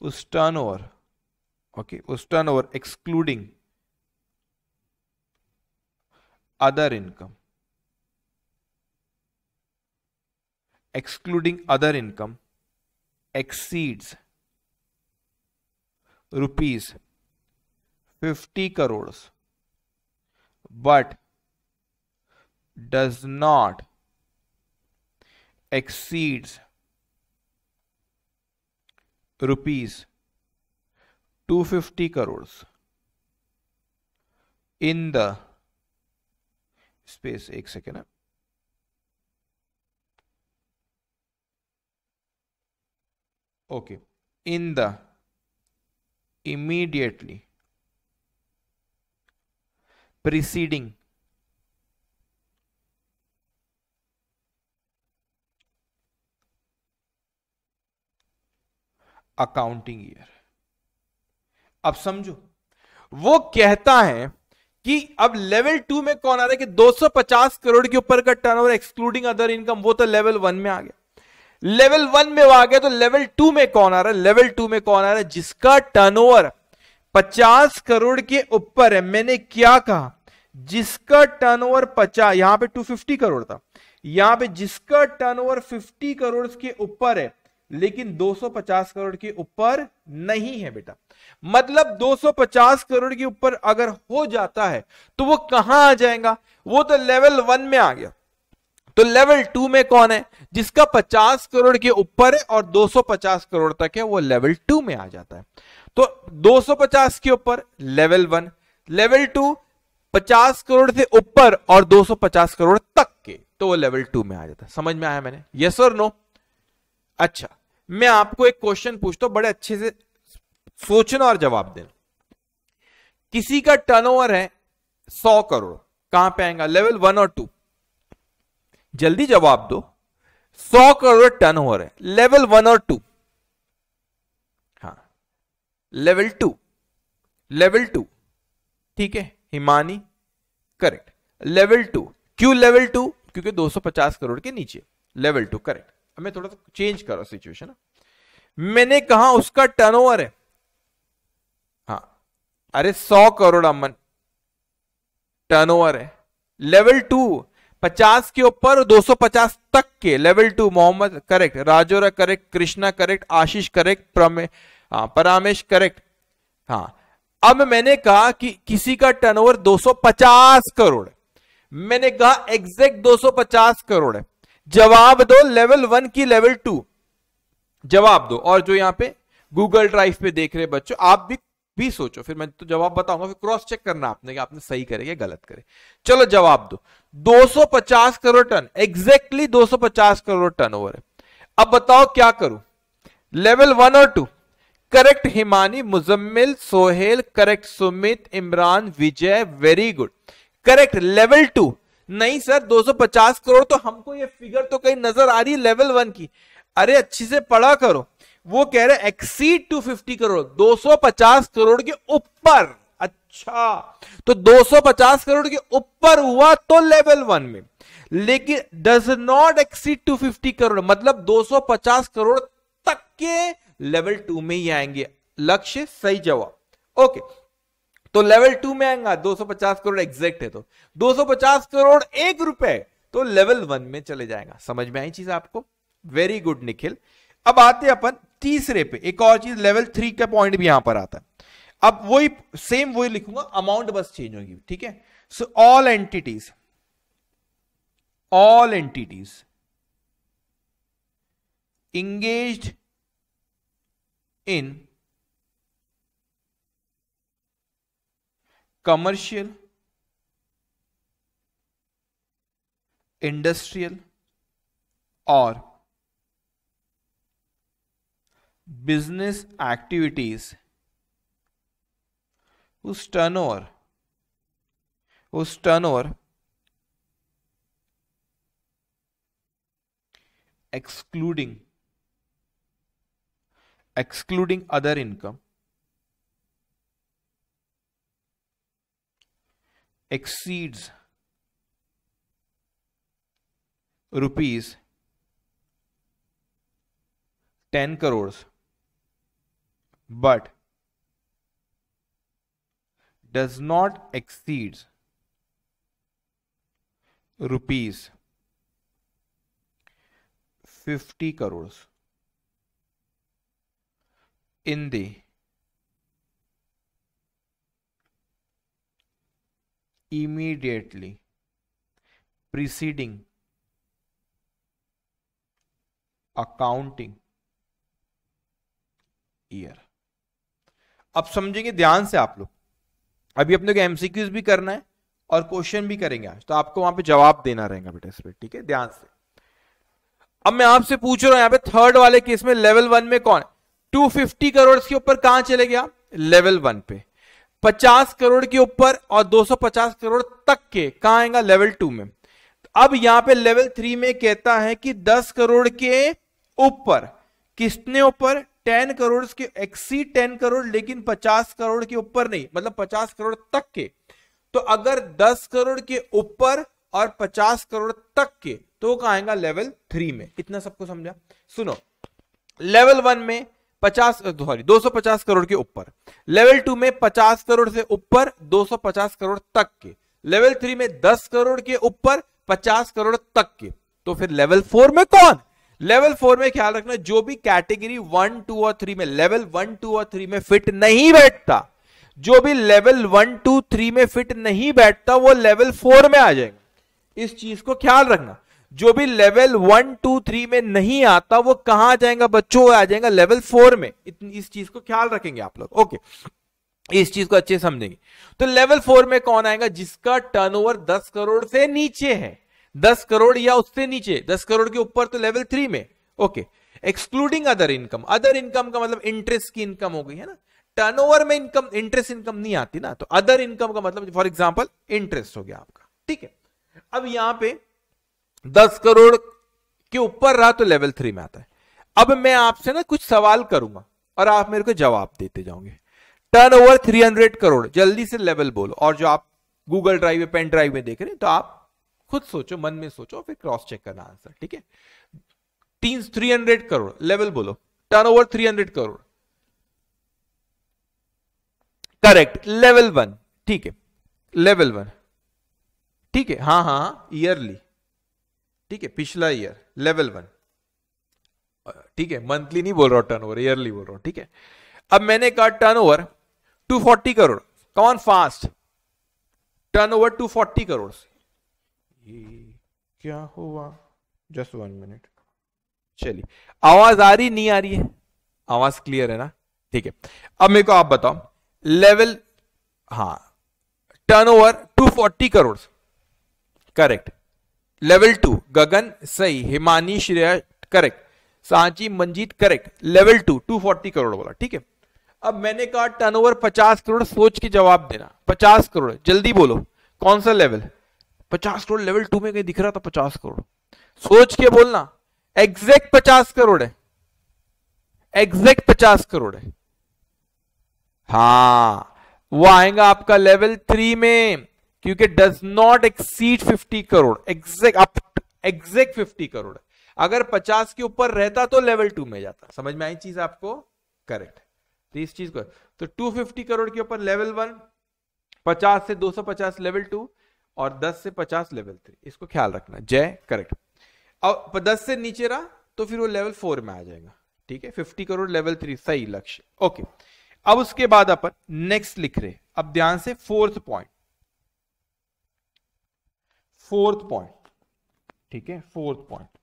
whose turnover okay was turnover excluding other income excluding other income exceeds rupees 50 crores but does not exceeds rupees 250 crores in the space एक okay in the immediately preceding accounting year अब समझो वो कहता है कि अब level two में कौन आ रहा है कि 250 करोड़ के ऊपर का टर्नओवर एक्सक्लूडिंग अदर इनकम वो तो लेवल वन में आ गया लेवल वन में वो आ गया तो लेवल टू में कौन आ रहा है लेवल टू में कौन आ रहा है जिसका टर्नओवर 50 करोड़ के ऊपर है मैंने क्या कहा जिसका टर्नओवर पचास यहां पे 250 करोड़ था यहां पे जिसका टर्नओवर 50 करोड़ के ऊपर है लेकिन 250 करोड़ के ऊपर नहीं है बेटा मतलब 250 करोड़ के ऊपर अगर हो जाता है तो वो कहां आ जाएगा वो तो लेवल वन में आ गया तो लेवल टू में कौन है जिसका 50 करोड़ के ऊपर है और 250 करोड़ तक है वो लेवल टू में आ जाता है तो 250 के ऊपर level one level two 50 crore से ऊपर और 250 करोड़ तक के तो वो लेवल टू में आ जाता है समझ में आया मैंने यस और नो अच्छा मैं आपको एक क्वेश्चन पूछता हूं बड़े अच्छे से सोचना और जवाब देना किसी का टर्नओवर है सौ करोड़ कहां पे आएगा लेवल वन और टू जल्दी जवाब दो सौ करोड़ टर्नओवर है लेवल वन और टू हाँ लेवल टू लेवल टू ठीक है हिमानी करेक्ट लेवल टू क्यों लेवल टू क्योंकि 250 करोड़ के नीचे लेवल टू करेक्ट मैं थोड़ा सा चेंज करो सिचुएशन हाँ। मैंने कहा उसका टर्नओवर है हाँ अरे सौ करोड़ अमन टर्नओवर है लेवल टू पचास के ऊपर दो सौ पचास तक के level two Mohammad correct Rajora correct Krishna correct Ashish correct प्रमे हाँ परामेश करेक्ट हाँ अब मैंने कहा कि किसी का टर्नओवर 250 करोड़ मैंने कहा एग्जैक्ट 250 करोड़ है जवाब दो लेवल वन की लेवल टू जवाब दो और जो यहां पे गूगल ड्राइव पे देख रहे बच्चों आप भी भी सोचो फिर मैं तो जवाब बताऊंगा फिर क्रॉस चेक करना आपने कि आपने सही करे या गलत करे चलो जवाब दो 250 crore turn exactly 250 crore turn over है अब बताओ क्या करूं लेवल वन और two correct Himani Muzammil Sohail correct Sumit Imran Vijay very good correct level two नहीं सर 250 करोड़ तो हमको ये फिगर तो कहीं नजर आ रही है लेवल वन की अरे अच्छे से पढ़ा करो वो कह रहे एक्सीड 250 करोड़ 250 करोड़ के ऊपर अच्छा तो 250 करोड़ के ऊपर हुआ तो लेवल वन में लेकिन डज नॉट एक्सीड 250 करोड़ मतलब 250 करोड़ तक के लेवल टू में ही आएंगे लक्ष्य सही जवाब ओके तो लेवल टू में आएगा 250 करोड़ एग्जैक्ट है तो 250 करोड़ एक रुपए तो लेवल वन में चले जाएगा समझ में आई चीज आपको वेरी गुड निखिल अब आते अपन तीसरे पे एक और चीज लेवल थ्री का पॉइंट भी यहां पर आता है अब वही सेम वही लिखूंगा अमाउंट बस चेंज होगी ठीक है so all entities all entities engage in commercial, industrial or business activities whose turnover whose turnover excluding excluding other income exceeds rupees 10 crores but does not exceed rupees 50 crores in the immediately preceding accounting year अब समझेंगे ध्यान से आप लोग अभी अपने को MCQs भी करना है और क्वेश्चन भी करेंगे आज तो आपको वहां पे जवाब देना रहेगा बेटा इस पर ठीक है ध्यान से अब मैं आपसे पूछ रहा हूं यहां पे थर्ड वाले केस में लेवल वन में कौन है 250 करोड़ के ऊपर कहां चले गया लेवल वन पे 50 करोड़ के ऊपर और 250 करोड़ तक के कहा आएगा लेवल टू में अब यहां पे लेवल थ्री में कहता है कि 10 करोड़ के ऊपर किसने ऊपर 10 करोड़ के एक्सी 10 करोड़ लेकिन 50 करोड़ के ऊपर नहीं मतलब 50 करोड़ तक के तो अगर 10 करोड़ के ऊपर और 50 करोड़ तक के तो कहा आएगा लेवल थ्री में इतना सबको समझा सुनो लेवल वन में पचास सॉरी दो सौ पचास करोड़ के ऊपर लेवल टू में पचास करोड़ से ऊपर दो सौ पचास करोड़ तक के लेवल थ्री में दस करोड़ के ऊपर पचास करोड़ तक के तो फिर लेवल फोर में कौन लेवल फोर में ख्याल रखना जो भी कैटेगरी वन टू और थ्री में लेवल वन टू और थ्री में फिट नहीं बैठता जो भी लेवल वन टू थ्री में फिट नहीं बैठता वो लेवल फोर में आ जाएगा इस चीज को ख्याल रखना जो भी लेवल वन टू थ्री में नहीं आता वो कहां आ जाएगा बच्चों आ जाएगा लेवल फोर में इस चीज को ख्याल रखेंगे आप लोग ओके इस चीज को अच्छे समझेंगे तो लेवल फोर में कौन आएगा जिसका टर्नओवर दस करोड़ से नीचे है दस करोड़ या उससे नीचे दस करोड़ के ऊपर तो लेवल थ्री में okay excluding other income other income का मतलब इंटरेस्ट की इनकम हो गई है ना टर्नओवर में इनकम इंटरेस्ट इनकम नहीं आती ना तो अदर इनकम का मतलब फॉर एग्जाम्पल इंटरेस्ट हो गया आपका ठीक है अब यहां पे दस करोड़ के ऊपर रहा तो लेवल थ्री में आता है अब मैं आपसे ना कुछ सवाल करूंगा और आप मेरे को जवाब देते जाओगे turn over three hundred crore जल्दी से लेवल बोलो और जो आप गूगल ड्राइव में पेन ड्राइव में देख रहे हैं तो आप खुद सोचो मन में सोचो फिर क्रॉस चेक करना आंसर ठीक है तीन थ्री हंड्रेड करोड़ लेवल बोलो turn over three hundred crore correct level one ठीक है लेवल वन ठीक है हाँ हाँ ईयरली हाँ, ठीक है पिछला ईयर लेवल वन ठीक है मंथली नहीं बोल रहा हूं ओवर ईयरली बोल रहा हूं ठीक है अब मैंने कहा टू फोर्टी करोड़ कौन fast turn over two forty crore ये क्या हुआ जस्ट वन मिनट चलिए आवाज आ रही नहीं आ रही है आवाज क्लियर है ना ठीक है अब मेरे को आप बताओ लेवल हाँ two forty crore correct level two Gagan सही Himani Shreya correct Sanchi Manjeet correct level two two forty crore बोला ठीक है अब मैंने कहा टर्नओवर 50 करोड़ सोच के जवाब देना 50 करोड़ जल्दी बोलो कौन सा लेवल 50 करोड़ लेवल टू में कहीं दिख रहा था 50 करोड़ सोच के बोलना एग्जैक्ट 50 करोड़ है एग्जैक्ट 50 करोड़ है हाँ वो आएगा आपका लेवल थ्री में क्योंकि does not exceed 50 crore exact exact fifty crore अगर 50 के ऊपर रहता तो लेवल टू में जाता समझ में आई चीज आपको करेक्ट तो इस चीज को तो 250 करोड़ के ऊपर लेवल वन 50 से 250 लेवल टू और 10 से 50 लेवल थ्री इसको ख्याल रखना जय करेक्ट और 10 से नीचे रहा तो फिर वो लेवल फोर में आ जाएगा ठीक है फिफ्टी करोड़ लेवल थ्री सही लक्ष्य ओके अब उसके बाद अपन नेक्स्ट लिख रहे अब ध्यान से फोर्थ पॉइंट फोर्थ पॉइंट ठीक है fourth point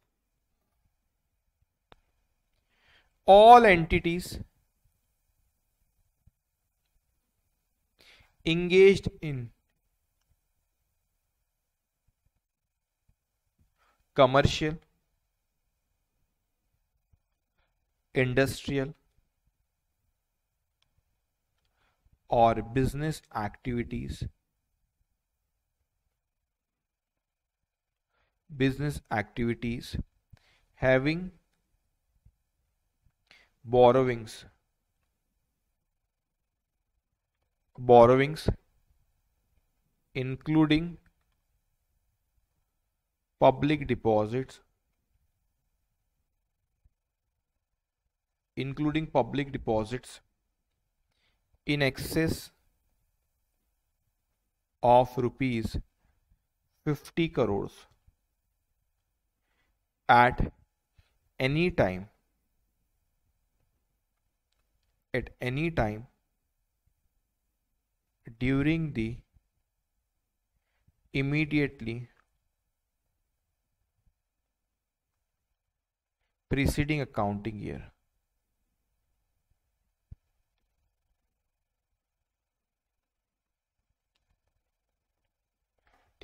all entities engage in commercial industrial और business activities business activities having borrowings borrowings including public deposits including public deposits in excess of rupees 50 crores at any time at any time during the immediately preceding accounting year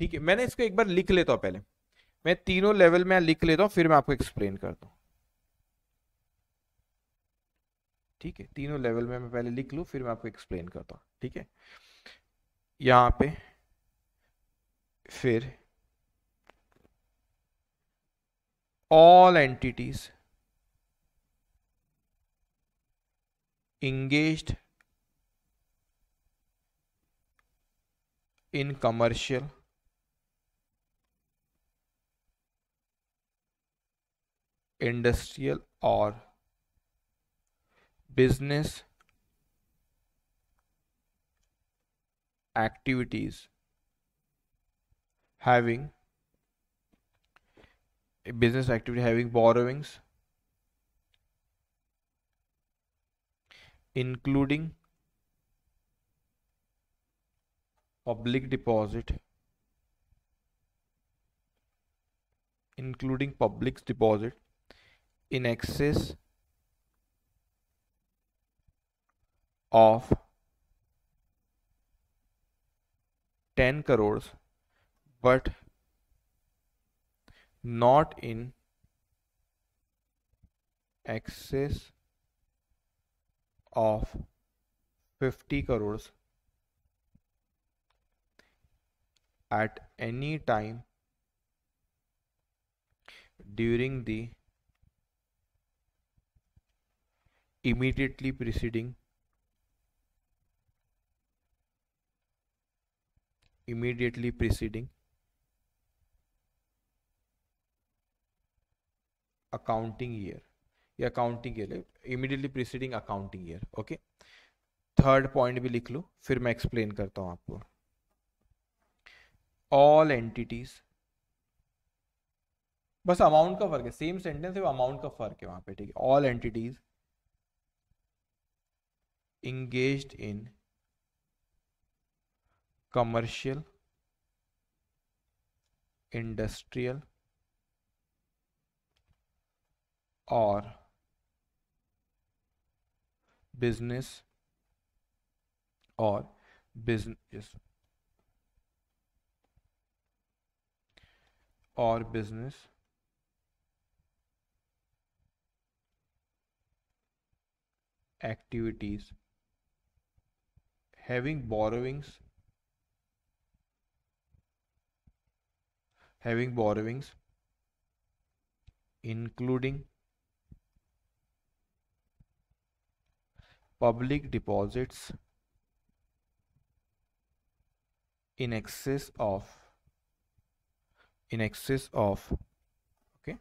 ठीक है मैंने इसको एक बार लिख लेता हूं पहले मैं तीनों लेवल में लिख लेता हूं फिर मैं आपको एक्सप्लेन करता हूं ठीक है तीनों लेवल में मैं पहले लिख लू फिर मैं आपको एक्सप्लेन करता हूं ठीक है यहां पे फिर all entities engage in commercial industrial or business activities having a business activity having borrowings including public deposit including public deposit in excess of 10 crores but not in excess of 50 crores at any time during the immediately preceding immediately preceding accounting year या accounting year immediately preceding accounting year okay third point भी लिख लो फिर मैं explain करता हूं आपको all entities बस amount का फर्क है सेम सेंटेंस है अमाउंट का फर्क है वहां पे ठीक है all entities engaged in commercial, industrial, or business or business or business activities having borrowings having borrowings including public deposits in excess of in excess of okay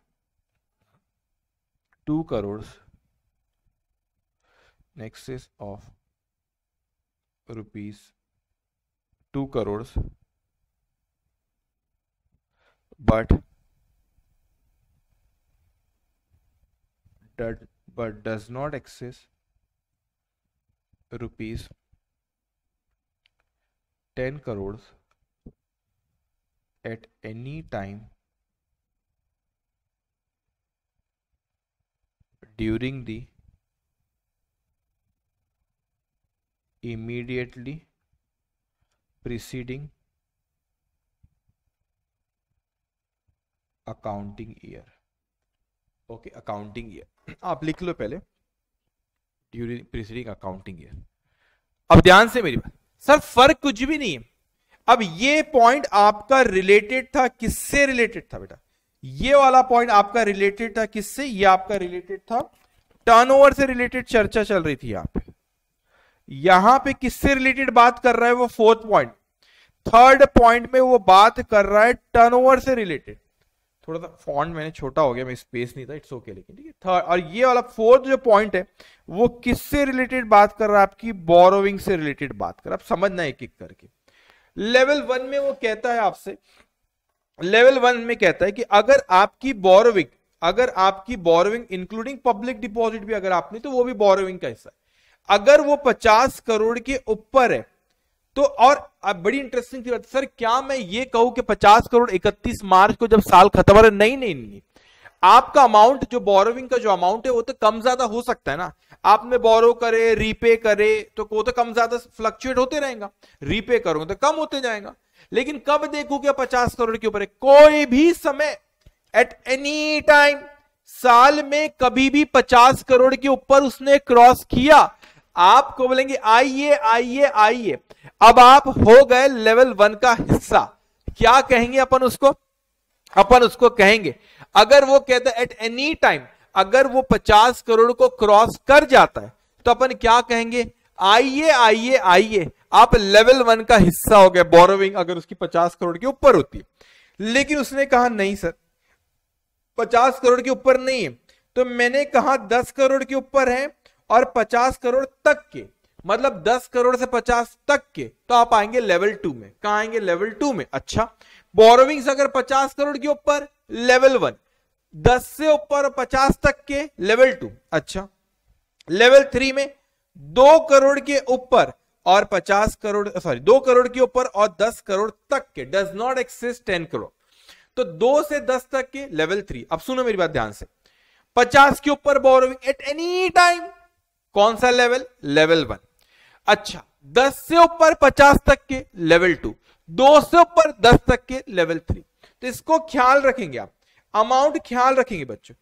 2 crores in excess of rupees 2 crores but that but does not access rupees 10 crores at any time during the immediately preceding accounting year okay accounting year आप लिख लो पहले during preceding accounting year अब ध्यान से मेरी बात sir फर्क कुछ भी नहीं है अब ये पॉइंट आपका रिलेटेड था किससे रिलेटेड था बेटा ये वाला पॉइंट आपका रिलेटेड था किससे ये आपका रिलेटेड था टर्नओवर से रिलेटेड चर्चा चल रही थी यहां पे यहां पे किससे रिलेटेड बात कर रहा है वो फोर्थ पॉइंट थर्ड पॉइंट में वो बात कर रहा है टर्नओवर से रिलेटेड थोड़ा सा फॉन्ट मैंने छोटा हो गया मैं स्पेस नहीं था इट्स ओके लेकिन ठीक है थर्ड और ये वाला फोर्थ जो पॉइंट है वो किससे रिलेटेड बात कर रहा है आपकी बोरोविंग से रिलेटेड बात कर आप समझना एक एक करके लेवल वन में वो कहता है आपसे लेवल वन में कहता है कि अगर आपकी बोरोविंग अगर आपकी बोरोविंग इंक्लूडिंग पब्लिक डिपॉजिट भी अगर आपने तो वो भी बोरोविंग का हिस्सा है अगर वो पचास करोड़ के ऊपर है तो और अब बड़ी इंटरेस्टिंग थी सर क्या मैं ये कहूं कि पचास करोड़ इकतीस मार्च को जब साल खत्म हो रहा नहीं नहीं नहीं आपका अमाउंट जो बोरोविंग का जो अमाउंट है वो तो कम ज्यादा हो सकता है ना आपने बोरो करे रीपे करे तो वो तो कम ज्यादा फ्लक्चुएट होते रहेगा रीपे करोगे तो कम होते जाएगा लेकिन कब देखू क्या पचास करोड़ के ऊपर है कोई भी समय एट एनी टाइम साल में कभी भी पचास करोड़ के ऊपर उसने क्रॉस किया आपको बोलेंगे आइए आइए आइए अब आप हो गए लेवल वन का हिस्सा क्या कहेंगे अपन उसको अपन उसको कहेंगे अगर वो कहता है एट एनी टाइम अगर वो पचास करोड़ को क्रॉस कर जाता है तो अपन क्या कहेंगे आइए आइए आइए आप लेवल वन का हिस्सा हो गए बोरोविंग अगर उसकी पचास करोड़ के ऊपर होती है लेकिन उसने कहा नहीं सर पचास करोड़ के ऊपर नहीं है तो मैंने कहा दस करोड़ के ऊपर है और 50 करोड़ तक के मतलब 10 करोड़ से 50 तक के तो आप आएंगे लेवल टू में कहा आएंगे लेवल टू में अच्छा बोरोविंग्स अगर 50 करोड़ के ऊपर लेवल वन 10 से ऊपर 50 तक के लेवल टू अच्छा लेवल थ्री में दो करोड़ के ऊपर और 50 करोड़ सॉरी दो करोड़ के ऊपर और 10 करोड़ तक के डज नॉट एक्सिस्ट 10 करोड़ तो दो से दस तक के लेवल थ्री अब सुनो मेरी बात ध्यान से पचास के ऊपर बोरोविंग एट एनी टाइम कौन सा लेवल लेवल वन अच्छा दस से ऊपर पचास तक के लेवल टू दो से ऊपर दस तक के लेवल थ्री तो इसको ख्याल रखेंगे आप अमाउंट ख्याल रखेंगे बच्चों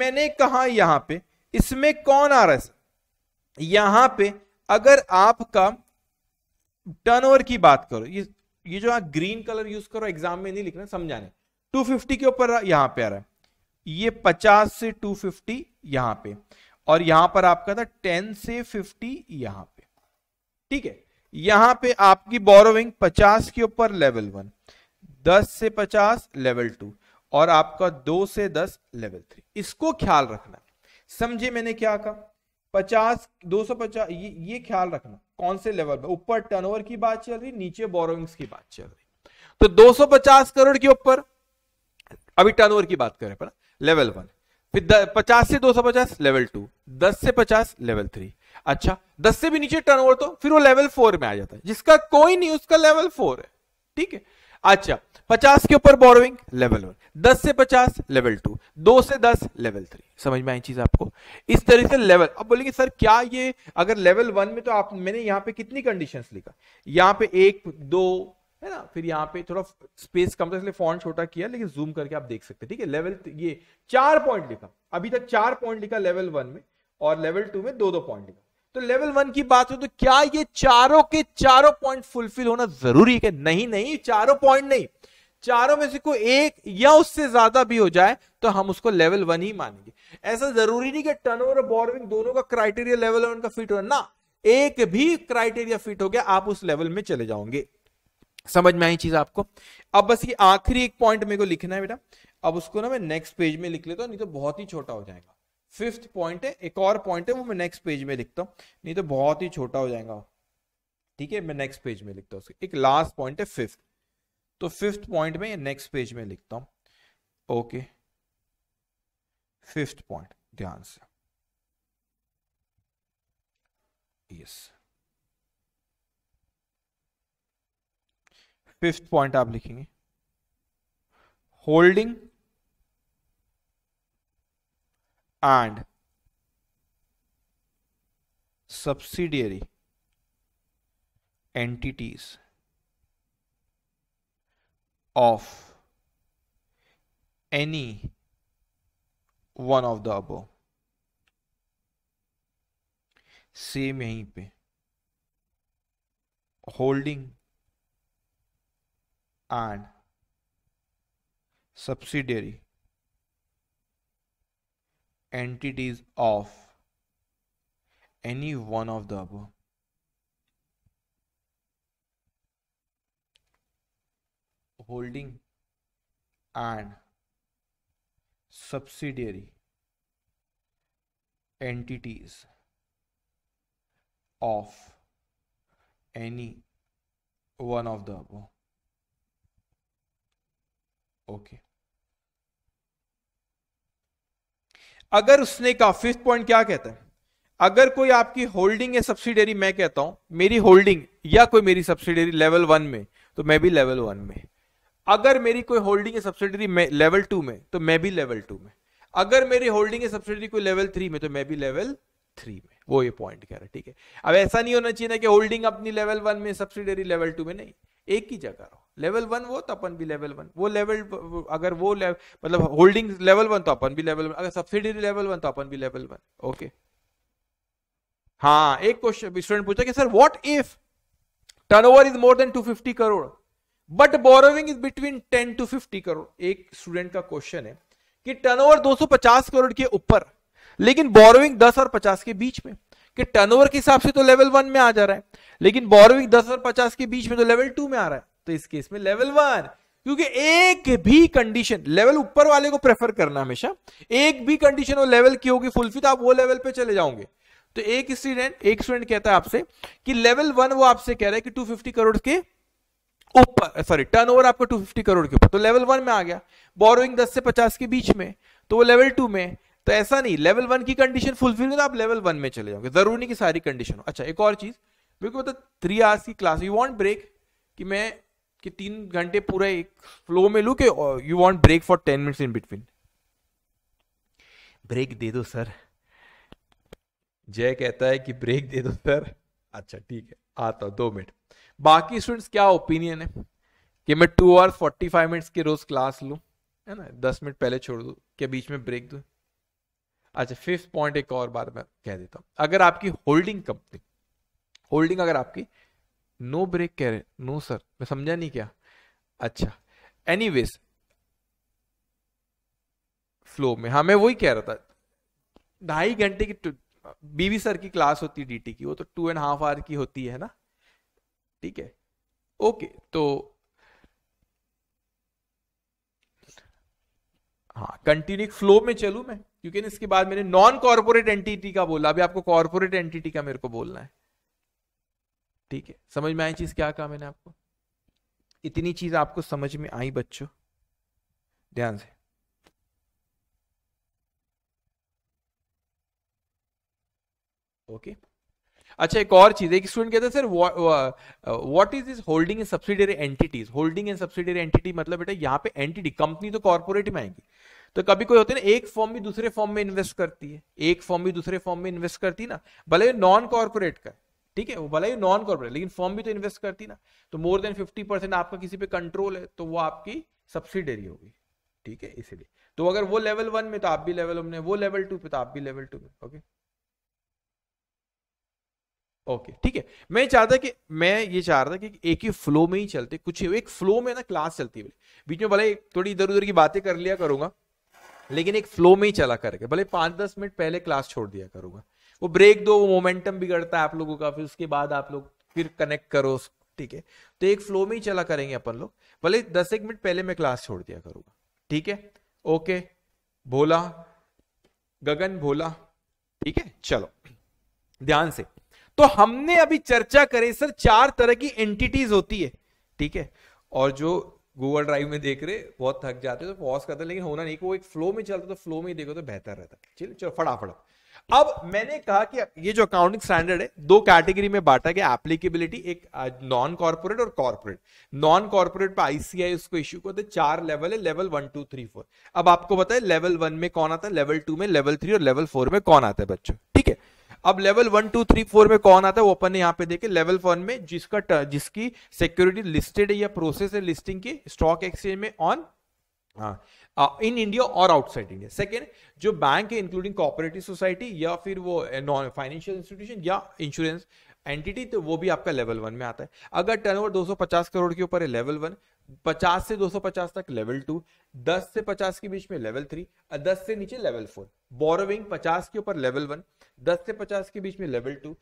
मैंने कहा यहां पे इसमें कौन आ रहा है यहां पे अगर आपका टर्नओवर की बात करो ये ये जो आप ग्रीन कलर यूज करो एग्जाम में नहीं लिखना समझाने 250 के ऊपर यहां पे आ रहा है ये 50 से 250 यहां पे और यहां पर आपका था टेन से फिफ्टी यहां पे ठीक है यहां पे आपकी बोरोविंग पचास के ऊपर लेवल वन दस से पचास लेवल टू और आपका दो से दस लेवल थ्री इसको ख्याल रखना समझे मैंने क्या कहा पचास दो सौ पचास ये, ये ख्याल रखना कौन से लेवल पे ऊपर टर्नओवर की बात चल रही नीचे बोरोविंग्स की बात चल रही तो 250 करोड़ के ऊपर अभी टर्नओवर की बात करें पर लेवल वन फिर पचास से दो सौ पचास लेवल टू दस से पचास लेवल थ्री अच्छा दस से भी नीचे टर्न तो फिर वो लेवल फोर में आ जाता है जिसका कोई नहीं उसका लेवल फोर है ठीक है अच्छा पचास के ऊपर बोरोइंग लेवल वन दस से पचास लेवल टू दो से दस लेवल थ्री समझ में आई चीज आपको इस तरह से लेवल अब बोलेंगे सर क्या ये अगर लेवल वन में तो आप मैंने यहां पे कितनी कंडीशन लिखा यहां पे एक दो है ना फिर यहाँ पे थोड़ा स्पेस कम था इसलिए फॉन्ट छोटा किया लेकिन जूम करके आप देख सकते ठीक है लेवल ये चार पॉइंट लिखा अभी तक चार पॉइंट लिखा लेवल वन में और लेवल टू में दो दो पॉइंट लिखा तो लेवल वन की बात हो तो क्या ये चारों के चारों पॉइंट फुलफिल होना जरूरी है नहीं नहीं चारों पॉइंट नहीं चारों में से कोई एक या उससे ज्यादा भी हो जाए तो हम उसको लेवल वन ही मानेंगे ऐसा जरूरी नहीं कि टर्न और बोरविंग दोनों का क्राइटेरिया लेवल वन का फिट हो ना एक भी क्राइटेरिया फिट हो गया आप उस लेवल में चले जाओगे समझ में आई चीज आपको अब बस ये आखिरी एक पॉइंट मेरे को लिखना है बेटा अब उसको ना मैं नेक्स्ट पेज में लिख लेता हूँ नहीं तो बहुत ही छोटा हो जाएगा फिफ्थ पॉइंट है एक और पॉइंट है वो मैं नेक्स्ट पेज में लिखता हूँ नहीं तो बहुत ही छोटा हो जाएगा ठीक है मैं नेक्स्ट पेज में लिखता हूँ एक लास्ट पॉइंट है फिफ्थ तो फिफ्थ पॉइंट में नेक्स्ट पेज में लिखता हूँ ओके फिफ्थ पॉइंट ध्यान से यस yes. फिफ्थ पॉइंट आप लिखेंगे holding and subsidiary entities of any one of the above same यहीं पे holding and subsidiary entities of any one of the above. Holding and subsidiary entities of any one of the above. Okay अगर उसने कहा fifth point क्या कहता है अगर कोई आपकी होल्डिंग या सब्सिडरी मैं कहता हूं मेरी होल्डिंग या कोई मेरी सब्सिडरी लेवल वन में तो मैं भी लेवल वन में अगर मेरी कोई होल्डिंग या सब्सिडरी लेवल टू में तो मैं भी लेवल टू में अगर मेरी होल्डिंग या सब्सिडरी कोई लेवल थ्री में तो मैं भी लेवल थ्री में वो ये पॉइंट कह रहा है ठीक है अब ऐसा नहीं होना चाहिए ना कि होल्डिंग अपनी लेवल वन में सब्सिडरी लेवल टू में नहीं एक ही जगह रहो लेवल वन वो तो अपन भी लेवल वन वो लेवल अगर वो लेवल मतलब होल्डिंग लेवल वन तो अपन भी लेवल वन अगर सब्सिडी लेवल वन तो अपन भी लेवल वन ओके हाँ एक क्वेश्चन स्टूडेंट पूछा कि sir what if turnover is more than 250 crore but borrowing is between 10 to 50 crore एक स्टूडेंट का क्वेश्चन है कि टर्नओवर 250 करोड़ के ऊपर लेकिन बोरोविंग 10 और 50 के बीच में कि टर्नओवर के हिसाब से तो लेवल वन में आ जा रहा है लेकिन बोरविंग दस और पचास के बीच में तो लेवल टू में आ रहा है तो इस केस में लेवल वन क्योंकि एक भी कंडीशन लेवल ऊपर वाले को प्रेफर करना हमेशा एक भी कंडीशन और लेवल की होगी फुलफिल तो आप वो लेवल पे चले जाओगे तो एक स्टूडेंट एक स्टूडेंट कहता है आपसे कि लेवल वन वो आपसे कह रहा है कि 250 करोड़ के ऊपर सॉरी टर्नओवर आपका 250 करोड़ के ऊपर तो लेवल वन में आ गया बोरोइंग 10 से 50 के बीच में तो वो लेवल टू में तो ऐसा नहीं लेवल वन की कंडीशन फुलफिल आप लेवल वन में चले जाओगे जरूरी नहीं कि सारी कंडीशन हो अच्छा एक और चीज बिल्कुल मतलब थ्री आवर्स की क्लास यू वॉन्ट ब्रेक कि मैं कि तीन घंटे पूरा एक फ्लो में लू के you want break for ten minutes in between break दे दो सर जय कहता है कि ब्रेक दे दो सर अच्छा ठीक है आता दो मिनट बाकी स्टूडेंट्स क्या ओपिनियन है कि मैं two hours forty five minutes के रोज क्लास लू है ना दस मिनट पहले छोड़ दू क्या बीच में ब्रेक दू अच्छा फिफ्थ पॉइंट एक और बार मैं कह देता हूं अगर आपकी होल्डिंग कंपनी होल्डिंग अगर आपकी नो ब्रेक कह रहे नो सर मैं समझा नहीं क्या अच्छा एनी फ्लो में हाँ मैं वही कह रहा था ढाई घंटे की बीवी सर की क्लास होती है डीटी की वो तो टू एंड हाफ आवर की होती है ना ठीक है ओके तो हाँ कंटिन्यू फ्लो में चलू मैं क्योंकि इसके बाद मैंने नॉन कॉर्पोरेट एंटिटी का बोला अभी आपको कॉर्पोरेट एंटिटी का मेरे को बोलना है ठीक है समझ में आई चीज क्या कहा मैंने आपको इतनी चीज आपको समझ में आई बच्चों ध्यान से ओके अच्छा एक और चीज एक स्टूडेंट कहते हैं sir what is this holding and subsidiary entities holding and subsidiary entity मतलब बेटा यहाँ पे एंटिटी कंपनी तो कॉर्पोरेट में आएगी तो कभी कोई होते ना एक फॉर्म भी दूसरे फॉर्म में इन्वेस्ट करती है एक फॉर्म भी दूसरे फॉर्म में इन्वेस्ट करती ना भले नॉन कॉर्पोरेट का ठीक है वो भले ही नॉन कॉर्पोरेट लेकिन फॉर्म भी तो इन्वेस्ट करती ना तो मोर देन फिफ्टी परसेंट आपका किसी पे कंट्रोल है तो वो आपकी सब्सिडरी होगी ठीक है इसीलिए तो अगर वो लेवल वन में तो आप भी लेवल वन में वो लेवल टू पे तो आप भी लेवल टू में ओके ओके ठीक है मैं चाहता कि मैं ये चाह रहा था कि एक ही फ्लो में ही चलते कुछ एक फ्लो में ना क्लास चलती है बीच में भले थोड़ी इधर उधर की बातें कर लिया करूंगा लेकिन एक फ्लो में ही चला करके भले पांच दस मिनट पहले क्लास छोड़ दिया करूंगा वो ब्रेक दो वो मोमेंटम बिगड़ता है आप लोगों का फिर उसके बाद आप लोग फिर कनेक्ट करो ठीक है तो एक फ्लो में ही चला करेंगे अपन लोग भले दस एक मिनट पहले मैं क्लास छोड़ दिया करूंगा ठीक है ओके भोला गगन भोला ठीक है चलो ध्यान से तो हमने अभी चर्चा करें सर चार तरह की एंटिटीज होती है ठीक है और जो गूगल ड्राइव में देख रहे बहुत थक जाते तो पॉज करते लेकिन होना नहीं कि वो एक फ्लो में चलता तो फ्लो में ही देखो तो बेहतर रहता है चलो फटाफट अब मैंने कहा कि ये जो अकाउंटिंग स्टैंडर्ड है दो कैटेगरी में बांटा गया एप्लीकेबिलिटी एक नॉन कॉर्पोरेट और कॉर्पोरेट नॉन कॉर्पोरेट पर आईसीआई उसको इश्यू करते चार लेवल है level one two three four अब आपको बताए लेवल वन में कौन आता है लेवल टू में लेवल थ्री और लेवल फोर में कौन आता है बच्चों ठीक है अब level one two three four में कौन आता है वो अपन ने यहाँ पे देखे लेवल वन में जिसका टर, जिसकी सिक्योरिटी लिस्टेड है या प्रोसेस है लिस्टिंग की स्टॉक एक्सचेंज में ऑन इन इंडिया और आउटसाइड इंडिया सेकेंड जो बैंक है इंक्लूडिंग कोऑपरेटिव सोसाइटी या फिर वो नॉन फाइनेंशियल इंस्टीट्यूशन या इंश्योरेंस एंटिटी तो वो भी आपका लेवल वन में आता है अगर टर्नओवर 250 करोड़ के ऊपर है लेवल वन पचास से दो सौ पचास तक लेवल टू दस से पचास के बीच में लेवल थ्री और दस से नीचे लेवल फोर बोरोविंग पचास के ऊपर लेवल वन दस से पचास के बीच में लेवल टू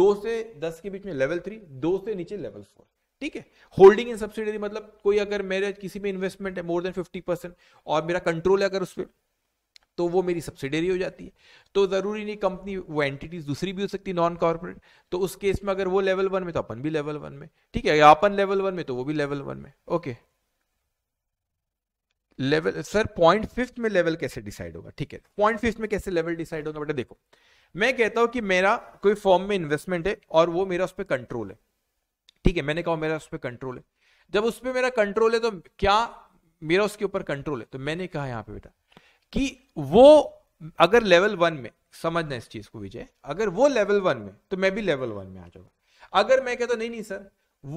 दो से दस के बीच में लेवल थ्री दो से नीचे लेवल फोर ठीक है होल्डिंग इन सब्सिडरी मतलब कोई अगर मेरे किसी में इन्वेस्टमेंट है मोर देन फिफ्टी परसेंट और मेरा कंट्रोल है अगर उस पर तो वो मेरी सब्सिडरी हो जाती है तो ज़रूरी नहीं कंपनी वो एंटिटीज दूसरी भी हो सकती है नॉन कॉर्पोरेट तो उस केस में अगर वो लेवल वन में तो अपन भी लेवल वन में ठीक है अपन लेवल वन में तो वो भी लेवल वन में okay level sir point fifth में लेवल कैसे डिसाइड होगा ठीक है पॉइंट फिफ्थ में कैसे लेवल डिसाइड होगा बेटा देखो मैं कहता हूं कि मेरा कोई फॉर्म में इन्वेस्टमेंट है और वो मेरा उस पर कंट्रोल है ठीक है मैंने कहा मेरा उस पर कंट्रोल है जब उस पर मेरा कंट्रोल है तो क्या मेरा उसके ऊपर कंट्रोल है तो मैंने कहा यहां पे बेटा कि वो अगर लेवल वन में समझना इस चीज को विजय अगर वो लेवल वन में तो मैं भी लेवल वन में आ जाऊंगा अगर मैं कहता तो नहीं नहीं सर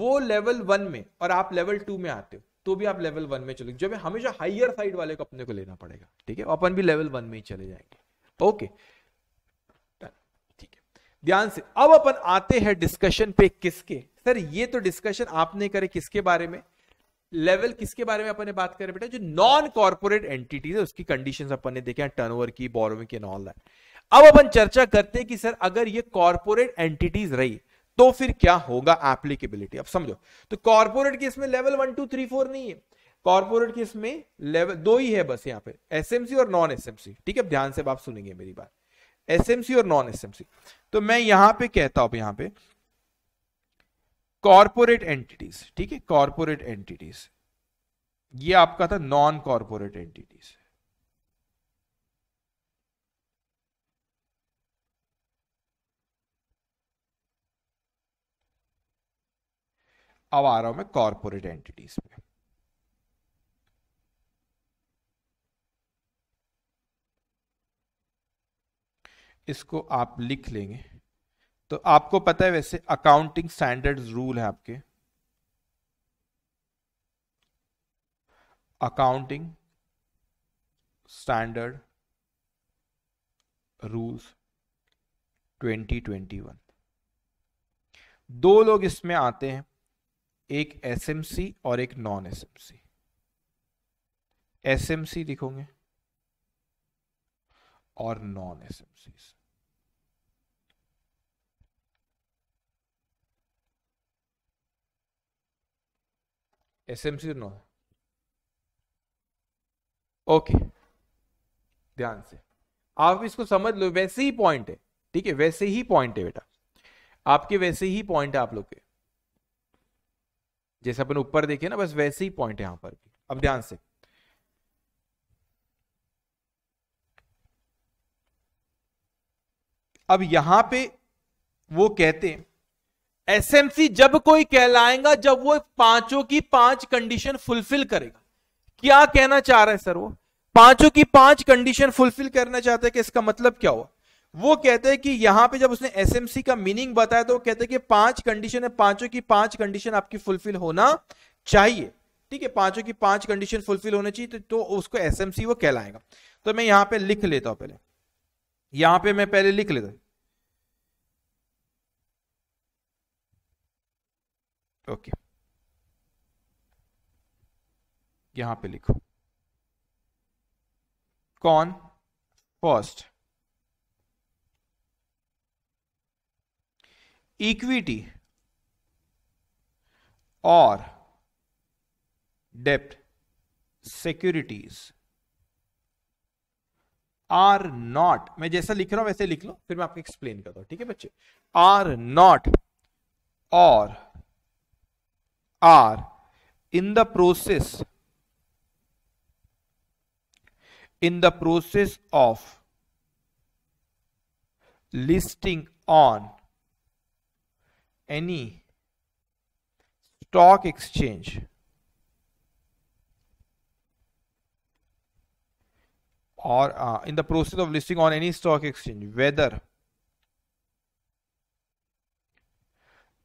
वो लेवल वन में और आप लेवल टू में आते हो तो भी आप लेवल वन में चले जब हमेशा हाइयर साइड वाले को अपने को लेना पड़ेगा ठीक है अपन भी लेवल वन में ही चले जाएंगे ओके ठीक है ध्यान से अब अपन आते हैं डिस्कशन पे किसके सर ये तो डिस्कशन आपने करे किसके बारे में लेवल किसके बारे में अपन ने बात करें बेटा जो नॉन कॉर्पोरेट एंटिटीज है उसकी कंडीशन अपन ने देखे टर्न ओवर की बोरोविंग की नॉल दैट अब अपन चर्चा करते हैं कि सर अगर ये कॉर्पोरेट एंटिटीज रही तो फिर क्या होगा एप्लीकेबिलिटी अब समझो तो कॉर्पोरेट केस में level one two three four नहीं है कॉर्पोरेट केस में लेवल दो ही है बस यहाँ पे एसएमसी और नॉन एसएमसी ठीक है ध्यान से आप सुनेंगे मेरी बात एसएमसी और नॉन एसएमसी तो मैं यहां पे कहता हूं यहां पे कॉरपोरेट एंटिटीज ठीक है कॉरपोरेट एंटिटीज ये आपका था नॉन कॉरपोरेट एंटिटीज अब आ रहा हूं मैं कॉरपोरेट एंटिटीज पे इसको आप लिख लेंगे तो आपको पता है वैसे अकाउंटिंग स्टैंडर्ड्स रूल है आपके अकाउंटिंग स्टैंडर्ड रूल्स 2021 दो लोग इसमें आते हैं एक एसएमसी और एक नॉन एसएमसी एसएमसी लिखोगे और non SMC SMC no okay ध्यान से आप इसको समझ लो वैसे ही पॉइंट है ठीक है वैसे ही पॉइंट है बेटा आपके वैसे ही पॉइंट है आप लोग के जैसे अपन ऊपर देखे ना बस वैसे ही पॉइंट है यहां पर भी अब ध्यान से अब यहां पे वो कहते हैं एसएमसी जब कोई कहलाएगा जब वो पांचों की पांच कंडीशन फुलफिल करेगा क्या कहना चाह रहा है सर वो पांचों की पांच कंडीशन फुलफिल करना चाहते हैं कि इसका मतलब क्या हुआ वो कहते हैं कि यहां पे जब उसने एसएमसी का मीनिंग बताया तो वो कहते हैं कि पांच कंडीशन है पांचों की पांच कंडीशन आपकी फुलफिल होना चाहिए ठीक है पांचों की पांच कंडीशन फुलफिल होना चाहिए तो, तो उसको एसएमसी वो कहलाएगा तो मैं यहां पे लिख लेता हूं पहले यहां पे मैं पहले लिख लेता हूं ओके यहां पे लिखो कौन फर्स्ट इक्विटी और डेप्ट सिक्योरिटीज आर नॉट मैं जैसा लिख रहा हूं वैसे लिख लो फिर मैं आपको एक्सप्लेन करता हूं ठीक है बच्चे आर नॉट और are in the process in the process of listing on any stock exchange or uh, in the process of listing on any stock exchange whether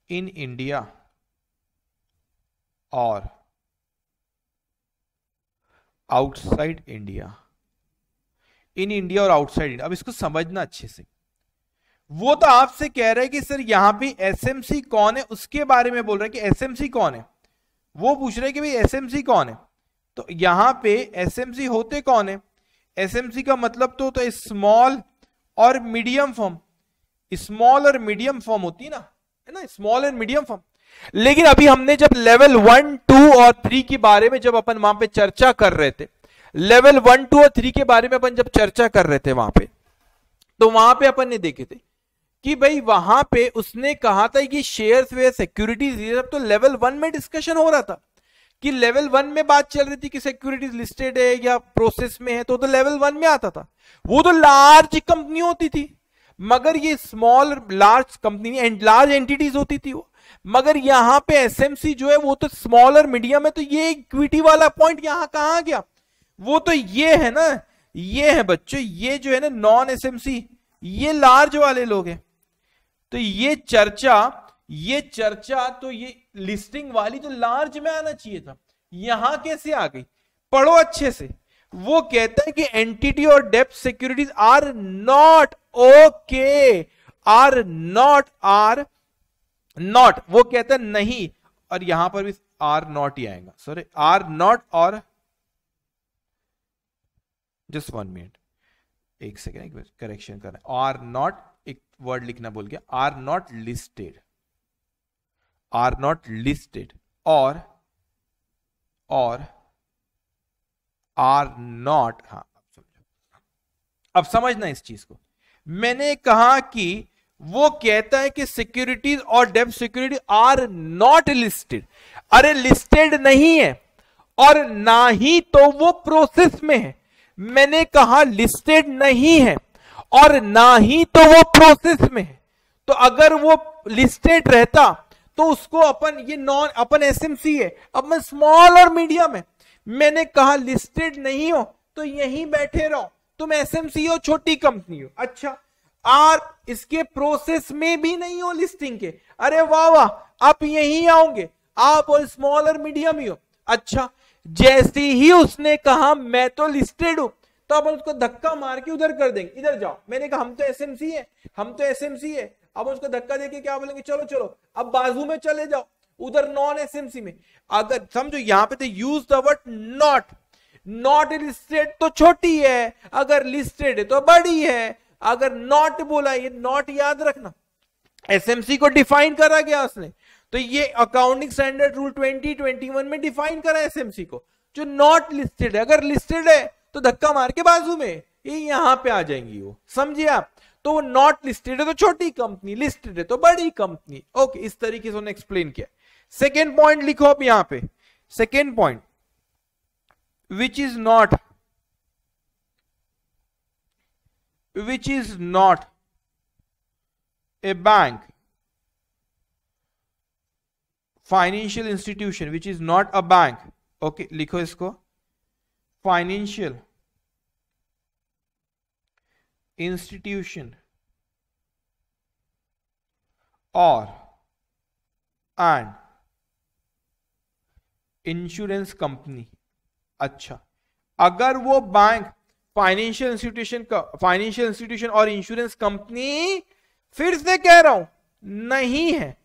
in India और आउटसाइड इंडिया इन इंडिया और outside India अब इसको समझना अच्छे से वो तो आपसे कह रहे हैं कि सर यहां पे एसएमसी कौन है उसके बारे में बोल रहे हैं कि एसएमसी कौन है वो पूछ रहे हैं कि भाई एसएमसी कौन है तो यहां पे एसएमसी होते कौन है एसएमसी का मतलब तो, तो स्मॉल और मीडियम फॉर्म स्मॉल और मीडियम फॉर्म होती है ना है ना स्मॉल एंड मीडियम फॉर्म लेकिन अभी हमने जब लेवल वन टू और थ्री के बारे में जब अपन वहां पे चर्चा कर रहे थे लेवल वन टू और थ्री के बारे में अपन जब चर्चा कर रहे थे वहां पे तो वहां पे अपन ने देखे थे कि भाई वहां पे उसने कहा था कि शेयर्स वे सिक्योरिटीज ये सब तो लेवल वन में डिस्कशन हो रहा था कि लेवल वन में बात चल रही थी कि सिक्योरिटीज लिस्टेड है या प्रोसेस में है तो तो लेवल वन में आता था वो तो लार्ज कंपनी होती थी मगर ये small large company and large entities होती थी वो मगर यहां पे एसएमसी जो है वो तो स्मॉल और मीडियम है तो ये इक्विटी वाला पॉइंट यहां कहा गया वो तो ये है ना ये है बच्चों ये जो है ना नॉन एसएमसी ये लार्ज वाले लोग हैं तो ये चर्चा ये चर्चा तो ये लिस्टिंग वाली तो लार्ज में आना चाहिए था यहां कैसे आ गई पढ़ो अच्छे से वो कहता है कि एंटिटी और डेप्थ securities are not okay are not are not वो कहता है नहीं और यहां पर भी आर नॉट ही आएगा सॉरी आर नॉट और जस्ट वन मिनट एक सेकेंड एक करेक्शन कर आर नॉट एक वर्ड लिखना बोल गया are not listed are not listed और और आर नॉट हाँ अब समझो अब समझना इस चीज को मैंने कहा कि वो कहता है कि सिक्योरिटीज और debt security are not listed अरे लिस्टेड नहीं है और ना ही तो वो प्रोसेस में है मैंने कहा लिस्टेड नहीं है और ना ही तो वो प्रोसेस में है तो अगर वो लिस्टेड रहता तो उसको अपन ये नॉन अपन एसएमसी है मैं स्मॉल और मीडियम है मैंने कहा लिस्टेड नहीं हो तो यहीं बैठे रहो तुम एसएमसी हो छोटी कंपनी हो अच्छा और इसके प्रोसेस में भी नहीं हो लिस्टिंग के अरे वाह वाह आप यही आओगे आप और स्मॉल और मीडियम ही हो अच्छा जैसे ही उसने कहा मैं तो लिस्टेड हूं तो अपन उसको धक्का मार के उधर कर देंगे इधर जाओ मैंने कहा हम तो एसएमसी है हम तो एसएमसी है अब उसको धक्का देके क्या बोलेंगे चलो चलो अब बाजू में चले जाओ उधर नॉन एसएमसी में अगर समझो यहां पे तो use the word not not listed तो छोटी है अगर लिस्टेड है तो बड़ी है अगर नॉट बोला ये नॉट याद रखना एसएमसी को डिफाइन करा गया उसने तो ये अकाउंटिंग स्टैंडर्ड रूल 2021 में डिफाइन करा एसएमसी को जो नॉट लिस्टेड है अगर लिस्टेड है तो धक्का मार के बाजू में ये यहां पे आ जाएंगी वो समझिए आप तो वो नॉट लिस्टेड है तो छोटी कंपनी लिस्टेड है तो बड़ी कंपनी ओके इस तरीके से उन्होंने एक्सप्लेन किया सेकेंड पॉइंट लिखो आप यहां पे second point which is not which is not a bank financial institution which is not a bank okay लिखो इसको फाइनेंशियल इंस्टीट्यूशन और एंड इंश्योरेंस कंपनी अच्छा अगर वो बैंक फाइनेंशियल इंस्टीट्यूशन का फाइनेंशियल इंस्टीट्यूशन और इंश्योरेंस कंपनी फिर से कह रहा हूं नहीं है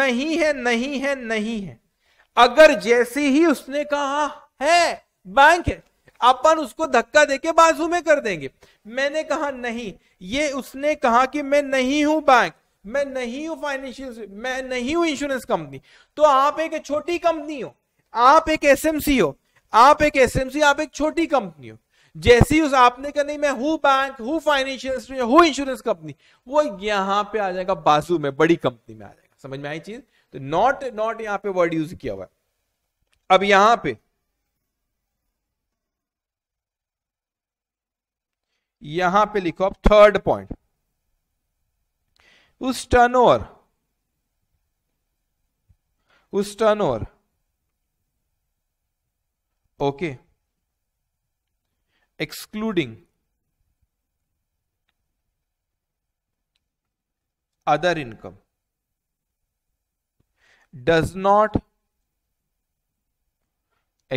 नहीं है नहीं है नहीं है अगर जैसे ही उसने कहा है बैंक है अपन उसको धक्का देके बाजू में कर देंगे मैंने कहा नहीं ये उसने कहा कि मैं नहीं हूं बैंक मैं नहीं हूं फाइनेंशियल मैं नहीं हूं इंश्योरेंस कंपनी तो आप एक छोटी कंपनी हो आप एक एसएमसी हो आप एक एसएमसी आप एक छोटी कंपनी हो जैसे ही उस आपने कहा नहीं मैं हूं बैंक हूं फाइनेंशियल हूं इंश्योरेंस कंपनी वो यहां पे आ जाएगा बाजू में बड़ी कंपनी में आ जाएगा समझ में आई चीज तो नॉट नॉट यहां पे वर्ड यूज किया हुआ है अब यहां पे यहां पे लिखो आप थर्ड पॉइंट उस टर्न ओवर उस turn over okay okay. excluding other income does not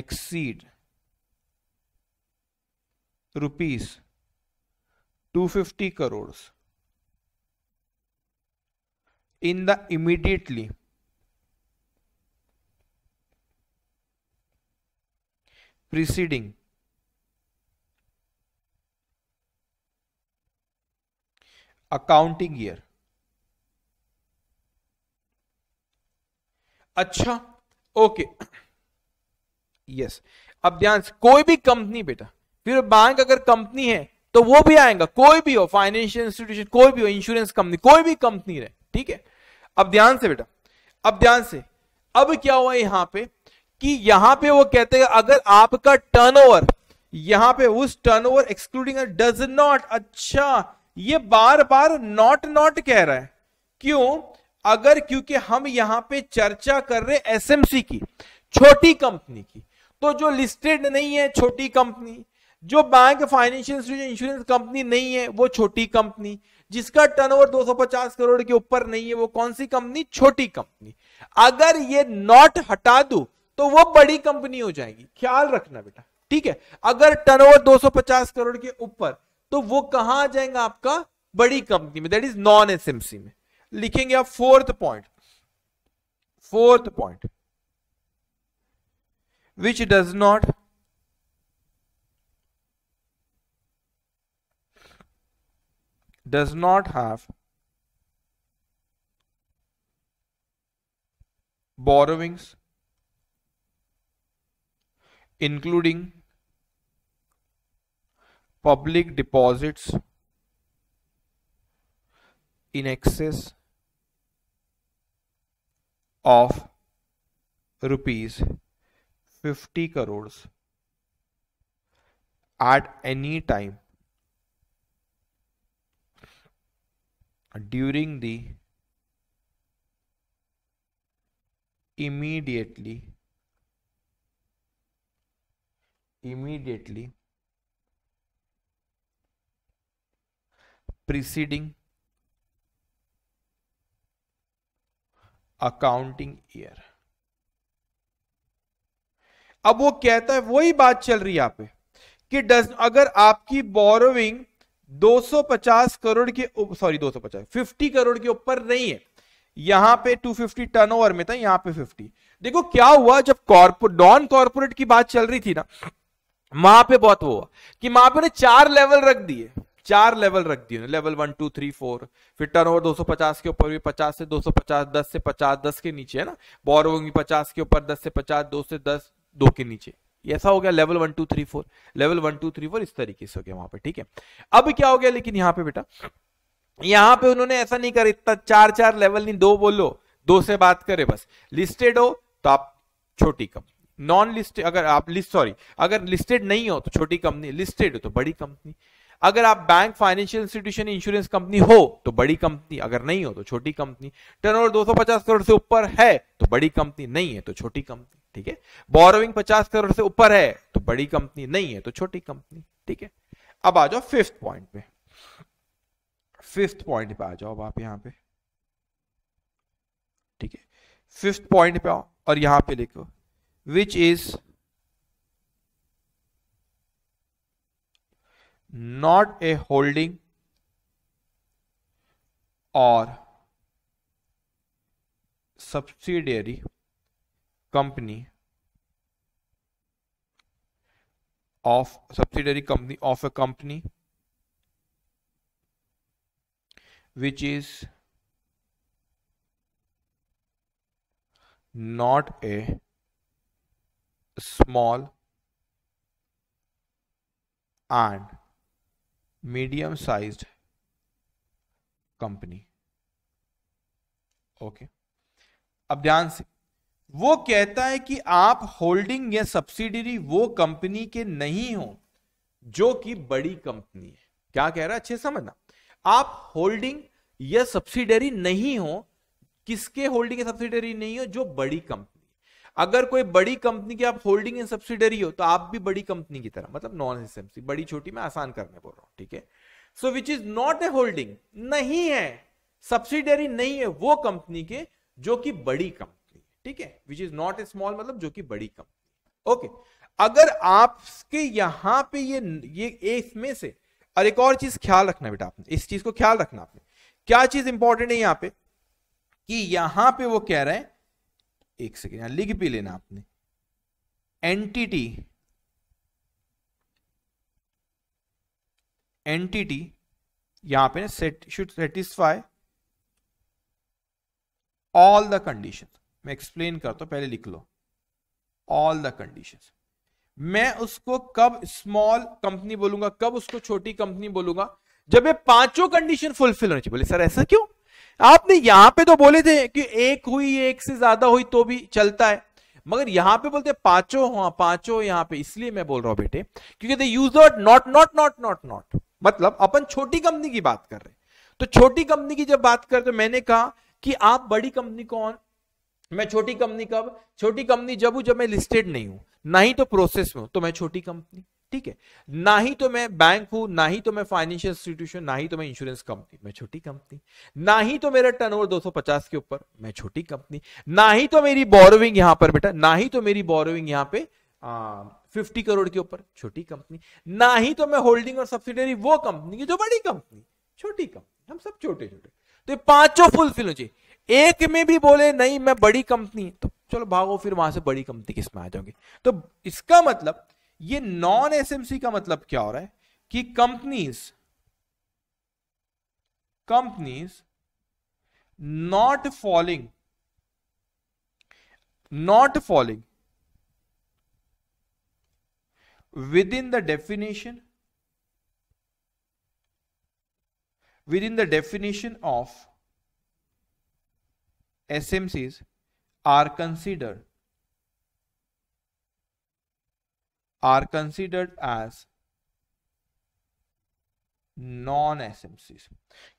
exceed rupees 250 crores in the immediately preceding accounting year अच्छा ओके यस अब ध्यान से कोई भी कंपनी बेटा फिर बैंक अगर कंपनी है तो वो भी आएगा कोई भी हो फाइनेंशियल इंस्टीट्यूशन कोई भी हो इंश्योरेंस कंपनी कोई भी कंपनी रहे ठीक है अब ध्यान से बेटा अब ध्यान से अब क्या हुआ यहां पे कि यहां पे वो कहते हैं अगर आपका टर्नओवर यहां पे उस टर्नओवर एक्सक्लूडिंग डज नॉट अच्छा ये बार बार नॉट नॉट कह रहा है क्यों अगर क्योंकि हम यहां पे चर्चा कर रहे एसएमसी की छोटी कंपनी की तो जो लिस्टेड नहीं है छोटी कंपनी जो बैंक फाइनेंशियल इंश्योरेंस कंपनी नहीं है वो छोटी कंपनी जिसका टर्नओवर 250 करोड़ के ऊपर नहीं है वो कौन सी कंपनी छोटी कंपनी अगर ये नॉट हटा दू तो वो बड़ी कंपनी हो जाएगी ख्याल रखना बेटा ठीक है अगर टर्नओवर 250 करोड़ के ऊपर तो वो कहां आ जाएगा आपका बड़ी कंपनी में दैट इज नॉन एसएमसी में लिखेंगे आप fourth point fourth point which does not does not have borrowings including public deposits in excess of rupees 50 crores at any time during the immediately immediately preceding accounting year अब वो कहता है वही बात चल रही है यहाँ पे कि डज अगर आपकी बोरोविंग 250 करोड़ के सॉरी 250 50 करोड़ के ऊपर नहीं है यहां पे 250 टर्नओवर में था यहां पे 50 देखो क्या हुआ जब कॉर्पोरेट नॉन कॉर्पोरेट की बात चल रही थी ना वहां पे बहुत हुआ कि वहां पे चार लेवल रख दिए चार लेवल रख दिए level one two three four फिर टर्न टर्नओवर 250 के ऊपर भी 50 से 250 10 से 50 10 के नीचे है ना बोरोइंग भी 50 के ऊपर 10 से 50 2 से 10 दो के नीचे ऐसा हो गया level one two three four level one two three four इस तरीके से हो गया वहां पर ठीक है अब क्या हो गया लेकिन यहाँ पे बेटा यहाँ पे उन्होंने ऐसा नहीं कर इतना चार चार लेवल नहीं दो बोलो दो से बात करे बस लिस्टेड हो तो आप छोटी कम नॉन लिस्टेड अगर आप लिस्ट सॉरी अगर लिस्टेड नहीं हो तो छोटी कंपनी लिस्टेड हो तो बड़ी कंपनी अगर आप bank financial institution insurance company हो तो बड़ी कंपनी अगर नहीं हो तो छोटी कंपनी टर्नओवर 250 करोड़ से ऊपर है तो बड़ी कंपनी नहीं है तो छोटी कंपनी ठीक है बोरोविंग 50 करोड़ से ऊपर है तो बड़ी कंपनी नहीं है तो छोटी कंपनी ठीक है अब आ जाओ फिफ्थ पॉइंट पे फिफ्थ पॉइंट पे आ जाओ अब आप यहां पे ठीक है फिफ्थ पॉइंट पे आओ और यहां पे लिखो which is not a holding or subsidiary company of subsidiary company of a company which is not a small and medium size company okay अब ध्यान से वो कहता है कि आप होल्डिंग या सब्सिडरी वो कंपनी के नहीं हो जो कि बड़ी कंपनी है क्या कह रहा है अच्छे समझना आप होल्डिंग या सब्सिडरी नहीं हो किसके होल्डिंग या सब्सिडरी नहीं हो जो बड़ी कंपनी अगर कोई बड़ी कंपनी की आप होल्डिंग इन सब्सिडरी हो तो आप भी बड़ी कंपनी की तरह मतलब नॉन एसएमसी बड़ी छोटी में आसान करने बोल रहा हूं ठीक है so which is not a holding नहीं है सब्सिडरी नहीं है वो कंपनी के जो कि बड़ी कंपनी ठीक है which is not a small मतलब जो कि बड़ी कंपनी ओके अगर आपके यहां पे ये ये इसमें से और एक और चीज ख्याल रखना बेटा आपने इस चीज को ख्याल रखना आपने क्या चीज इंपॉर्टेंट है यहां पे कि यहां पे वो कह रहे हैं एक सेकेंड यहां लिख भी लेना आपने एंटिटी एंटिटी यहां पे set should satisfy all the condition मैं एक्सप्लेन करता हूं पहले लिख लो ऑल द कंडीशन मैं उसको कब स्मॉल कंपनी बोलूंगा कब उसको छोटी कंपनी बोलूंगा जब ये पांचों कंडीशन फुलफिल होनी चाहिए बोले सर ऐसा क्यों आपने यहां पे तो बोले थे कि एक हुई एक से ज्यादा हुई तो भी चलता है मगर यहां पे बोलते पांचों हाँ पांचों यहां पे इसलिए मैं बोल रहा हूं बेटे क्योंकि they use not not not not not मतलब अपन छोटी कंपनी की बात कर रहे तो छोटी कंपनी की जब बात करते तो मैंने कहा कि आप बड़ी कंपनी कौन मैं छोटी कंपनी कब छोटी कंपनी जब हूं जब मैं लिस्टेड नहीं हूं ना ही तो प्रोसेस में हूं तो मैं छोटी कंपनी ठीक है ना ही तो मैं बैंक हूं ना ही तो मैं फाइनेंशियल इंस्टीट्यूशन ना ही तो मैं इंश्योरेंस कंपनी मैं छोटी कंपनी ना ही तो मेरा टर्नओवर 250 के ऊपर मैं छोटी कंपनी ना ही तो मेरी बोरोविंग यहां पर बेटा ना ही तो मेरी बोरोविंग यहां पे फिफ्टी करोड़ के ऊपर छोटी कंपनी ना ही तो मैं होल्डिंग और सब्सिडरी वो कंपनी की जो बड़ी कंपनी छोटी कंपनी हम सब छोटे छोटे तो ये पांचों फुलफिल हो चाहिए एक में भी बोले नहीं मैं बड़ी कंपनी तो चलो भागो फिर वहां से बड़ी कंपनी किस में आ जाओगे तो इसका मतलब ये नॉन एसएमसी का मतलब क्या हो रहा है कि companies companies not falling not falling within the definition within the definition of SMCs are considered are considered as non SMC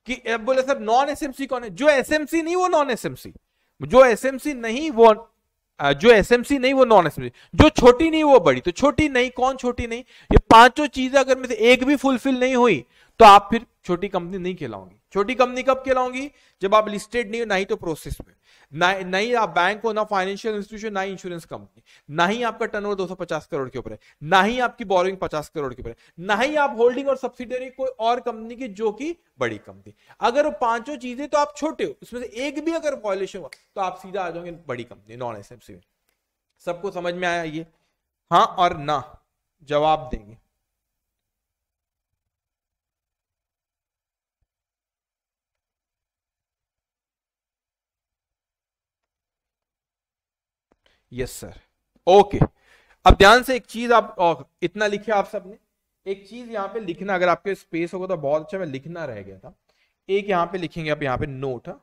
कि अब बोले सर नॉन एसएमसी कौन है जो एसएमसी नहीं वो नॉन एसएमसी जो एसएमसी नहीं वो जो एसएमसी नहीं वो नॉन एसएमसी जो छोटी नहीं वो बड़ी तो छोटी नहीं कौन छोटी नहीं ये पांचों चीजें अगर में से एक भी फुलफिल नहीं हुई तो आप फिर छोटी कंपनी नहीं कहलाऊंगी छोटी कंपनी कब कहलाऊंगी जब आप लिस्टेड नहीं हो ना ही तो प्रोसेस में ना ना ही आप बैंक हो ना फाइनेंशियल इंस्टीट्यूशन ना ही इंश्योरेंस कंपनी ना ही आपका सौ पचास करोड़ के ऊपर है ना ही आपकी बोरिंग पचास करोड़ के ऊपर है ना ही आप होल्डिंग और सब्सिडरी कोई और कंपनी की जो कि बड़ी कंपनी अगर वो पांचों चीजें तो आप छोटे हो उसमें से एक भी अगर वॉयलेशन हुआ तो आप सीधा आ जाओगे बड़ी कंपनी नॉन एस सबको समझ में आया ये हाँ और ना जवाब देंगे यस सर ओके अब ध्यान से एक चीज आप ओ, इतना लिखे आप सबने एक चीज यहां पे लिखना अगर आपके स्पेस होगा तो बहुत अच्छा मैं लिखना रह गया था एक यहां पे लिखेंगे आप यहां पे नोट हा?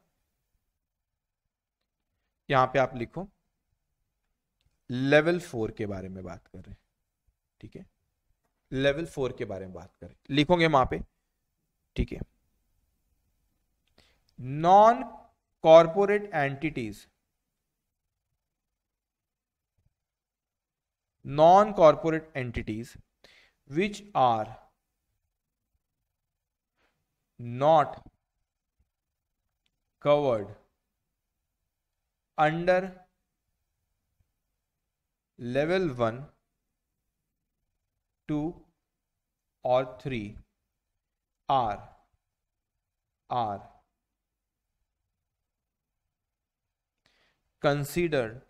यहाँ पे आप लिखो लेवल फोर के बारे में बात कर रहे हैं ठीक है लेवल फोर के बारे में बात करें लिखोगे वहां पे ठीक है non corporate entities non-corporate entities which are not covered under level 1 2 or 3 are are considered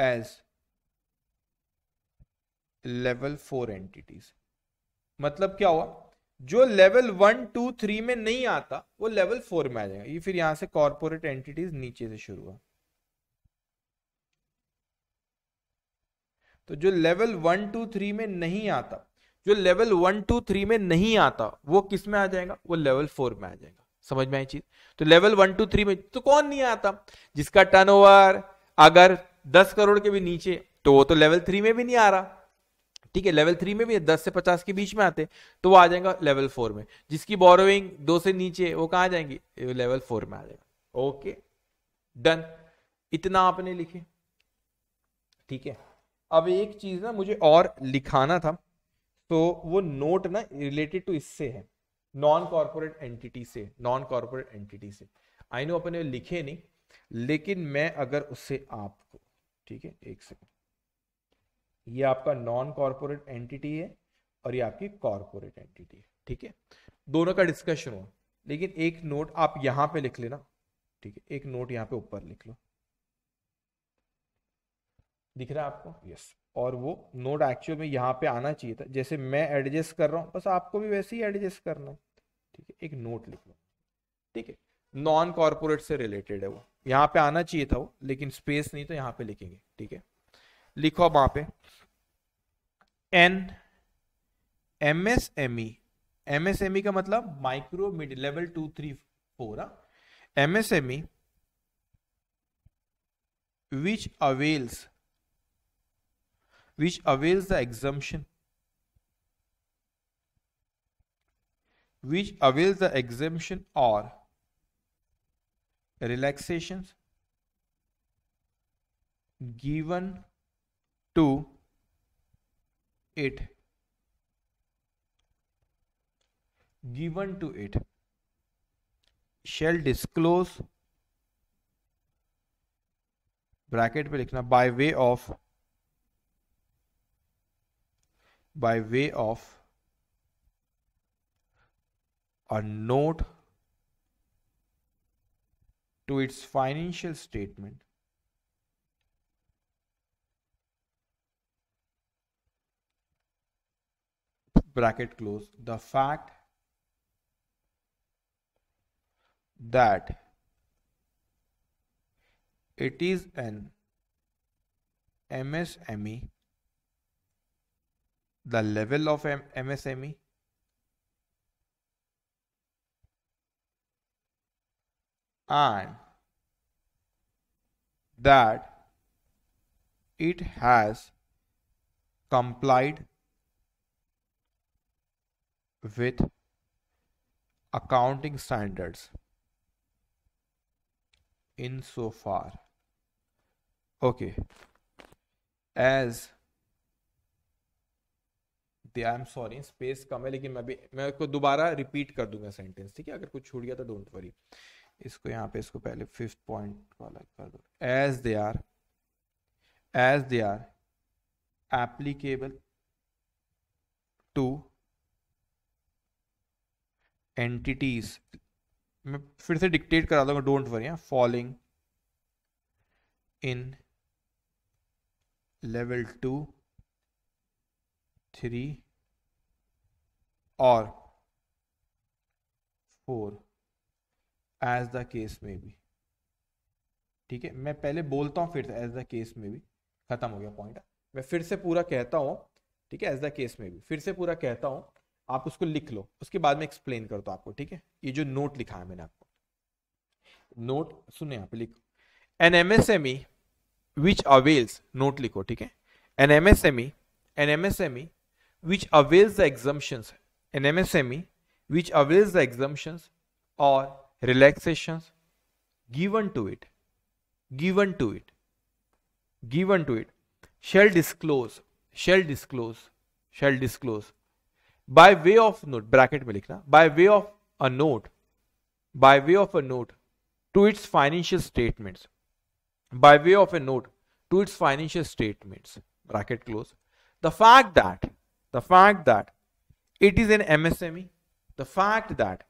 as level four entities मतलब क्या हुआ जो लेवल वन टू थ्री में नहीं आता वो लेवल फोर में आ जाएगा ये फिर यहां से कॉर्पोरेट एंटिटीज नीचे से शुरू हुआ तो जो लेवल वन टू थ्री में नहीं आता जो लेवल वन टू थ्री में नहीं आता वो किस में आ जाएगा वो लेवल फोर में आ जाएगा समझ में आई चीज तो लेवल वन टू थ्री में तो कौन नहीं आता जिसका टर्नओवर अगर दस करोड़ के भी नीचे तो वो तो लेवल थ्री में भी नहीं आ रहा ठीक है लेवल थ्री में भी दस से पचास के बीच में आते तो वो आ जाएगा लेवल फोर में जिसकी बोरोइंग दो से नीचे वो कहाँ जाएंगी लेवल फोर में आ जाएगा ओके डन इतना आपने लिखे ठीक है अब एक चीज ना मुझे और लिखाना था तो वो नोट ना रिलेटेड टू इससे है नॉन कॉर्पोरेट एंटिटी से नॉन कॉर्पोरेट एंटिटी से आई नो अपने लिखे नहीं लेकिन मैं अगर उससे आपको ठीक है एक सेकेंड ये आपका नॉन कॉरपोरेट एंटिटी है और ये आपकी कॉरपोरेट एंटिटी है ठीक है दोनों का डिस्कशन हुआ लेकिन एक नोट आप यहां पे लिख लेना ठीक है एक नोट यहाँ पे ऊपर लिख लो दिख रहा है आपको यस और वो नोट एक्चुअल में यहां पे आना चाहिए था जैसे मैं एडजस्ट कर रहा हूँ बस आपको भी वैसे ही एडजस्ट करना है ठीक है एक नोट लिख लो ठीक है नॉन कॉरपोरेट से रिलेटेड है वो यहाँ पे आना चाहिए था वो लेकिन स्पेस नहीं तो यहाँ पे लिखेंगे ठीक है लिखो वहां पे N M S M E M S M E का मतलब micro mid level two three four M S M E which avails which avails the exemption which avails the exemption और relaxations given to it given to it shall disclose bracket. पे लिखना by way of by way of a note to its financial statement. bracket close the fact that it is an MSME the level of MSME and that it has complied with accounting standards in so far okay as I am sorry space कम है लेकिन मैं भी मैं को दोबारा repeat कर दूंगा सेंटेंस ठीक है अगर कुछ छूट गया तो डोंट वरी इसको यहाँ पे इसको पहले फिफ्थ पॉइंट वाला कर दो as they are as they are applicable to entities मैं फिर से डिक्टेट करा दूंगा don't worry following in level two three और फोर एज द केस में भी ठीक है मैं पहले बोलता हूँ फिर से एज द केस में भी खत्म हो गया पॉइंट मैं फिर से पूरा कहता हूँ ठीक है एज द केस में भी फिर से पूरा कहता हूँ आप उसको लिख लो उसके बाद में एक्सप्लेन करता हूँ आपको ठीक है ये जो नोट लिखा है मैंने आपको नोट सुने आप लिखो N M S M E which avails note लिखो ठीक है N M S M E N M S M E which avails the exemption N M S M E which avails the exemption और relaxations given to it given to it given to it shall disclose shall disclose shall disclose by way of note bracket mein likhna by way of a note by way of a note to its financial statements by way of a note to its financial statements bracket close the fact that the fact that it is an msme the fact that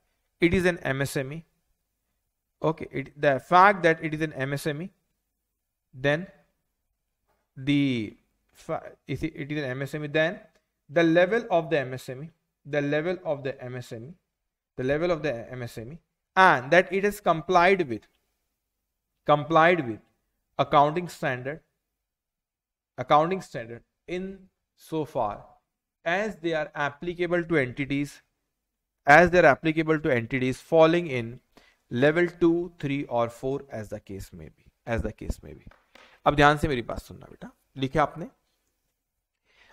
it is an msme okay it, the fact that it is an msme then the if it is an msme then the level of the msme the level of the msme the level of the msme and that it has complied with complied with accounting standard accounting standard in so far as they are applicable to entities as they are applicable to entities falling in level two three और four as the case में भी as the case में भी अब ध्यान से मेरी बात सुनना बेटा लिखे आपने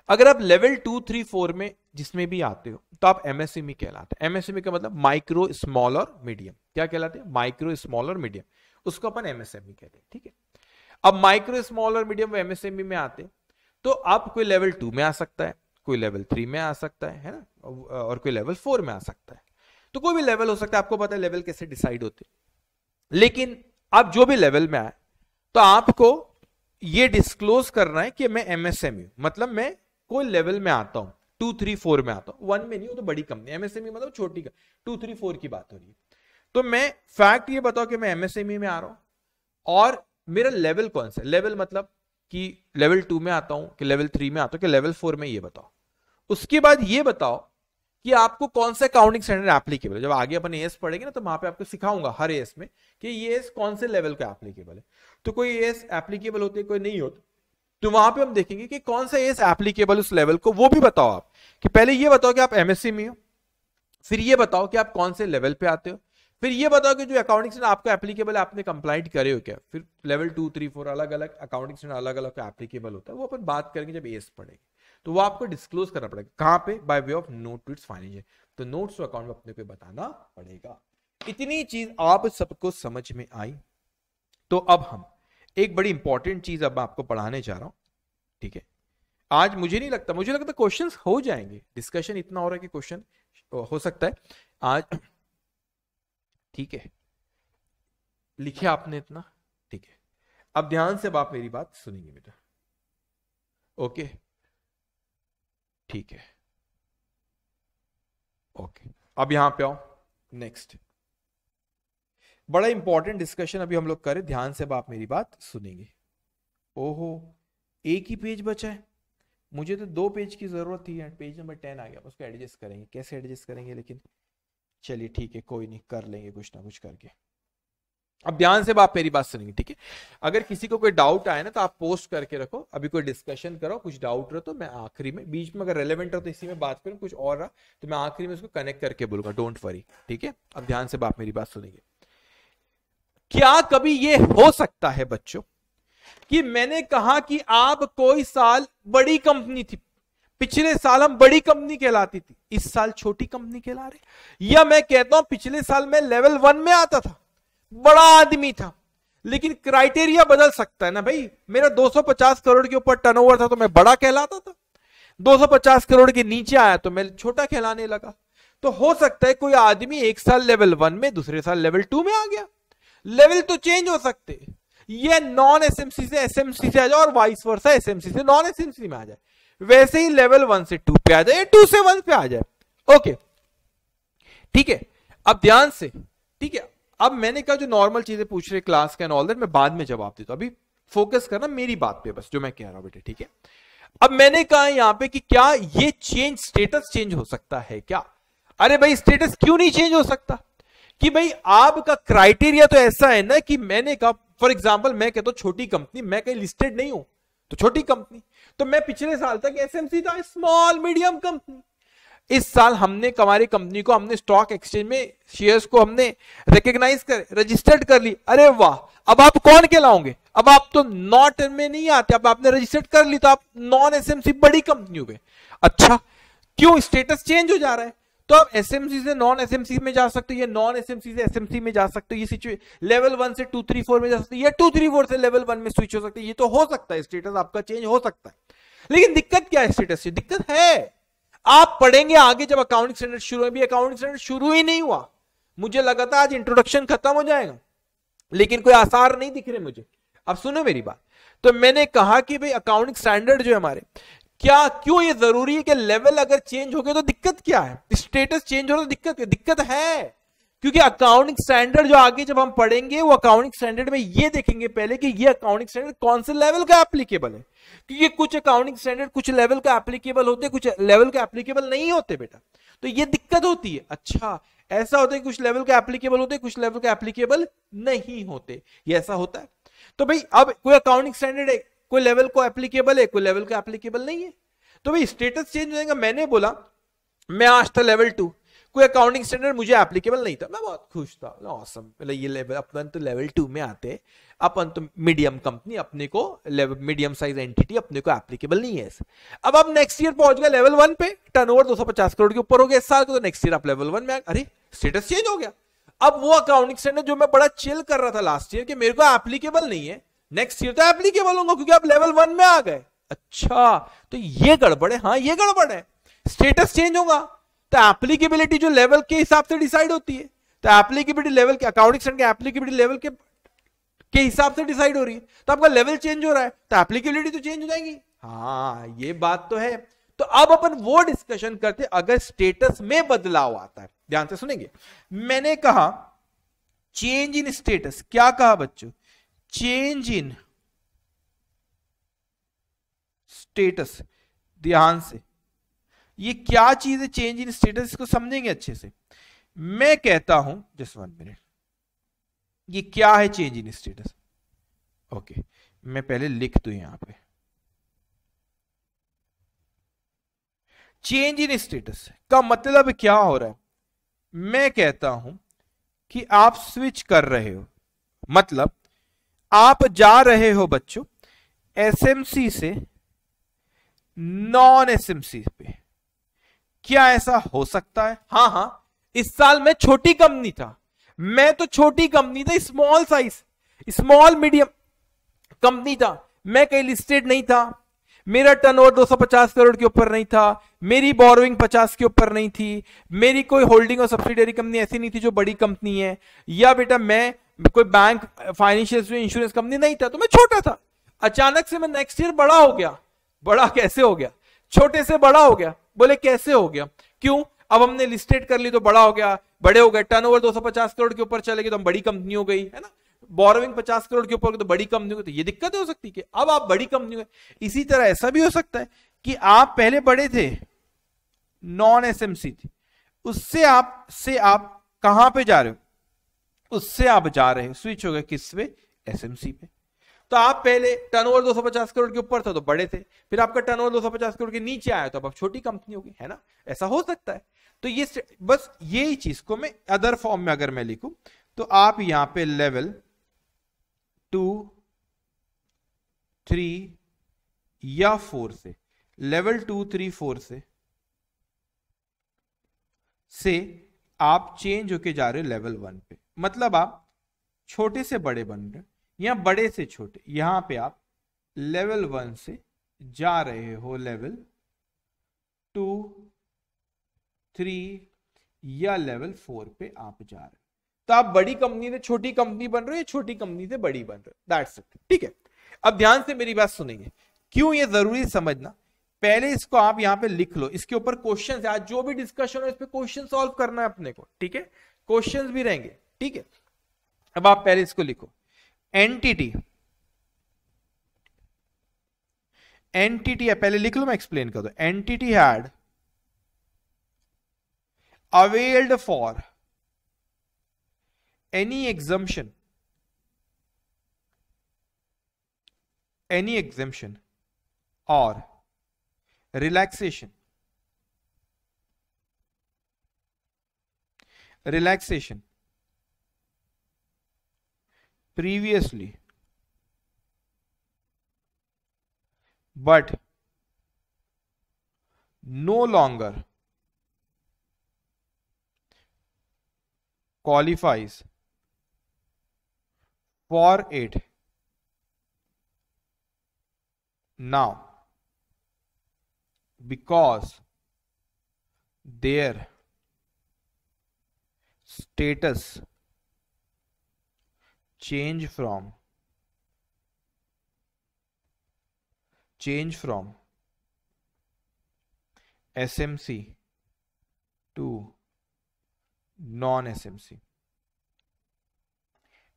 अगर आप लेवल टू थ्री फोर में जिसमें भी आते हो तो आप एमएसएमई e कहलाते हैं एमएसएमई e का मतलब माइक्रो स्मॉल और मीडियम क्या कहलाते हैं माइक्रो स्मॉल और मीडियम उसको अपन एमएसएमई e कहते हैं ठीक है अब माइक्रो स्मॉल और मीडियम एमएसएमई में आते तो आप कोई लेवल टू में आ सकता है कोई लेवल थ्री में आ सकता है है ना और कोई लेवल फोर में आ सकता है तो कोई भी लेवल हो सकता है आपको पता है लेवल कैसे डिसाइड होते लेकिन आप जो भी लेवल में आए तो आपको ये डिस्क्लोज करना है कि मैं एमएसएमयू e मतलब मैं कोई लेवल में आता हूं टू थ्री फोर में आता हूं वन में नहीं हो तो बड़ी कंपनी एमएसएमई e मतलब छोटी का टू थ्री फोर की बात हो रही है तो मैं फैक्ट ये बताओ कि मैं एमएसएमई e में आ रहा हूं और मेरा लेवल कौन सा लेवल मतलब कि लेवल टू में आता हूं कि लेवल थ्री में आता हूं कि लेवल फोर में ये बताओ उसके बाद ये बताओ कि आपको कौन सा अकाउंटिंग स्टैंडर्ड एप्लीकेबल है जब आगे अपन एस पढ़ेंगे ना तो वहां पे आपको सिखाऊंगा हर एस में कि ये एस कौन से लेवल का एप्लीकेबल है तो कोई एस एप्लीकेबल होते कोई नहीं होते तो वहां पे हम देखेंगे कि कौन सा एस एप्लीकेबल उस लेवल को वो भी बताओ आप कि पहले ये बताओ कि आप एमएससी में हो फिर ये बताओ कि आप कौन से लेवल पे आते हो फिर ये बताओ कि जो अकाउंटिंग स्टैंडर्ड आपको एप्लीकेबल है आपने कंप्लाइंट करे हो क्या फिर लेवल टू थ्री फोर अलग अलग अकाउंटिंग स्टैंडर्ड अलग अलग एप्लीकेबल होता है वो अपन बात करेंगे जब एस पढ़ेंगे तो वो आपको डिस्क्लोज करना पड़ेगा कहाँ पे by way of note to फाइनिंग है तो नोट्स अकाउंट में अपने पे बताना पड़ेगा इतनी चीज आप सबको समझ में आई तो अब हम एक बड़ी इंपॉर्टेंट चीज अब आपको पढ़ाने जा रहा हूं ठीक है आज मुझे नहीं लगता मुझे लगता क्वेश्चन हो जाएंगे डिस्कशन इतना हो रहा है कि क्वेश्चन हो सकता है आज ठीक है लिखे आपने इतना ठीक है अब ध्यान से अब आप मेरी बात सुनेंगे बेटा ओके ठीक है ओके अब यहां पे आओ नेक्स्ट बड़ा इंपॉर्टेंट डिस्कशन अभी हम लोग करें ध्यान से अब आप मेरी बात सुनेंगे ओहो एक ही पेज बचा है मुझे तो दो पेज की जरूरत थी पेज नंबर टेन आ गया उसको एडजस्ट करेंगे कैसे एडजस्ट करेंगे लेकिन चलिए ठीक है कोई नहीं कर लेंगे कुछ ना कुछ करके अब ध्यान से आप मेरी बात सुनेंगे ठीक है अगर किसी को कोई डाउट आए ना तो आप पोस्ट करके रखो अभी कोई डिस्कशन करो कुछ डाउट रहो तो मैं आखिरी में बीच में अगर रेलेवेंट रहो तो इसी में बात करूं कुछ और रहा तो मैं आखिरी में उसको कनेक्ट करके बोलूंगा डोंट वरी ठीक है अब ध्यान से बात मेरी बात सुनेंगे क्या कभी ये हो सकता है बच्चों कि मैंने कहा कि आप कोई साल बड़ी कंपनी थी पिछले साल हम बड़ी कंपनी कहलाती थी इस साल छोटी कंपनी कहला रहे या मैं कहता हूं पिछले साल मैं लेवल वन में आता था बड़ा आदमी था लेकिन क्राइटेरिया बदल सकता है ना भाई मेरा 250 करोड़ के ऊपर टर्नओवर था तो मैं बड़ा कहलाता था 250 करोड़ के नीचे आया तो मैं छोटा कहलाने लगा तो हो सकता है कोई आदमी एक साल लेवल वन में दूसरे साल लेवल टू में आ गया लेवल तो चेंज हो सकते ये नॉन एसएमसी से एसएमसी से आ जाए और वाइस वर्षा एसएमसी से नॉन एसएमसी में आ जाए वैसे ही लेवल वन से टू पे आ जाए टू से वन पे आ जाए ओके ठीक है अब ध्यान से ठीक है अब मैंने कहा जो नॉर्मल चीजें पूछ रहे क्लास के ऑल दैट मैं बाद में जवाब देता हूं अभी फोकस करना मेरी बात पे बस जो मैं कह रहा हूं बेटे ठीक है अब मैंने कहा यहां पे कि क्या ये चेंज स्टेटस चेंज हो सकता है क्या अरे भाई स्टेटस क्यों नहीं चेंज हो सकता कि भाई आपका क्राइटेरिया तो ऐसा है ना कि मैंने कहा फॉर एग्जाम्पल मैं कहता हूं छोटी कंपनी मैं कहीं लिस्टेड नहीं हूं तो छोटी कंपनी तो मैं पिछले साल तक एसएमसी था स्मॉल मीडियम कंपनी इस साल हमने हमारी कंपनी को हमने स्टॉक एक्सचेंज में शेयर्स को हमने रिकग्नाइज कर रजिस्टर्ड कर ली अरे वाह अब आप कौन कहलाओगे अब आप तो नॉट में नहीं आते अब आपने रजिस्टर्ड कर ली तो आप नॉन एसएमसी बड़ी हो गए अच्छा क्यों स्टेटस चेंज हो जा रहा है तो आप एसएमसी से नॉन एसएमसी में जा सकते हो या नॉन एसएमसी से एसएमसी में जा सकते हो ये सिचुएशन लेवल वन से टू थ्री फोर में जा सकते हो या टू थ्री फोर से लेवल वन में स्विच हो सकते है ये तो हो सकता है स्टेटस आपका चेंज हो सकता है लेकिन दिक्कत क्या है स्टेटस से दिक्कत है आप पढ़ेंगे आगे जब अकाउंटिंग स्टैंडर्ड शुरू है भी अकाउंटिंग स्टैंडर्ड शुरू ही नहीं हुआ मुझे लगा था आज इंट्रोडक्शन खत्म हो जाएगा लेकिन कोई आसार नहीं दिख रहे मुझे अब सुनो मेरी बात तो मैंने कहा कि भाई अकाउंटिंग स्टैंडर्ड जो है हमारे क्या क्यों ये जरूरी है कि लेवल अगर चेंज हो गया तो दिक्कत क्या है स्टेटस चेंज हो तो दिक्कत क्या दिक्कत है क्योंकि अकाउंटिंग स्टैंडर्ड जो आगे जब हम पढ़ेंगे वो अकाउंटिंग स्टैंडर्ड में ये देखेंगे पहले कि ये अकाउंटिंग स्टैंडर्ड कौन से लेवल का एप्लीकेबल है क्योंकि कुछ अकाउंटिंग स्टैंडर्ड कुछ लेवल का एप्लीकेबल होते कुछ लेवल का एप्लीकेबल नहीं होते बेटा तो ये दिक्कत होती है अच्छा ऐसा होता है कुछ लेवल का एप्लीकेबल होते कुछ लेवल का एप्लीकेबल नहीं होते ये ऐसा होता है तो भाई अब कोई अकाउंटिंग स्टैंडर्ड है कोई लेवल को एप्लीकेबल है कोई लेवल का एप्लीकेबल नहीं है तो भाई स्टेटस चेंज हो जाएगा मैंने बोला मैं आज था लेवल टू कोई अकाउंटिंग स्टैंडर्ड मुझे एप्लीकेबल नहीं था मैं बहुत खुश था ऑसम मतलब ये लेवल अपन तो लेवल टू में आते अपन तो मीडियम कंपनी अपने को मीडियम साइज एंटिटी अपने को एप्लीकेबल नहीं है अब आप नेक्स्ट ईयर पहुंच गए लेवल वन पे ओवर दो करोड़ के ऊपर हो गया इस साल को तो नेक्स्ट ईयर आप लेवल वन में अरे स्टेटस चेंज हो गया अब वो अकाउंटिंग स्टैंडर्ड जो मैं बड़ा चिल कर रहा था लास्ट ईयर कि मेरे को एप्लीकेबल नहीं है नेक्स्ट ईयर तो एप्लीकेबल होगा क्योंकि आप लेवल वन में आ गए अच्छा तो ये गड़बड़ है हाँ ये गड़बड़ है स्टेटस चेंज होगा तो एप्लीकेबिलिटी जो लेवल के हिसाब से डिसाइड होती है तो एप्लीकेबिलिटी लेवल के अकाउंटिंग स्टैंड के एप्लीकेबिलिटी लेवल के के हिसाब से डिसाइड हो रही है तो आपका लेवल चेंज हो रहा है तो एप्लीकेबिलिटी तो चेंज हो जाएगी हाँ ये बात तो है तो अब अपन वो डिस्कशन करते अगर स्टेटस में बदलाव आता है ध्यान से सुनेंगे मैंने कहा चेंज इन स्टेटस क्या कहा बच्चों चेंज इन स्टेटस ध्यान से ये क्या चीज है चेंज इन स्टेटस इसको समझेंगे अच्छे से मैं कहता हूं जस्ट वन मिनट ये क्या है चेंज इन स्टेटस ओके मैं पहले लिख दू यहां पे चेंज इन स्टेटस का मतलब क्या हो रहा है मैं कहता हूं कि आप स्विच कर रहे हो मतलब आप जा रहे हो बच्चों एसएमसी से नॉन एसएमसी पे क्या ऐसा हो सकता है हाँ हाँ इस साल मैं छोटी कंपनी था मैं तो छोटी कंपनी था small size small medium company था मैं कहीं लिस्टेड नहीं था मेरा टर्नओवर 250 करोड़ के ऊपर नहीं था मेरी बोरोइंग 50 के ऊपर नहीं थी मेरी कोई होल्डिंग और सब्सिडरी कंपनी ऐसी नहीं थी जो बड़ी कंपनी है या बेटा मैं कोई बैंक फाइनेंशियल इंश्योरेंस कंपनी नहीं था तो मैं छोटा था अचानक से मैं नेक्स्ट ईयर बड़ा हो गया बड़ा कैसे हो गया छोटे से बड़ा हो गया बोले कैसे हो गया क्यों अब हमने लिस्टेड कर ली तो बड़ा हो गया बड़े हो गए टर्नओवर 250 करोड़ के ऊपर चले गए तो हम बड़ी कंपनी हो गई है ना बोरोविंग पचास करोड़ के ऊपर तो बड़ी कंपनी हो गई तो ये दिक्कत हो सकती है अब आप बड़ी कंपनी हो इसी तरह ऐसा भी हो सकता है कि आप पहले बड़े थे नॉन सी थी उससे आप से आप कहां पे जा रहे हो उससे आप जा रहे हो स्विच हो गए किस पे एसएमसी पे तो आप पहले टर्नओवर 250 करोड़ के ऊपर था तो बड़े थे फिर आपका टर्नओवर 250 करोड़ के नीचे आया तो अब आप छोटी कंपनी होगी है ना ऐसा हो सकता है तो ये बस यही चीज को मैं अदर फॉर्म में अगर मैं लिखूं तो आप यहां पे लेवल टू थ्री या फोर से लेवल टू थ्री फोर से से आप चेंज होके जा रहे हो लेवल वन पे मतलब आप छोटे से बड़े बन रहे या बड़े से छोटे यहां पे आप लेवल वन से जा रहे हो लेवल टू थ्री या लेवल फोर पे आप जा रहे हो तो आप बड़ी कंपनी से छोटी कंपनी बन रहे हो या छोटी कंपनी से बड़ी बन रहे हो दैट्स इट ठीक है अब ध्यान से मेरी बात सुनिए क्यों ये जरूरी समझना पहले इसको आप यहाँ पे लिख लो इसके ऊपर क्वेश्चन आज जो भी डिस्कशन हो इस पर क्वेश्चन सॉल्व करना है अपने को ठीक है क्वेश्चन भी रहेंगे ठीक है अब आप पहले इसको लिखो एंटिटी एंटिटी है पहले लिख लो मैं एक्सप्लेन कर दो entity had availed for any exemption any exemption और relaxation relaxation previously but no longer qualifies for it now because their status change from change from SMC to non-SMC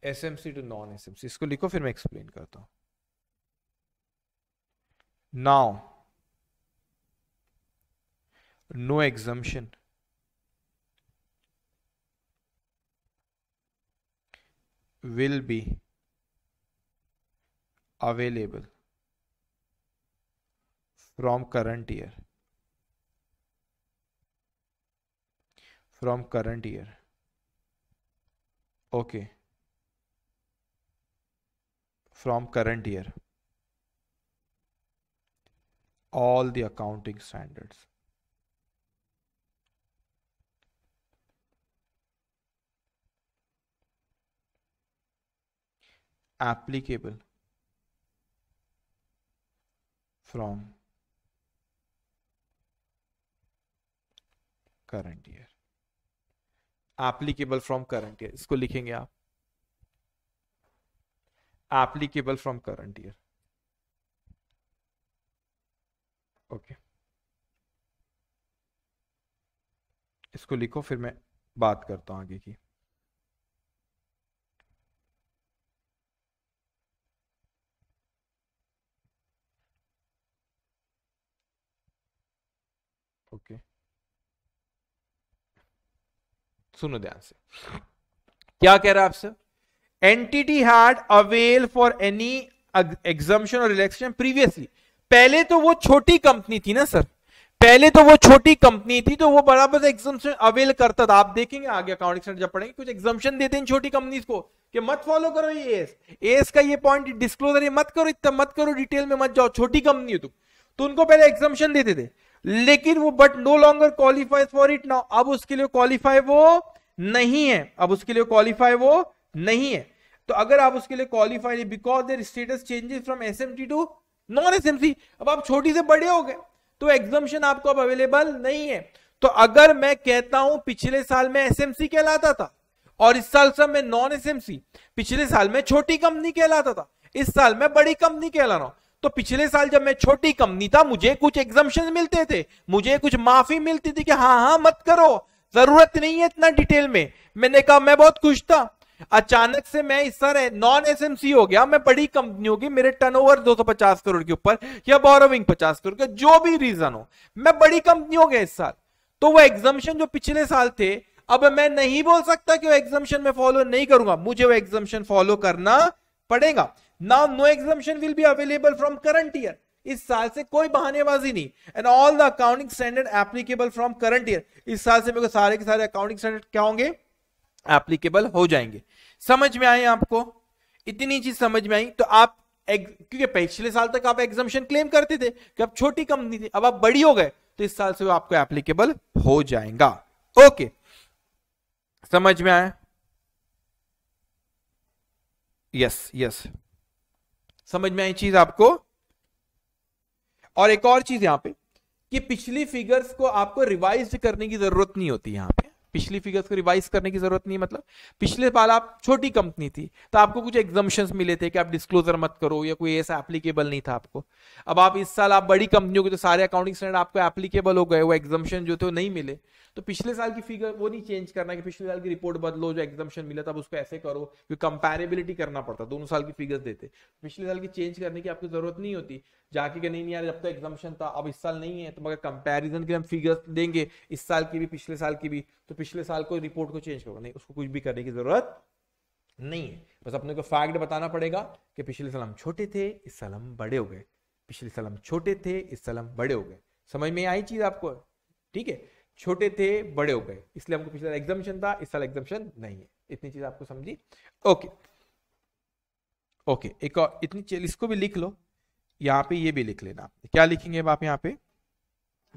SMC to non SMC इसको लिखो फिर मैं explain करता हूं now no exemption will be available from current year from current year okay from current year all the accounting standards applicable from current year applicable from current year इसको लिखेंगे आप applicable from current year okay okay. इसको लिखो फिर मैं बात करता हूँ आगे की सुनो ध्यान से क्या कह रहा है आपसे entity had avail for any exemption और रिलेक्शन प्रीवियसली पहले तो वो छोटी कंपनी थी ना सर पहले तो वो छोटी कंपनी थी तो वो बराबर एग्जामेशन अवेल करता था आप देखेंगे आगे अकाउंटिंग जब पढ़ेंगे कुछ एग्जामेशन देते हैं छोटी कंपनीज को कि मत फॉलो करो ये एस एस का ये पॉइंट डिस्क्लोजर ये मत करो इतना मत करो डिटेल में मत जाओ छोटी कंपनी हो तुम तो उनको पहले एग्जामेशन देते थे लेकिन वो but no longer qualifies for it now अब उसके लिए क्वालिफाई वो नहीं है अब उसके लिए क्वालिफाई वो नहीं है तो अगर आप उसके लिए क्वालिफाई नहीं because their status changes from S M T to non S M C अब आप छोटी से बड़े हो गए तो एग्जामेशन आपको अब अवेलेबल नहीं है तो अगर मैं कहता हूं पिछले साल में एस एम सी कहलाता था और इस साल सब मैं नॉन एस एम सी पिछले साल में छोटी कंपनी कहलाता था इस साल में बड़ी कंपनी कहला रहा हूं तो पिछले साल जब मैं छोटी कंपनी था मुझे कुछ एग्जामेशन मिलते थे मुझे कुछ माफी मिलती थी कि हाँ हाँ मत करो जरूरत नहीं है इतना डिटेल में मैंने कहा मैं बहुत खुश था अचानक से मैं इस साल नॉन एसएमसी हो गया मैं बड़ी कंपनी होगी मेरे टर्नओवर 250 करोड़ के ऊपर या बोरोविंग 50 करोड़ के जो भी रीजन हो मैं बड़ी कंपनी हो गया इस साल तो वो एग्जामेशन जो पिछले साल थे अब मैं नहीं बोल सकता कि वो एग्जामेशन में फॉलो नहीं करूंगा मुझे वो एग्जामेशन फॉलो करना पड़ेगा now no exemption will be available from current year इस साल से कोई बहानेबाजी नहीं and all the accounting standard applicable from current year इस साल से मेरे को सारे के सारे अकाउंटिंग स्टैंडर्ड क्या होंगे एप्लीकेबल हो जाएंगे समझ में आए आपको इतनी चीज समझ में आई तो आप क्योंकि पिछले साल तक आप एग्जामेशन क्लेम करते थे कि आप छोटी कंपनी थी अब आप बड़ी हो गए तो इस साल से वो आपको एप्लीकेबल हो जाएगा ओके समझ में आया यस यस समझ में आई चीज आपको और एक और चीज यहां पे कि पिछली फिगर्स को आपको रिवाइज करने की जरूरत नहीं होती यहां पे पिछली फिगर्स को रिवाइज करने की जरूरत नहीं मतलब पिछले साल आप छोटी कंपनी थी तो आपको कुछ एग्जामेशन मिले थे कि आप डिस्क्लोजर मत करो या कोई ऐसा एप्लीकेबल नहीं था आपको अब आप इस साल आप बड़ी कंपनियों के तो सारे अकाउंटिंग स्टैंडर्ड आपको एप्लीकेबल हो गए वो एग्जामेशन जो थे वो नहीं मिले तो पिछले साल की फिगर वो नहीं चेंज करना कि पिछले साल की रिपोर्ट बदलो जो एग्जामेशन मिला था उसको ऐसे करो क्योंकि कंपेरेबिलिटी करना पड़ता दोनों साल की फिगर्स देते पिछले साल की चेंज करने की आपको जरूरत नहीं होती जाके के नहीं यार जब तो एग्जामेशन था अब इस साल नहीं है तो मगर कंपैरिजन के हम फिगर्स देंगे इस साल की भी पिछले साल की भी तो पिछले साल को रिपोर्ट को चेंज करो नहीं उसको कुछ भी करने की जरूरत नहीं है बस अपने को फैक्ट बताना पड़ेगा कि पिछले साल हम छोटे थे इस साल हम बड़े हो गए पिछले साल हम छोटे थे इस साल हम बड़े हो गए समझ में आई चीज आपको ठीक है छोटे थे बड़े हो गए इसलिए हमको पिछले साल एग्जामेशन था इस साल एग्जामेशन नहीं है इतनी चीज आपको समझी ओके ओके एक और इतनी इसको भी लिख लो यहां पे ये भी लिख लेना आप क्या लिखेंगे आप यहां पे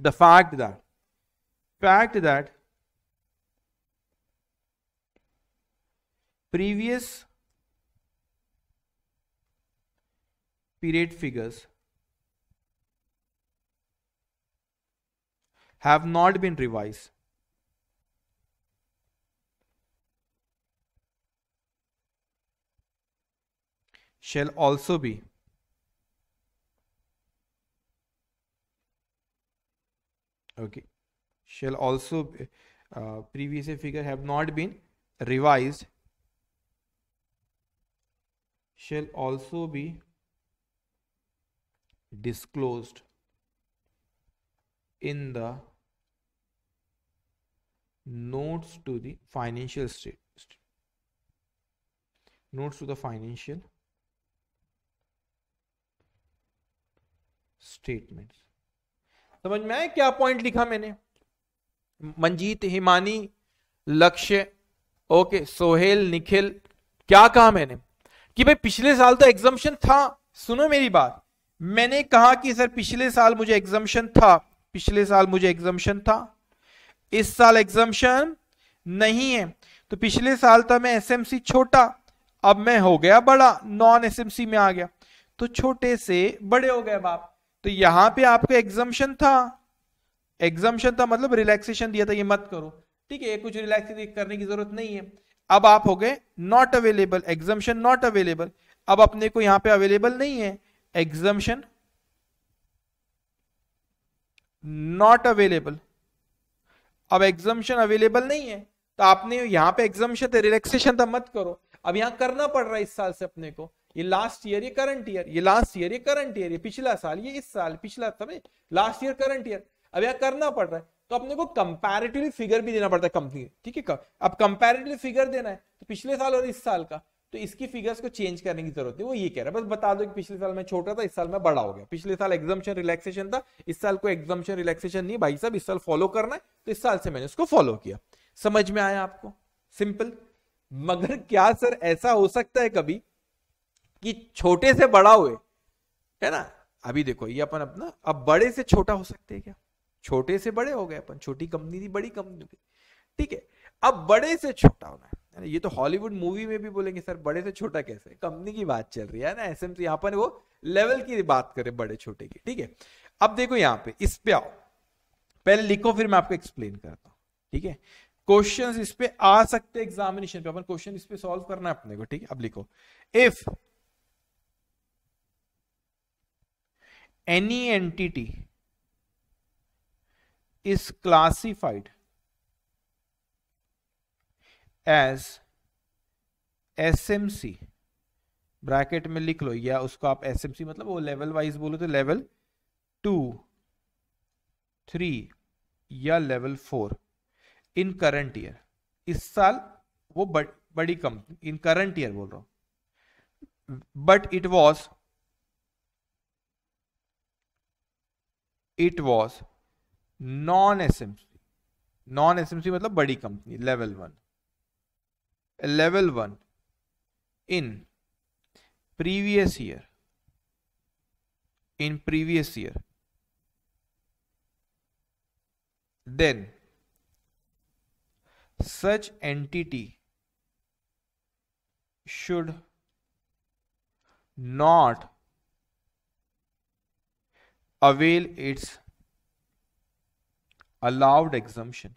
the fact that fact that previous period figures have not been revise shall also be okay shall also uh, previous figure have not been revised shall also be disclosed in the notes to the financial state notes to the financial statements समझ में आए क्या point लिखा मैंने मंजीत हिमानी लक्ष्य okay Sohail Nikhil क्या कहा मैंने कि भाई पिछले साल तो एग्जामेशन था सुनो मेरी बात मैंने कहा कि सर पिछले साल मुझे एग्जामेशन था पिछले साल मुझे एग्जामेशन था इस साल एग्जामेशन नहीं है तो पिछले साल था मैं एसएमसी छोटा अब मैं हो गया बड़ा नॉन एसएमसी में आ गया तो छोटे से बड़े हो गए बाप तो यहां पे आपको एग्जम्पन था एग्जम्पन था मतलब रिलैक्सेशन दिया था ये मत करो ठीक है कुछ रिलैक्सेशन करने की जरूरत नहीं है अब आप हो गए not available exemption not available अब अपने को यहां पे अवेलेबल नहीं है एग्जम्पन नॉट अवेलेबल अब एग्जम्पन अवेलेबल नहीं है तो आपने यहां पे एग्जम्पन रिलैक्सेशन था मत करो अब यहां करना पड़ रहा है इस साल से अपने को ये लास्ट ईयर ये करंट ईयर ये लास्ट ईयर ये करंट ईयर ये पिछला साल ये इस साल पिछला समय लास्ट ईयर करंट ईयर अब यहाँ करना पड़ रहा है तो अपने को कंपेरेटिवली फिगर भी देना पड़ता है कंपनी ठीक है अब कंपेरेटिवली फिगर देना है तो पिछले साल और इस साल का तो इसकी फिगर्स को चेंज करने की जरूरत है वो ये कह रहा है बस बता दो कि पिछले साल मैं छोटा था इस साल मैं बड़ा हो गया पिछले साल एग्जामेशन रिलैक्सेशन था इस साल को एग्जामेशन रिलैक्सेशन नहीं भाई साहब इस साल फॉलो करना है तो इस साल से मैंने उसको फॉलो किया समझ में आया आपको सिंपल मगर क्या सर ऐसा हो सकता है कभी कि छोटे से बड़ा हुए है ना अभी देखो ये अपन अपना अब बड़े से छोटा हो सकते हैं क्या छोटे से बड़े हो गए अपन छोटी कंपनी थी बड़ी कंपनी थी ठीक है अब बड़े से छोटा होना है ये तो हॉलीवुड मूवी में भी बोलेंगे सर बड़े से छोटा कैसे कंपनी की बात चल रही है ना एस एम यहाँ पर वो लेवल की बात करें बड़े छोटे की ठीक है अब देखो यहाँ पे इस पे आओ पहले लिखो फिर मैं आपको एक्सप्लेन करता हूँ ठीक है क्वेश्चन इस पे आ सकते एग्जामिनेशन पे अपन क्वेश्चन इस पे सॉल्व करना है अपने को ठीक है अब लिखो if any is classified as S M C bracket में लिख लो या उसको आप एस एम सी मतलब वो लेवल वाइज बोलो तो लेवल टू थ्री या level four in current year इस साल वो बड़, बड़ी कंपनी इन करंट ईयर बोल रहा हूं but it was it was non SMC. Non SMC मतलब बड़ी कंपनी level one level one in previous year in previous year then such entity should not avail its allowed exemption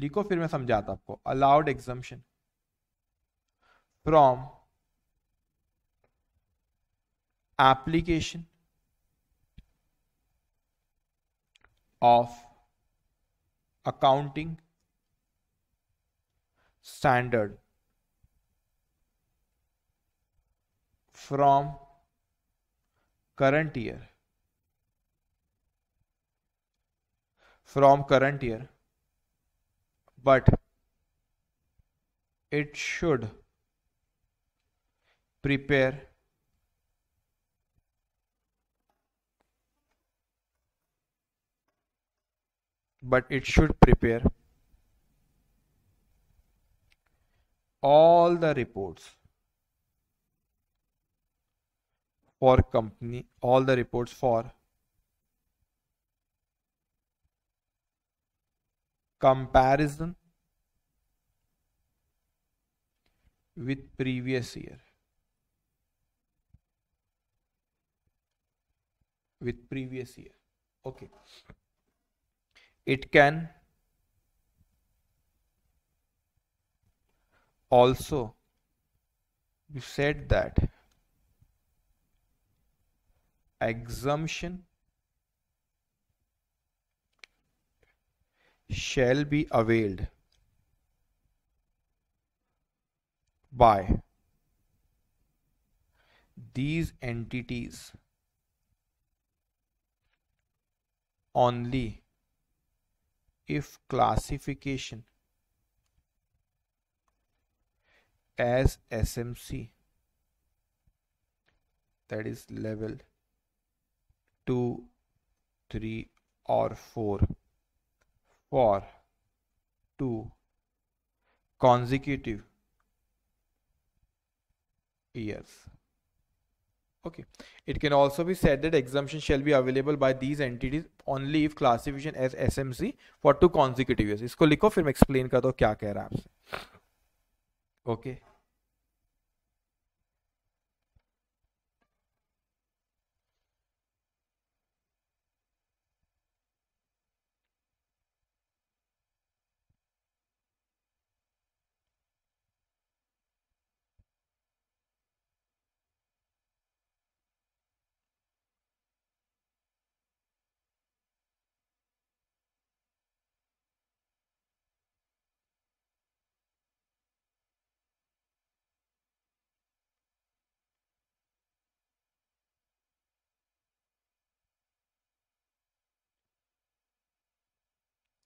लिखो फिर मैं समझाता आपको allowed exemption from application of accounting standard from current year from current year but it should prepare but it should prepare all the reports for company all the reports for comparison with previous year with previous year okay it can also you said that exemption shall be availed by these entities only if classification as SMC that is level 2 3 or 4 for two consecutive years okay it can also be said that exemption shall be available by these entities only if classification as smc for two consecutive years isko likho fir main explain karta hu kya keh raha hai aapse okay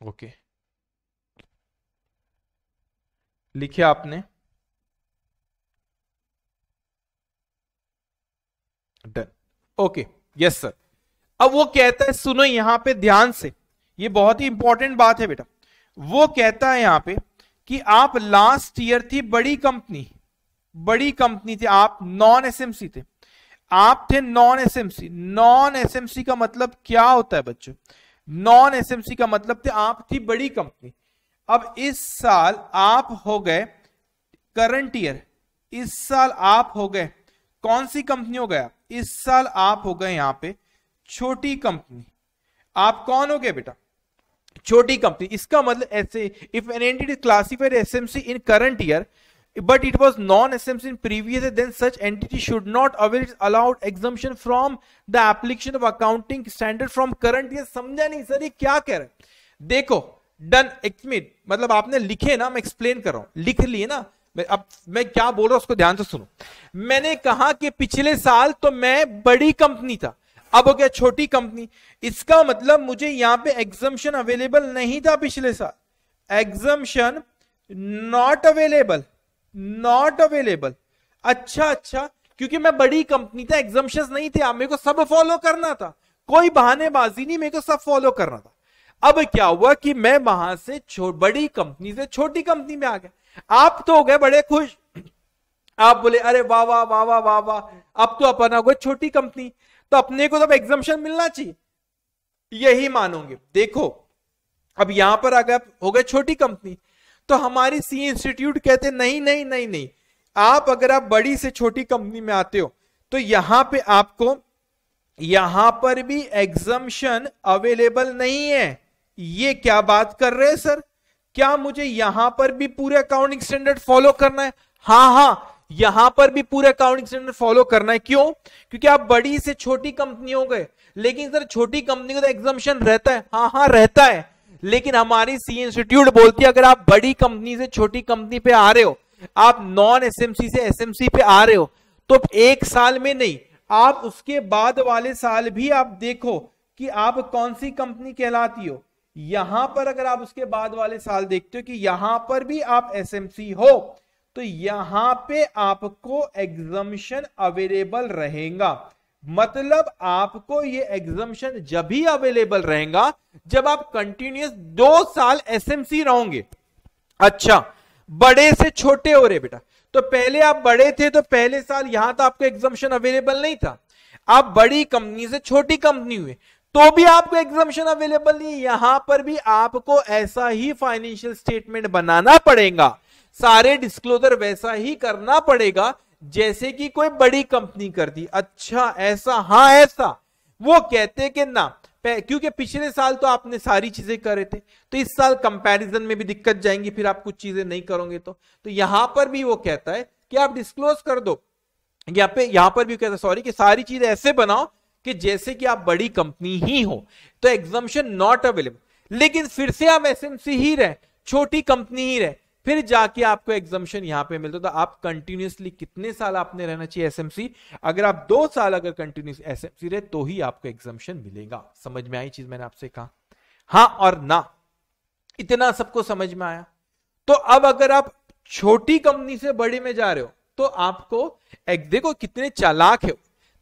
okay लिखे आपने done okay yes sir अब वो कहता है सुनो यहां पे ध्यान से ये बहुत ही इंपॉर्टेंट बात है बेटा वो कहता है यहां पे कि आप लास्ट ईयर थी बड़ी कंपनी बड़ी कंपनी थी आप नॉन एसएमसी थे आप थे नॉन एसएमसी नॉन एसएमसी का मतलब क्या होता है बच्चों नॉन एसएमसी का मतलब थे आप थी बड़ी कंपनी अब इस साल आप हो गए करंट ईयर इस साल आप हो गए कौन सी कंपनी हो गया इस साल आप हो गए यहां पे छोटी कंपनी आप कौन हो गए बेटा छोटी कंपनी इसका मतलब ऐसे if an entity classified SMC in current year but it was non smc in previous then such entity should not avail its allowed exemption from the application of accounting standard from current year समझा नहीं sir ये क्या कह रहे देखो done एक minute मतलब आपने लिखे ना मैं एक्सप्लेन कर रहा हूं लिख लिए ना मैं अब मैं क्या बोल रहा हूं उसको ध्यान से सुनो मैंने कहा कि पिछले साल तो मैं बड़ी कंपनी था अब हो गया छोटी कंपनी इसका मतलब मुझे यहां पे एग्जम्पन अवेलेबल नहीं था पिछले साल exemption not available not available अच्छा अच्छा क्योंकि मैं बड़ी कंपनी था एग्जामेशन नहीं थे आप मेरे को सब फॉलो करना था कोई बहानेबाजी नहीं मेरे को सब फॉलो करना था अब क्या हुआ कि मैं वहां से बड़ी कंपनी से छोटी कंपनी में आ गया आप तो हो गए बड़े खुश आप बोले अरे वाह वाह वाह वाह वाह वाह अब तो अपना हो गए छोटी कंपनी तो अपने को तो एग्जाम्शन मिलना चाहिए यही मानोगे देखो अब यहां पर आ गए हो गए छोटी कंपनी तो हमारी सी इंस्टीट्यूट कहते नहीं नहीं नहीं नहीं आप अगर आप बड़ी से छोटी कंपनी में आते हो तो यहां पे आपको यहां पर भी एग्जम्शन अवेलेबल नहीं है ये क्या बात कर रहे हैं सर क्या मुझे यहां पर भी पूरे अकाउंटिंग स्टैंडर्ड फॉलो करना है हाँ हाँ यहां पर भी पूरे अकाउंटिंग स्टैंडर्ड फॉलो करना है क्यों क्योंकि आप बड़ी से छोटी कंपनी हो गए लेकिन सर छोटी कंपनी का तो एग्जम्शन रहता है हाँ हाँ रहता है लेकिन हमारी सी इंस्टीट्यूट बोलती है अगर आप बड़ी कंपनी से छोटी कंपनी पे आ रहे हो आप नॉन एसएमसी से एसएमसी पे आ रहे हो तो एक साल में नहीं आप उसके बाद वाले साल भी आप देखो कि आप कौन सी कंपनी कहलाती हो यहां पर अगर आप उसके बाद वाले साल देखते हो कि यहां पर भी आप एसएमसी हो तो यहां पे आपको एग्जामिशन अवेलेबल रहेगा मतलब आपको ये एग्जामेशन जब ही अवेलेबल रहेगा जब आप कंटिन्यूस दो साल एसएमसी रहोगे अच्छा बड़े से छोटे हो रहे बेटा तो पहले आप बड़े थे तो पहले साल यहां तो आपको एग्जामेशन अवेलेबल नहीं था आप बड़ी कंपनी से छोटी कंपनी हुए तो भी आपको एग्जामेशन अवेलेबल नहीं यहां पर भी आपको ऐसा ही फाइनेंशियल स्टेटमेंट बनाना पड़ेगा सारे डिस्क्लोजर वैसा ही करना पड़ेगा जैसे कि कोई बड़ी कंपनी करती अच्छा ऐसा हाँ ऐसा वो कहते कि ना क्योंकि पिछले साल तो आपने सारी चीजें करे थे तो इस साल कंपैरिजन में भी दिक्कत जाएंगी फिर आप कुछ चीजें नहीं करोगे तो तो यहां पर भी वो कहता है कि आप डिस्क्लोज कर दो यहाँ पे यहां पर भी कहता है सॉरी कि सारी चीज ऐसे बनाओ कि जैसे कि आप बड़ी कंपनी ही हो तो एग्जामेशन नॉट अवेलेबल लेकिन फिर से आप एस ही रहे छोटी कंपनी ही रहे फिर जाके आपको एग्जामेशन यहां पे मिलता था तो आप कंटिन्यूसली कितने साल आपने रहना चाहिए एसएमसी अगर आप दो साल अगर कंटिन्यूस एसएमसी रहे तो ही आपको एग्जामेशन मिलेगा समझ में आई चीज मैंने आपसे कहा हाँ और ना इतना सबको समझ में आया तो अब अगर आप छोटी कंपनी से बड़ी में जा रहे हो तो आपको देखो कितने चालाक है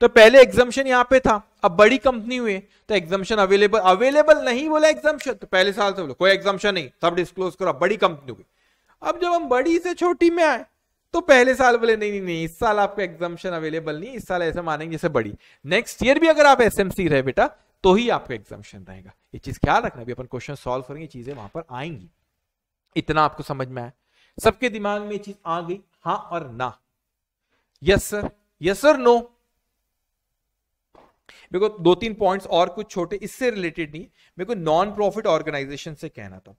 तो पहले एग्जामेशन यहां पे था अब बड़ी कंपनी हुए तो एग्जामेशन अवेलेबल अवेलेबल नहीं बोला एग्जामेशन तो पहले साल से बोलो कोई एग्जामेशन नहीं सब डिस्क्लोज करो बड़ी कंपनी हुई अब जब हम बड़ी से छोटी में आए तो पहले साल बोले नहीं नहीं नहीं इस साल आपका एग्जामेशन अवेलेबल नहीं इस साल ऐसे मानेंगे जैसे बड़ी नेक्स्ट ईयर भी अगर आप एस रहे बेटा तो ही आपका एग्जामेशन रहेगा ये चीज ख्याल रखना भी अपन क्वेश्चन सॉल्व करेंगे चीजें वहां पर आएंगी इतना आपको समझ में आया सबके दिमाग में चीज आ गई हाँ और ना yes sir yes sir no मेरे को दो तीन पॉइंट्स और कुछ छोटे इससे रिलेटेड नहीं मेरे को नॉन प्रॉफिट ऑर्गेनाइजेशन से कहना था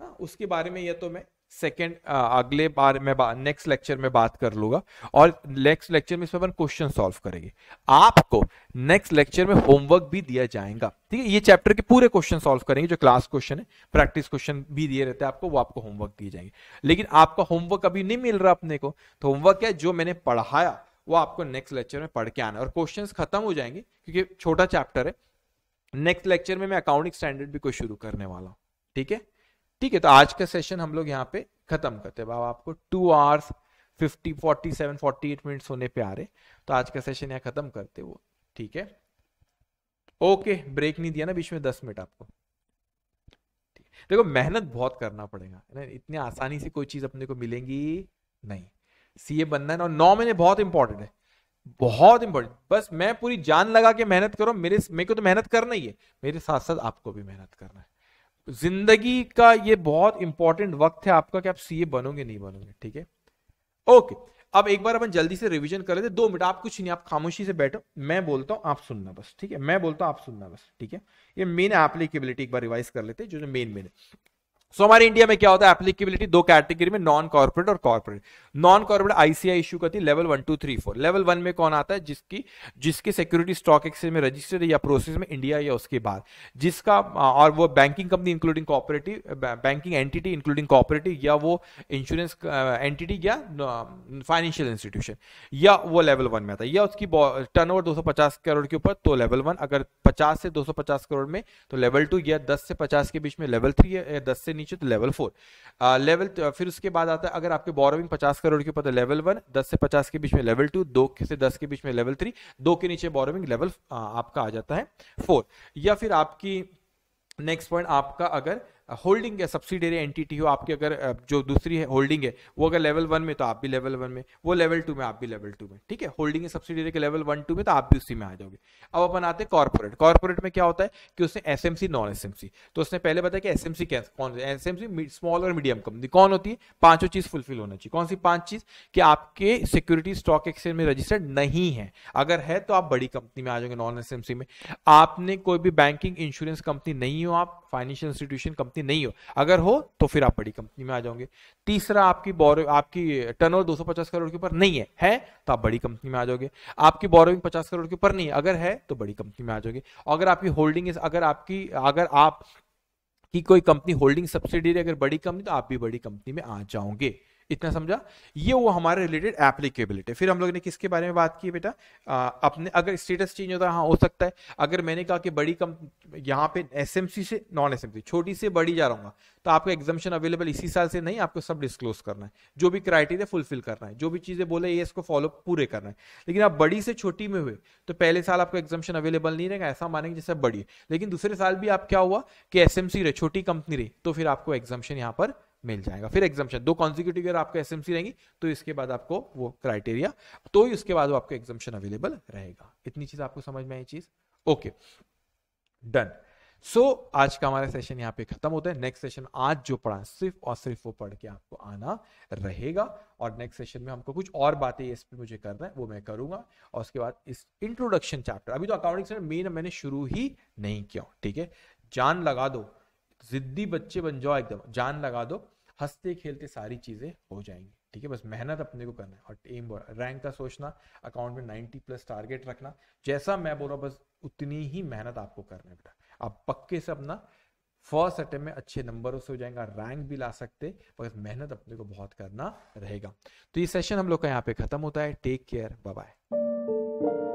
हाँ, उसके बारे में यह तो मैं सेकेंड अगले बार में बा, नेक्स्ट लेक्चर में बात कर लूंगा और नेक्स्ट लेक्चर में इसमें अपन क्वेश्चन सॉल्व करेंगे आपको नेक्स्ट लेक्चर में होमवर्क भी दिया जाएगा ठीक है ये चैप्टर के पूरे क्वेश्चन सॉल्व करेंगे जो क्लास क्वेश्चन है प्रैक्टिस क्वेश्चन भी दिए रहते हैं आपको वो आपको होमवर्क दिए जाएंगे लेकिन आपका होमवर्क अभी नहीं मिल रहा अपने को तो होमवर्क है जो मैंने पढ़ाया वो आपको नेक्स्ट लेक्चर में पढ़ के आना और क्वेश्चन खत्म हो जाएंगे क्योंकि छोटा चैप्टर है नेक्स्ट लेक्चर में मैं अकाउंटिंग स्टैंडर्ड भी कुछ शुरू करने वाला हूँ ठीक है ठीक है तो आज का सेशन हम लोग यहाँ पे खत्म करते हैं बाबा आपको two hours fifty forty seven forty eight minute होने पे आ रहे तो आज का सेशन यहाँ खत्म करते वो ठीक है ओके ब्रेक नहीं दिया ना बीच में दस मिनट आपको देखो मेहनत बहुत करना पड़ेगा इतने इतनी आसानी से कोई चीज अपने को मिलेंगी नहीं सीए बनना है और नौ महीने बहुत इंपॉर्टेंट है बहुत इंपॉर्टेंट बस मैं पूरी जान लगा के मेहनत करो मेरे मेरे को तो मेहनत करना ही है मेरे साथ साथ आपको भी मेहनत करना है जिंदगी का ये बहुत इंपॉर्टेंट वक्त है आपका कि आप सीए बनोगे नहीं बनोगे ठीक है ओके अब एक बार अपन जल्दी से रिवीजन कर लेते दो मिनट आप कुछ नहीं आप खामोशी से बैठो मैं बोलता हूं आप सुनना बस ठीक है मैं बोलता हूं आप सुनना बस ठीक है ये मेन एप्लीकेबिलिटी एक बार रिवाइज कर लेते हैं जो मेन मेन है सो हमारे इंडिया में क्या होता है एप्लीकेबिलिटी दो कैटेगरी में नॉन कॉर्पोरेट और corporate non corporate ICI issue करती है level one two three four level one में कौन आता है जिसकी जिसकी सिक्योरिटी स्टॉक एक्सचेंज में रजिस्टर्ड या प्रोसेस में इंडिया या उसके बाद जिसका और वो banking company including cooperative banking entity including cooperative या वो इंश्योरेंस एंटिटी या फाइनेंशियल इंस्टीट्यूशन या वो लेवल वन में आता है या उसकी टर्न ओवर दो करोड़ के ऊपर तो लेवल वन अगर पचास से दो करोड़ में तो लेवल टू या दस से पचास के बीच में लेवल थ्री या दस से नीचे तो लेवल फोर लेवल तो, फिर उसके बाद आता है अगर आपके बोरोविंग पचास करोड़ के ऊपर तो लेवल वन दस से पचास के बीच में लेवल टू दो से दस के बीच में लेवल थ्री दो के नीचे बोरोविंग लेवल uh, आपका आ जाता है फोर या फिर आपकी नेक्स्ट पॉइंट आपका अगर होल्डिंग या सब्सिडरी एंटिटी हो आपकी अगर जो दूसरी है होल्डिंग है वो अगर लेवल वन में तो आप भी लेवल वन में वो लेवल टू में आप भी लेवल टू में ठीक है होल्डिंग है सब्सिडरी के लेवल वन टू में तो आप भी उसी में आ जाओगे अब अपन आते हैं कॉर्पोरेट कॉर्पोरेट में क्या होता है कि उसने एस नॉन एस तो उसने पहले बताया कि एस एम सी कौन एस एम स्मॉल और मीडियम कंपनी कौन होती है पांचों चीज फुलफिल होना चाहिए कौन सी पांच चीज कि आपके सिक्योरिटी स्टॉक एक्सचेंज में रजिस्टर्ड नहीं है अगर है तो आप बड़ी कंपनी में आ जाओगे नॉन एस में आपने कोई भी बैंकिंग इंश्योरेंस कंपनी नहीं हो आप फाइनेंशियल इंस्टीट्यूशन कंपनी कंपनी नहीं हो अगर हो तो फिर आप बड़ी कंपनी में आ जाओगे तीसरा आपकी बोरो आपकी टर्नओवर 250 करोड़ के ऊपर नहीं है है तो आप बड़ी कंपनी में आ जाओगे आपकी बोरोइंग पचास करोड़ के ऊपर नहीं है अगर है तो बड़ी कंपनी में आ जाओगे अगर आपकी होल्डिंग अगर आपकी अगर आप की कोई कंपनी होल्डिंग सब्सिडी अगर बड़ी कंपनी तो आप भी बड़ी कंपनी में आ जाओगे इतना समझा ये वो हमारे रिलेटेड एप्लीकेबिलिटी फिर हम लोग ने किसके बारे में बात की बेटा अपने अगर स्टेटस चेंज होता है हाँ हो सकता है अगर मैंने कहा कि बड़ी कम यहाँ पे सी से नॉन सी छोटी से बड़ी जा रहा हूँ तो आपको एग्जामेशन अवेलेबल इसी साल से नहीं आपको सब डिस्क्लोज करना है जो भी क्राइटेरिया फुलफिल करना है जो भी चीज़ें बोले ये इसको फॉलो पूरे करना है लेकिन आप बड़ी से छोटी में हुए तो पहले साल आपको एग्जामेशन अवेलेबल नहीं रहेगा ऐसा मानेंगे जैसे बड़ी लेकिन दूसरे साल भी आप क्या हुआ कि एस रहे छोटी कंपनी रही तो फिर आपको एग्जामेशन यहाँ पर मिल जाएगा फिर एग्जामेशन दो कॉन्जिक्यूटिव ईयर आपका एस रहेंगी तो इसके बाद आपको वो क्राइटेरिया तो ही उसके बाद वो आपको एग्जामेशन अवेलेबल रहेगा इतनी चीज आपको समझ में आई चीज ओके डन सो so, आज का हमारा सेशन यहाँ पे खत्म होता है नेक्स्ट सेशन आज जो पढ़ा सिर्फ और सिर्फ वो पढ़ के आपको आना रहेगा और नेक्स्ट सेशन में हमको कुछ और बातें इस पे मुझे करना है वो मैं करूंगा और उसके बाद इस इंट्रोडक्शन चैप्टर अभी तो अकाउंटिंग मेन मैंने शुरू ही नहीं किया ठीक है जान लगा दो जिद्दी बच्चे बन जाओ एकदम जान लगा दो हंसते खेलते सारी चीज़ें हो जाएंगी ठीक है बस मेहनत अपने को करना है और एम बोल रैंक का सोचना अकाउंट में 90 प्लस टारगेट रखना जैसा मैं बोल रहा हूँ बस उतनी ही मेहनत आपको करना है बेटा आप पक्के से अपना फर्स्ट अटेम्प में अच्छे नंबरों से हो जाएगा रैंक भी ला सकते बस मेहनत अपने को बहुत करना रहेगा तो ये सेशन हम लोग का यहाँ पे खत्म होता है टेक केयर बाय